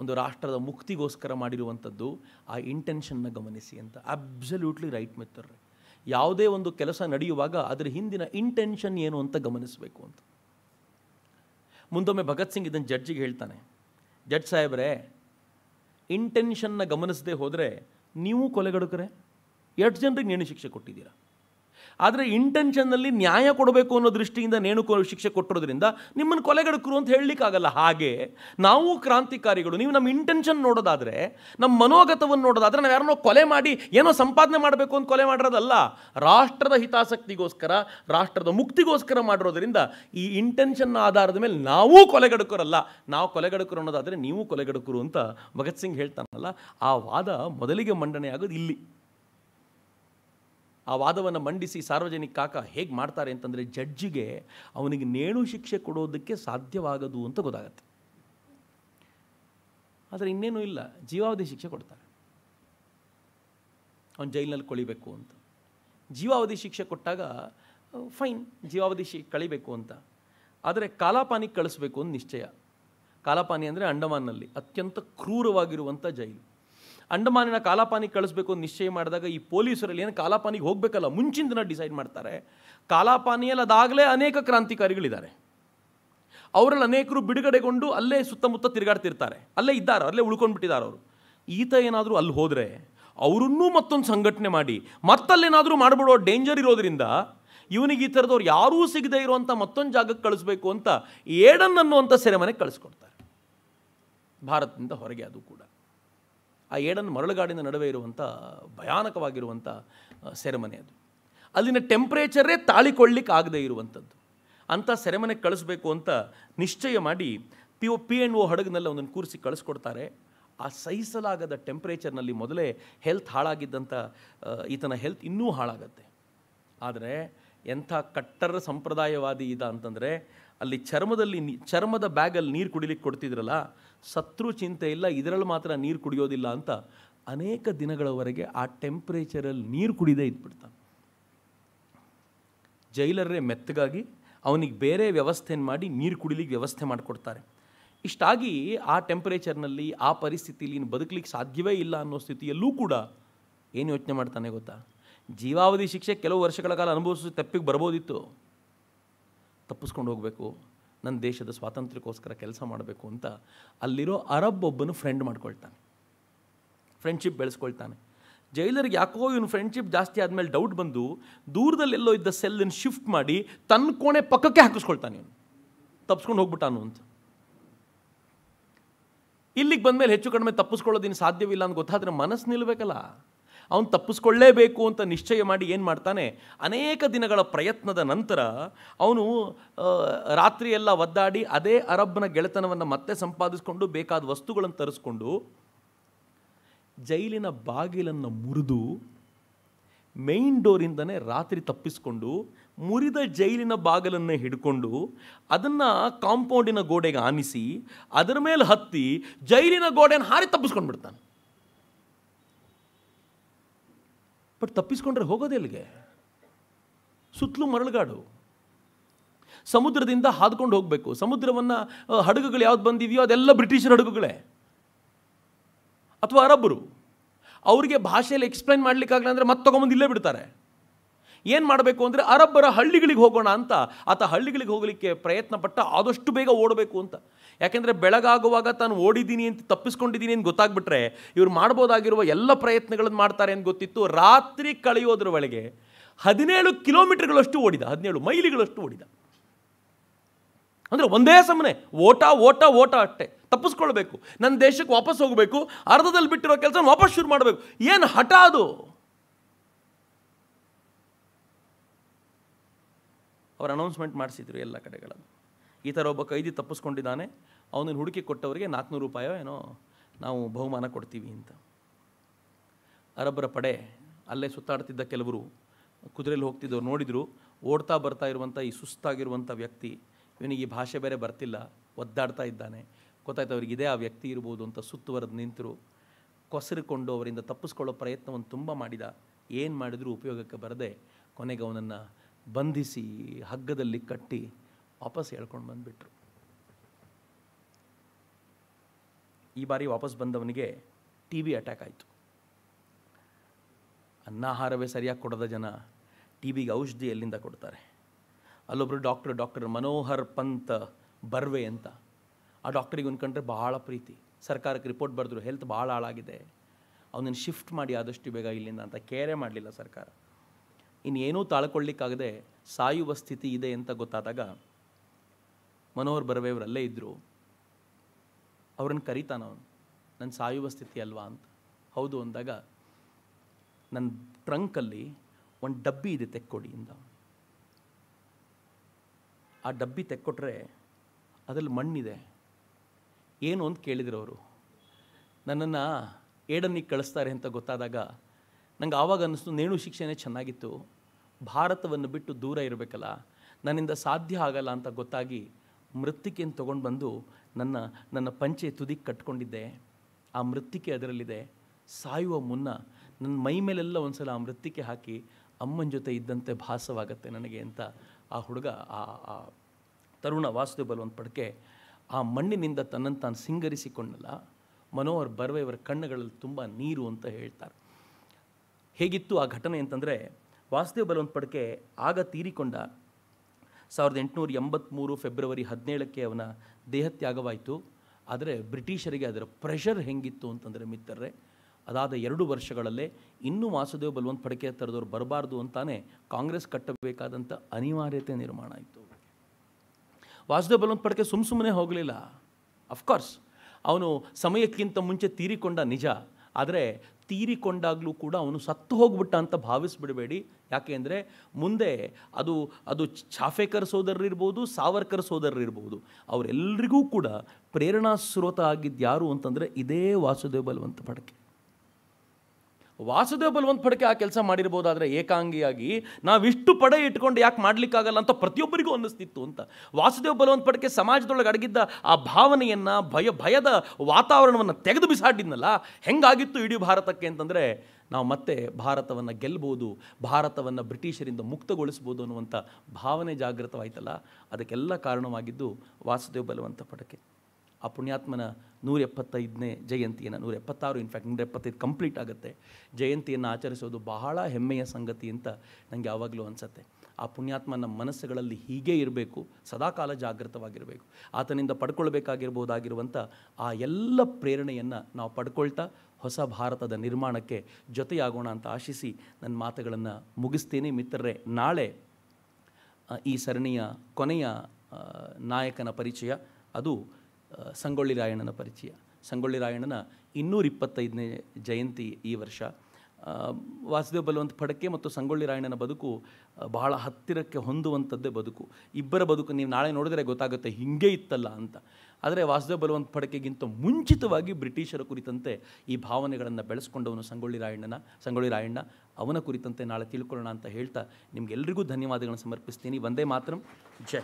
ಒಂದು ರಾಷ್ಟ್ರದ ಮುಕ್ತಿಗೋಸ್ಕರ ಮಾಡಿರುವಂಥದ್ದು ಆ ಇಂಟೆನ್ಷನ್ನ ಗಮನಿಸಿ ಅಂತ ಅಬ್ಸಲ್ಯೂಟ್ಲಿ ರೈಟ್ ಮಿತ್ರರೆ ಯಾವುದೇ ಒಂದು ಕೆಲಸ ನಡೆಯುವಾಗ ಅದರ ಹಿಂದಿನ ಇಂಟೆನ್ಷನ್ ಏನು ಅಂತ ಗಮನಿಸಬೇಕು ಅಂತ ಮುಂದೊಮ್ಮೆ ಭಗತ್ ಸಿಂಗ್ ಇದನ್ನು ಜಡ್ಜಿಗೆ ಹೇಳ್ತಾನೆ ಜಡ್ ಸಾಹೇಬ್ರೆ ಇಂಟೆನ್ಷನ್ನ ಗಮನಿಸದೆ ಹೋದರೆ ನೀವು ಕೊಲೆಗಡುಕರೆ ಎಷ್ಟು ಜನರಿಗೆ ನೇಣು ಶಿಕ್ಷೆ ಕೊಟ್ಟಿದ್ದೀರಾ ಆದರೆ ಇಂಟೆನ್ಷನ್ನಲ್ಲಿ ನ್ಯಾಯ ಕೊಡಬೇಕು ಅನ್ನೋ ದೃಷ್ಟಿಯಿಂದ ನೇಣು ಶಿಕ್ಷೆ ಕೊಟ್ಟಿರೋದ್ರಿಂದ ನಿಮ್ಮನ್ನು ಕೊಲೆಗಡಕರು ಅಂತ ಹೇಳಲಿಕ್ಕಾಗಲ್ಲ ಹಾಗೆ ನಾವು ಕ್ರಾಂತಿಕಾರಿಗಳು ನೀವು ನಮ್ಮ ಇಂಟೆನ್ಷನ್ ನೋಡೋದಾದರೆ ನಮ್ಮ ಮನೋಗತವನ್ನು ನೋಡೋದಾದರೆ ನಾವು ಯಾರನ್ನೋ ಕೊಲೆ ಮಾಡಿ ಏನೋ ಸಂಪಾದನೆ ಮಾಡಬೇಕು ಅಂತ ಕೊಲೆ ಮಾಡಿರೋದಲ್ಲ ರಾಷ್ಟ್ರದ ಹಿತಾಸಕ್ತಿಗೋಸ್ಕರ ರಾಷ್ಟ್ರದ ಮುಕ್ತಿಗೋಸ್ಕರ ಮಾಡಿರೋದ್ರಿಂದ ಈ ಇಂಟೆನ್ಷನ್ನ ಆಧಾರದ ಮೇಲೆ ನಾವೂ ಕೊಲೆಗಡಕರಲ್ಲ ನಾವು ಕೊಲೆಗಡಕರು ಅನ್ನೋದಾದರೆ ನೀವು ಕೊಲೆಗಡಕರು ಅಂತ ಭಗತ್ ಸಿಂಗ್ ಹೇಳ್ತಾನಲ್ಲ ಆ ವಾದ ಮೊದಲಿಗೆ ಮಂಡನೆ ಆಗೋದು ಇಲ್ಲಿ ಆ ವಾದವನ್ನು ಮಂಡಿಸಿ ಸಾರ್ವಜನಿಕ ಕಾಕ ಹೇಗೆ ಮಾಡ್ತಾರೆ ಅಂತಂದರೆ ಜಡ್ಜಿಗೆ ಅವನಿಗೆ ನೇಣು ಶಿಕ್ಷೆ ಕೊಡೋದಕ್ಕೆ ಸಾಧ್ಯವಾಗದು ಅಂತ ಗೊತ್ತಾಗತ್ತೆ ಆದರೆ ಇನ್ನೇನು ಇಲ್ಲ ಜೀವಾವಧಿ ಶಿಕ್ಷೆ ಕೊಡ್ತಾರೆ ಅವನು ಜೈಲಿನಲ್ಲಿ ಕೊಳಿಬೇಕು ಅಂತ ಜೀವಾವಧಿ ಶಿಕ್ಷೆ ಕೊಟ್ಟಾಗ ಫೈನ್ ಜೀವಾವಧಿ ಶಿ ಕಳಿಬೇಕು ಅಂತ ಆದರೆ ಕಾಲಾಪಾನಿಗೆ ಕಳಿಸ್ಬೇಕು ಅಂತ ನಿಶ್ಚಯ ಕಾಲಾಪಾನಿ ಅಂದರೆ ಅಂಡಮಾನ್ನಲ್ಲಿ ಅತ್ಯಂತ ಕ್ರೂರವಾಗಿರುವಂಥ ಜೈಲು ಅಂಡಮಾನಿನ ಕಾಲಾಪಾನಿಗೆ ಕಳಿಸ್ಬೇಕು ಅಂತ ನಿಶ್ಚಯ ಮಾಡಿದಾಗ ಈ ಪೊಲೀಸರಲ್ಲಿ ಏನು ಕಾಲಾಪಾನಿಗೆ ಹೋಗಬೇಕಲ್ಲ ಮುಂಚಿನ ಡಿಸೈಡ್ ಮಾಡ್ತಾರೆ ಕಾಲಾಪಾನಿಯಲ್ಲಿ ಅದಾಗಲೇ ಅನೇಕ ಕ್ರಾಂತಿಕಾರಿಗಳಿದ್ದಾರೆ ಅವರಲ್ಲಿ ಅನೇಕರು ಬಿಡುಗಡೆಗೊಂಡು ಅಲ್ಲೇ ಸುತ್ತಮುತ್ತ ತಿರುಗಾಡ್ತಿರ್ತಾರೆ ಅಲ್ಲೇ ಇದ್ದಾರೆ ಅಲ್ಲೇ ಉಳ್ಕೊಂಡ್ಬಿಟ್ಟಿದ್ದಾರೆ ಅವರು ಈತ ಏನಾದರೂ ಅಲ್ಲಿ ಹೋದರೆ ಅವರನ್ನೂ ಮತ್ತೊಂದು ಸಂಘಟನೆ ಮಾಡಿ ಮತ್ತಲ್ಲೇನಾದರೂ ಮಾಡಿಬಿಡೋ ಡೇಂಜರ್ ಇರೋದ್ರಿಂದ ಇವನಿಗೆ ಈ ಥರದವ್ರು ಯಾರೂ ಸಿಗದೆ ಇರುವಂಥ ಮತ್ತೊಂದು ಜಾಗಕ್ಕೆ ಕಳಿಸ್ಬೇಕು ಅಂತ ಏಡನ್ ಅನ್ನುವಂಥ ಸೆರೆಮನೆಗೆ ಕಳಿಸ್ಕೊಡ್ತಾರೆ ಭಾರತದಿಂದ ಹೊರಗೆ ಅದು ಕೂಡ ಆ ಏಡನ್ ಮರಳುಗಾಡಿನ ನಡುವೆ ಇರುವಂಥ ಭಯಾನಕವಾಗಿರುವಂಥ ಸೆರೆಮನೆ ಅದು ಅಲ್ಲಿನ ಟೆಂಪ್ರೇಚರೇ ತಾಳಿಕೊಳ್ಳಿಕ್ಕೆ ಆಗದೆ ಇರುವಂಥದ್ದು ಅಂಥ ಸೆರೆಮನೆಗೆ ಕಳಿಸ್ಬೇಕು ಅಂತ ನಿಶ್ಚಯ ಮಾಡಿ P O P N O ಹಡಗಿನಲ್ಲಿ ಒಂದನ್ನು ಕೂರಿಸಿ ಕಳಿಸ್ಕೊಡ್ತಾರೆ ಆ ಸಹಿಸಲಾಗದ ಟೆಂಪ್ರೇಚರ್ನಲ್ಲಿ ಮೊದಲೇ ಹೆಲ್ತ್ ಹಾಳಾಗಿದ್ದಂಥ ಈತನ ಹೆಲ್ತ್ ಇನ್ನೂ ಹಾಳಾಗತ್ತೆ ಆದರೆ ಎಂಥ ಕಟ್ಟರ ಸಂಪ್ರದಾಯವಾದಿ ಇದ ಅಂತಂದರೆ ಅಲ್ಲಿ ಚರ್ಮದಲ್ಲಿ ಚರ್ಮದ ಬ್ಯಾಗಲ್ಲಿ ನೀರು ಕುಡಿಲಿಕ್ಕೆ ಕೊಡ್ತಿದ್ರಲ್ಲ ಸತ್ರು ಚಿಂತೆ ಇಲ್ಲ ಇದರಲ್ಲಿ ಮಾತ್ರ ನೀರು ಕುಡಿಯೋದಿಲ್ಲ ಅಂತ ಅನೇಕ ದಿನಗಳವರೆಗೆ ಆ ಟೆಂಪ್ರೇಚರಲ್ಲಿ ನೀರು ಕುಡಿದೇ ಇದ್ಬಿಡ್ತಾನೆ ಜೈಲರೇ ಮೆತ್ತಗಾಗಿ ಅವನಿಗೆ ಬೇರೆ ವ್ಯವಸ್ಥೆಯನ್ನು ಮಾಡಿ ನೀರು ಕುಡಿಲಿಕ್ಕೆ ವ್ಯವಸ್ಥೆ ಮಾಡಿಕೊಡ್ತಾರೆ ಇಷ್ಟಾಗಿ ಆ ಟೆಂಪ್ರೇಚರ್ನಲ್ಲಿ ಆ ಪರಿಸ್ಥಿತಿಯಲ್ಲಿ ಇನ್ನು ಬದುಕಲಿಕ್ಕೆ ಸಾಧ್ಯವೇ ಇಲ್ಲ ಅನ್ನೋ ಸ್ಥಿತಿಯಲ್ಲೂ ಕೂಡ ಏನು ಯೋಚನೆ ಮಾಡ್ತಾನೆ ಗೊತ್ತಾ ಜೀವಾವಧಿ ಶಿಕ್ಷೆ ಕೆಲವು ವರ್ಷಗಳ ಕಾಲ ಅನುಭವಿಸಿ ತಪ್ಪಿಗೆ ಬರ್ಬೋದಿತ್ತು ತಪ್ಪಿಸ್ಕೊಂಡು ಹೋಗಬೇಕು ನನ್ನ ದೇಶದ ಸ್ವಾತಂತ್ರ್ಯಕ್ಕೋಸ್ಕರ ಕೆಲಸ ಮಾಡಬೇಕು ಅಂತ ಅಲ್ಲಿರೋ ಅರಬ್ ಒಬ್ಬನ ಫ್ರೆಂಡ್ ಮಾಡ್ಕೊಳ್ತಾನೆ ಫ್ರೆಂಡ್ಶಿಪ್ ಬೆಳೆಸ್ಕೊಳ್ತಾನೆ ಜೈಲರ್ಗೆ ಯಾಕೋ ಇವನು ಫ್ರೆಂಡ್ಶಿಪ್ ಜಾಸ್ತಿ ಆದಮೇಲೆ ಡೌಟ್ ಬಂದು ದೂರದಲ್ಲೆಲ್ಲೋ ಇದ್ದ ಸೆಲ್ಲನ್ನು ಶಿಫ್ಟ್ ಮಾಡಿ ತನ್ನ ಕೋಣೆ ಪಕ್ಕಕ್ಕೆ ಹಾಕಿಸ್ಕೊಳ್ತಾನೆ ಇವನು ತಪ್ಪಿಸ್ಕೊಂಡು ಹೋಗ್ಬಿಟ್ಟಾನು ಅಂತ ಇಲ್ಲಿಗೆ ಬಂದಮೇಲೆ ಹೆಚ್ಚು ಕಡಿಮೆ ತಪ್ಪಿಸ್ಕೊಳ್ಳೋದಿನ ಸಾಧ್ಯವಿಲ್ಲ ಅಂತ ಗೊತ್ತಾದರೆ ಮನಸ್ಸು ನಿಲ್ಲಬೇಕಲ್ಲ ಅವನು ತಪ್ಪಿಸ್ಕೊಳ್ಳೇಬೇಕು ಅಂತ ನಿಶ್ಚಯ ಮಾಡಿ ಏನು ಮಾಡ್ತಾನೆ ಅನೇಕ ದಿನಗಳ ಪ್ರಯತ್ನದ ನಂತರ ಅವನು ರಾತ್ರಿಯೆಲ್ಲ ಒದ್ದಾಡಿ ಅದೇ ಅರಬ್ನ ಗೆಳೆತನವನ್ನು ಮತ್ತೆ ಸಂಪಾದಿಸ್ಕೊಂಡು ಬೇಕಾದ ವಸ್ತುಗಳನ್ನು ತರಿಸ್ಕೊಂಡು ಜೈಲಿನ ಬಾಗಿಲನ್ನು ಮುರಿದು ಮೇನ್ ಡೋರಿಂದನೇ ರಾತ್ರಿ ತಪ್ಪಿಸ್ಕೊಂಡು ಮುರಿದ ಜೈಲಿನ ಬಾಗಿಲನ್ನು ಹಿಡ್ಕೊಂಡು ಅದನ್ನು ಕಾಂಪೌಂಡಿನ ಗೋಡೆಗೆ ಆನಿಸಿ ಅದರ ಮೇಲೆ ಹತ್ತಿ ಜೈಲಿನ ಗೋಡೆಯನ್ನು ಹಾರಿ ತಪ್ಪಿಸ್ಕೊಂಡು ಬಿಡ್ತಾನೆ ಬಟ್ ತಪ್ಪಿಸ್ಕೊಂಡ್ರೆ ಹೋಗೋದೇ ಇಲ್ಲಿಗೆ ಸುತ್ತಲೂ ಮರಳುಗಾಡು ಸಮುದ್ರದಿಂದ ಹಾದ್ಕೊಂಡು ಹೋಗಬೇಕು ಸಮುದ್ರವನ್ನು ಹಡಗುಗಳು ಯಾವ್ದು ಬಂದಿದೆಯೋ ಅದೆಲ್ಲ ಬ್ರಿಟಿಷರ ಹಡಗುಗಳೇ ಅಥವಾ ಅರಬ್ಬರು ಅವರಿಗೆ ಭಾಷೆಯಲ್ಲಿ ಎಕ್ಸ್ಪ್ಲೈನ್ ಮಾಡಲಿಕ್ಕಾಗಲ್ಲ ಅಂದರೆ ಮತ್ತೆ ತೊಗೊಂಬಂದು ಇಲ್ಲೇ ಬಿಡ್ತಾರೆ ಏನು ಮಾಡಬೇಕು ಅಂದರೆ ಅರಬ್ಬರ ಹಳ್ಳಿಗಳಿಗೆ ಹೋಗೋಣ ಅಂತ ಆತ ಹಳ್ಳಿಗಳಿಗೆ ಹೋಗಲಿಕ್ಕೆ ಪ್ರಯತ್ನ ಪಟ್ಟ ಆದಷ್ಟು ಬೇಗ ಓಡಬೇಕು ಅಂತ ಯಾಕೆಂದರೆ ಬೆಳಗಾಗುವಾಗ ತಾನು ಓಡಿದ್ದೀನಿ ಅಂತ ತಪ್ಪಿಸ್ಕೊಂಡಿದ್ದೀನಿ ಅಂತ ಗೊತ್ತಾಗ್ಬಿಟ್ರೆ ಇವರು ಮಾಡ್ಬೋದಾಗಿರುವ ಎಲ್ಲ ಪ್ರಯತ್ನಗಳನ್ನು ಮಾಡ್ತಾರೆ ಅಂತ ಗೊತ್ತಿತ್ತು ರಾತ್ರಿ ಕಳೆಯೋದ್ರ ಒಳಗೆ ಹದಿನೇಳು ಕಿಲೋಮೀಟರ್ಗಳಷ್ಟು ಓಡಿದ ಹದಿನೇಳು ಮೈಲಿಗಳಷ್ಟು ಓಡಿದ ಅಂದರೆ ಒಂದೇ ಸಮನೆ ಓಟ ಓಟ ಓಟ ಅಟ್ಟೆ ತಪ್ಪಿಸ್ಕೊಳ್ಬೇಕು ನನ್ನ ದೇಶಕ್ಕೆ ವಾಪಸ್ ಹೋಗಬೇಕು ಅರ್ಧದಲ್ಲಿ ಬಿಟ್ಟಿರೋ ಕೆಲಸ ವಾಪಸ್ ಶುರು ಮಾಡಬೇಕು ಏನು ಹಠ ಅದು ಅವರು ಅನೌನ್ಸ್ಮೆಂಟ್ ಮಾಡಿಸಿದ್ರು ಎಲ್ಲ ಕಡೆಗಳಲ್ಲಿ ಈ ಥರ ಒಬ್ಬ ಕೈದಿ ತಪ್ಪಿಸ್ಕೊಂಡಿದ್ದಾನೆ ಅವನನ್ನು ಹುಡುಕಿ ಕೊಟ್ಟವರಿಗೆ ನಾಲ್ಕುನೂರು ರೂಪಾಯೋ ಏನೋ ನಾವು ಬಹುಮಾನ ಕೊಡ್ತೀವಿ ಅಂತ ಅರಬ್ಬರ ಪಡೆ ಅಲ್ಲೇ ಸುತ್ತಾಡ್ತಿದ್ದ ಕೆಲವರು ಕುದುರೆಯಲ್ಲಿ ಹೋಗ್ತಿದ್ದವ್ರು ನೋಡಿದರು ಓಡ್ತಾ ಬರ್ತಾ ಇರುವಂಥ ಈ ಸುಸ್ತಾಗಿರುವಂಥ ವ್ಯಕ್ತಿ ಇವನಿಗೆ ಈ ಭಾಷೆ ಬೇರೆ ಬರ್ತಿಲ್ಲ ಒದ್ದಾಡ್ತಾ ಇದ್ದಾನೆ ಗೊತ್ತಾಯ್ತು ಅವ್ರಿಗೆ ಇದೇ ಆ ವ್ಯಕ್ತಿ ಇರ್ಬೋದು ಅಂತ ಸುತ್ತುವರೆದು ನಿಂತರು ಕೊಸರುಕೊಂಡು ಅವರಿಂದ ತಪ್ಪಿಸ್ಕೊಳ್ಳೋ ಪ್ರಯತ್ನವನ್ನು ತುಂಬ ಮಾಡಿದ ಏನು ಮಾಡಿದರೂ ಉಪಯೋಗಕ್ಕೆ ಬರದೆ ಕೊನೆಗೆ ಅವನನ್ನು ಬಂಧಿಸಿ ಹಗ್ಗದಲ್ಲಿ ಕಟ್ಟಿ ವಾಪಸ್ ಹೇಳ್ಕೊಂಡು ಬಂದುಬಿಟ್ರು ಈ ಬಾರಿ ವಾಪಸ್ ಬಂದವನಿಗೆ ಟಿ ಬಿ ಅಟ್ಯಾಕ್ ಆಯಿತು ಅನ್ನಾಹಾರವೇ ಸರಿಯಾಗಿ ಕೊಡದ ಜನ ಟಿ ಬಿಗೆ ಔಷಧಿ ಎಲ್ಲಿಂದ ಕೊಡ್ತಾರೆ ಅಲ್ಲೊಬ್ಬರು ಡಾಕ್ಟರ್ ಡಾಕ್ಟರ್ ಮನೋಹರ್ ಪಂತ್ ಬರ್ವೆ ಅಂತ ಆ ಡಾಕ್ಟ್ರಿಗೆ ಅಂದ್ಕೊಂಡ್ರೆ ಭಾಳ ಪ್ರೀತಿ ಸರ್ಕಾರಕ್ಕೆ ರಿಪೋರ್ಟ್ ಬರೆದ್ರು ಹೆಲ್ತ್ ಭಾಳ ಹಾಳಾಗಿದೆ ಅವನನ್ನು ಶಿಫ್ಟ್ ಮಾಡಿ ಆದಷ್ಟು ಬೇಗ ಇಲ್ಲಿಂದ ಅಂತ ಕೇರೇ ಮಾಡಲಿಲ್ಲ ಸರ್ಕಾರ ಇನ್ನೇನೂ ತಾಳ್ಕೊಳ್ಳಿಕ್ಕಾಗದೆ ಸಾಯುವ ಸ್ಥಿತಿ ಇದೆ ಅಂತ ಗೊತ್ತಾದಾಗ ಮನೋಹರ್ ಬರವೇವ್ರಲ್ಲೇ ಇದ್ದರು ಅವ್ರನ್ನ ಕರೀತಾನ ಅವನು ನನ್ನ ಸಾಯುವ ಸ್ಥಿತಿ ಅಲ್ವಾ ಅಂತ ಹೌದು ಅಂದಾಗ ನನ್ನ ಟ್ರಂಕಲ್ಲಿ ಒಂದು ಡಬ್ಬಿ ಇದೆ ತೆಕ್ಕೊಡಿ ಇಂದ ಆ ಡಬ್ಬಿ ತೆಕ್ಕೊಟ್ರೆ ಅದರಲ್ಲಿ ಮಣ್ಣಿದೆ ಏನು ಅಂತ ಕೇಳಿದ್ರು ಅವರು ನನ್ನನ್ನು ಏಡನ್ನಿಗೆ ಕಳಿಸ್ತಾರೆ ಅಂತ ಗೊತ್ತಾದಾಗ ನನಗೆ ಆವಾಗ ಅನ್ನಿಸ್ತು ನೇಣು ಶಿಕ್ಷೆನೇ ಚೆನ್ನಾಗಿತ್ತು ಭಾರತವನ್ನು ಬಿಟ್ಟು ದೂರ ಇರಬೇಕಲ್ಲ ನನ್ನಿಂದ ಸಾಧ್ಯ ಆಗಲ್ಲ ಅಂತ ಗೊತ್ತಾಗಿ ಮೃತ್ತಿಕೆಯನ್ನು ತೊಗೊಂಡು ಬಂದು ನನ್ನ ನನ್ನ ಪಂಚೆ ತುದಿ ಕಟ್ಕೊಂಡಿದ್ದೆ ಆ ಮೃತ್ತಿಕೆ ಅದರಲ್ಲಿದೆ ಸಾಯುವ ಮುನ್ನ ನನ್ನ ಮೈ ಮೇಲೆಲ್ಲ ಒಂದು ಸಲ ಆ ಮೃತ್ತಿಕೆ ಹಾಕಿ ಅಮ್ಮನ ಜೊತೆ ಇದ್ದಂತೆ ಭಾಸವಾಗತ್ತೆ ನನಗೆ ಅಂತ ಆ ಹುಡುಗ ಆ ತರುಣ ವಾಸುದೇವ್ ಬಲವಂತ ಪಡ್ಕೆ ಆ ಮಣ್ಣಿನಿಂದ ತನ್ನನ್ನು ತಾನು ಸಿಂಗರಿಸಿಕೊಂಡಲ್ಲ ಮನೋಹರ್ ಬರ್ವೆಯವರ ಕಣ್ಣುಗಳಲ್ಲಿ ತುಂಬ ನೀರು ಅಂತ ಹೇಳ್ತಾರೆ ಹೇಗಿತ್ತು ಆ ಘಟನೆ ಅಂತಂದರೆ ವಾಸುದೇವ್ ಬಲವಂತ್ ಪಡ್ಕೆ ಆಗ ತೀರಿಕೊಂಡ ಸಾವಿರದ ಎಂಟುನೂರ ಎಂಬತ್ತ್ಮೂರು ಫೆಬ್ರವರಿ ಹದಿನೇಳಕ್ಕೆ ಅವನ ದೇಹತ್ಯಾಗವಾಯಿತು ಆದರೆ ಬ್ರಿಟಿಷರಿಗೆ ಅದರ ಪ್ರೆಷರ್ ಹೆಂಗಿತ್ತು ಅಂತಂದರೆ ಮಿತ್ರರೆ ಅದಾದ ಎರಡು ವರ್ಷಗಳಲ್ಲೇ ಇನ್ನೂ ವಾಸುದೇವ್ ಬಲವಂತ ಪಡಕೆ ಥರದವ್ರು ಬರಬಾರ್ದು ಅಂತಾನೆ ಕಾಂಗ್ರೆಸ್ ಕಟ್ಟಬೇಕಾದಂಥ ಅನಿವಾರ್ಯತೆ ನಿರ್ಮಾಣ ಆಯಿತು ವಾಸುದೇವ್ ಬಲವಂತ ಪಡಕೆ ಸುಮ್ಮ ಸುಮ್ಮನೆ ಹೋಗಲಿಲ್ಲ ಅಫ್ಕೋರ್ಸ್ ಅವನು ಸಮಯಕ್ಕಿಂತ ಮುಂಚೆ ತೀರಿಕೊಂಡ ನಿಜ ಆದರೆ ತೀರಿಕೊಂಡಾಗಲೂ ಕೂಡ ಅವನು ಸತ್ತು ಹೋಗ್ಬಿಟ್ಟ ಅಂತ ಭಾವಿಸ್ಬಿಡಬೇಡಿ ಅಂದರೆ ಮುಂದೆ ಅದು ಅದು ಛಾಫೇಕರ್ ಸೋದರರಿರ್ಬೋದು ಸಾವರ್ಕರ್ ಸೋದರರಿರ್ಬೋದು ಅವರೆಲ್ಲರಿಗೂ ಕೂಡ ಪ್ರೇರಣಾ ಸ್ರೋತ ಆಗಿದ್ದು ಯಾರು ಅಂತಂದರೆ ಇದೇ ವಾಸುದೇವ ಬಲವಂತ ಪಡಕೆ ವಾಸುದೇವ ಬಲವಂತ ಪಡಕೆ ಆ ಕೆಲಸ ಮಾಡಿರ್ಬೋದಾದರೆ ಏಕಾಂಗಿಯಾಗಿ ನಾವಿಷ್ಟು ಪಡೆ ಇಟ್ಕೊಂಡು ಯಾಕೆ ಮಾಡಲಿಕ್ಕಾಗಲ್ಲ ಅಂತ ಪ್ರತಿಯೊಬ್ಬರಿಗೂ ಅನ್ನಿಸ್ತಿತ್ತು ಅಂತ ವಾಸುದೇವ ಬಲವಂತ ಪಡಕೆ ಸಮಾಜದೊಳಗೆ ಅಡಗಿದ್ದ ಆ ಭಾವನೆಯನ್ನು ಭಯ ಭಯದ ವಾತಾವರಣವನ್ನು ತೆಗೆದು ಬಿಸಾಡಿದ್ನಲ್ಲ ಹೆಂಗಾಗಿತ್ತು ಇಡೀ ಭಾರತಕ್ಕೆ ಅಂತಂದರೆ ನಾವು ಮತ್ತೆ ಭಾರತವನ್ನು ಗೆಲ್ಬೋದು ಭಾರತವನ್ನು ಬ್ರಿಟಿಷರಿಂದ ಮುಕ್ತಗೊಳಿಸ್ಬೋದು ಅನ್ನುವಂಥ ಭಾವನೆ ಜಾಗೃತವಾಯ್ತಲ್ಲ ಅದಕ್ಕೆಲ್ಲ ಕಾರಣವಾಗಿದ್ದು ವಾಸುದೇವ ಬಲವಂತ ಪಡಕ್ಕೆ ಆ ಪುಣ್ಯಾತ್ಮನ ನೂರ ಎಪ್ಪತ್ತೈದನೇ ಜಯಂತಿಯನ್ನು ನೂರ ಎಪ್ಪತ್ತಾರು ಇನ್ಫ್ಯಾಕ್ಟ್ ನೂರ ಎಪ್ಪತ್ತೈದು ಕಂಪ್ಲೀಟ್ ಆಗುತ್ತೆ ಜಯಂತಿಯನ್ನು ಆಚರಿಸೋದು ಬಹಳ ಹೆಮ್ಮೆಯ ಸಂಗತಿ ಅಂತ ನನಗೆ ಯಾವಾಗಲೂ ಅನಿಸುತ್ತೆ ಆ ಪುಣ್ಯಾತ್ಮನ ಮನಸ್ಸುಗಳಲ್ಲಿ ಹೀಗೇ ಇರಬೇಕು ಸದಾಕಾಲ ಜಾಗೃತವಾಗಿರಬೇಕು ಆತನಿಂದ ಪಡ್ಕೊಳ್ಬೇಕಾಗಿರ್ಬೋದಾಗಿರುವಂಥ ಆ ಎಲ್ಲ ಪ್ರೇರಣೆಯನ್ನು ನಾವು ಪಡ್ಕೊಳ್ತಾ ಹೊಸ ಭಾರತದ ನಿರ್ಮಾಣಕ್ಕೆ ಜೊತೆಯಾಗೋಣ ಅಂತ ಆಶಿಸಿ ನನ್ನ ಮಾತುಗಳನ್ನು ಮುಗಿಸ್ತೀನಿ ಮಿತ್ರರೇ ನಾಳೆ ಈ ಸರಣಿಯ ಕೊನೆಯ ನಾಯಕನ ಪರಿಚಯ ಅದು ಸಂಗೊಳ್ಳಿ ರಾಯಣ್ಣನ ಪರಿಚಯ ಸಂಗೊಳ್ಳಿ ರಾಯಣ್ಣನ ಇಪ್ಪತ್ತೈದನೇ ಜಯಂತಿ ಈ ವರ್ಷ ವಾಸುದೇವ್ ಬಲವಂತ ಫಡಕೆ ಮತ್ತು ಸಂಗೊಳ್ಳಿ ರಾಯಣ್ಣನ ಬದುಕು ಬಹಳ ಹತ್ತಿರಕ್ಕೆ ಹೊಂದುವಂಥದ್ದೇ ಬದುಕು ಇಬ್ಬರ ಬದುಕು ನೀವು ನಾಳೆ ನೋಡಿದರೆ ಗೊತ್ತಾಗುತ್ತೆ ಹಿಂಗೆ ಇತ್ತಲ್ಲ ಅಂತ ಆದರೆ ವಾಸುದೇವ ಬಲವಂತ ಫಡಕೆಗಿಂತ ಮುಂಚಿತವಾಗಿ ಬ್ರಿಟಿಷರ ಕುರಿತಂತೆ ಈ ಭಾವನೆಗಳನ್ನು ಬೆಳೆಸ್ಕೊಂಡವನು ಸಂಗೊಳ್ಳಿ ರಾಯಣ್ಣನ ಸಂಗೊಳ್ಳಿ ರಾಯಣ್ಣ ಅವನ ಕುರಿತಂತೆ ನಾಳೆ ತಿಳ್ಕೊಳ್ಳೋಣ ಅಂತ ಹೇಳ್ತಾ ನಿಮಗೆಲ್ಲರಿಗೂ ಧನ್ಯವಾದಗಳನ್ನು ಸಮರ್ಪಿಸ್ತೀನಿ ಒಂದೇ ಮಾತ್ರ ಜೈ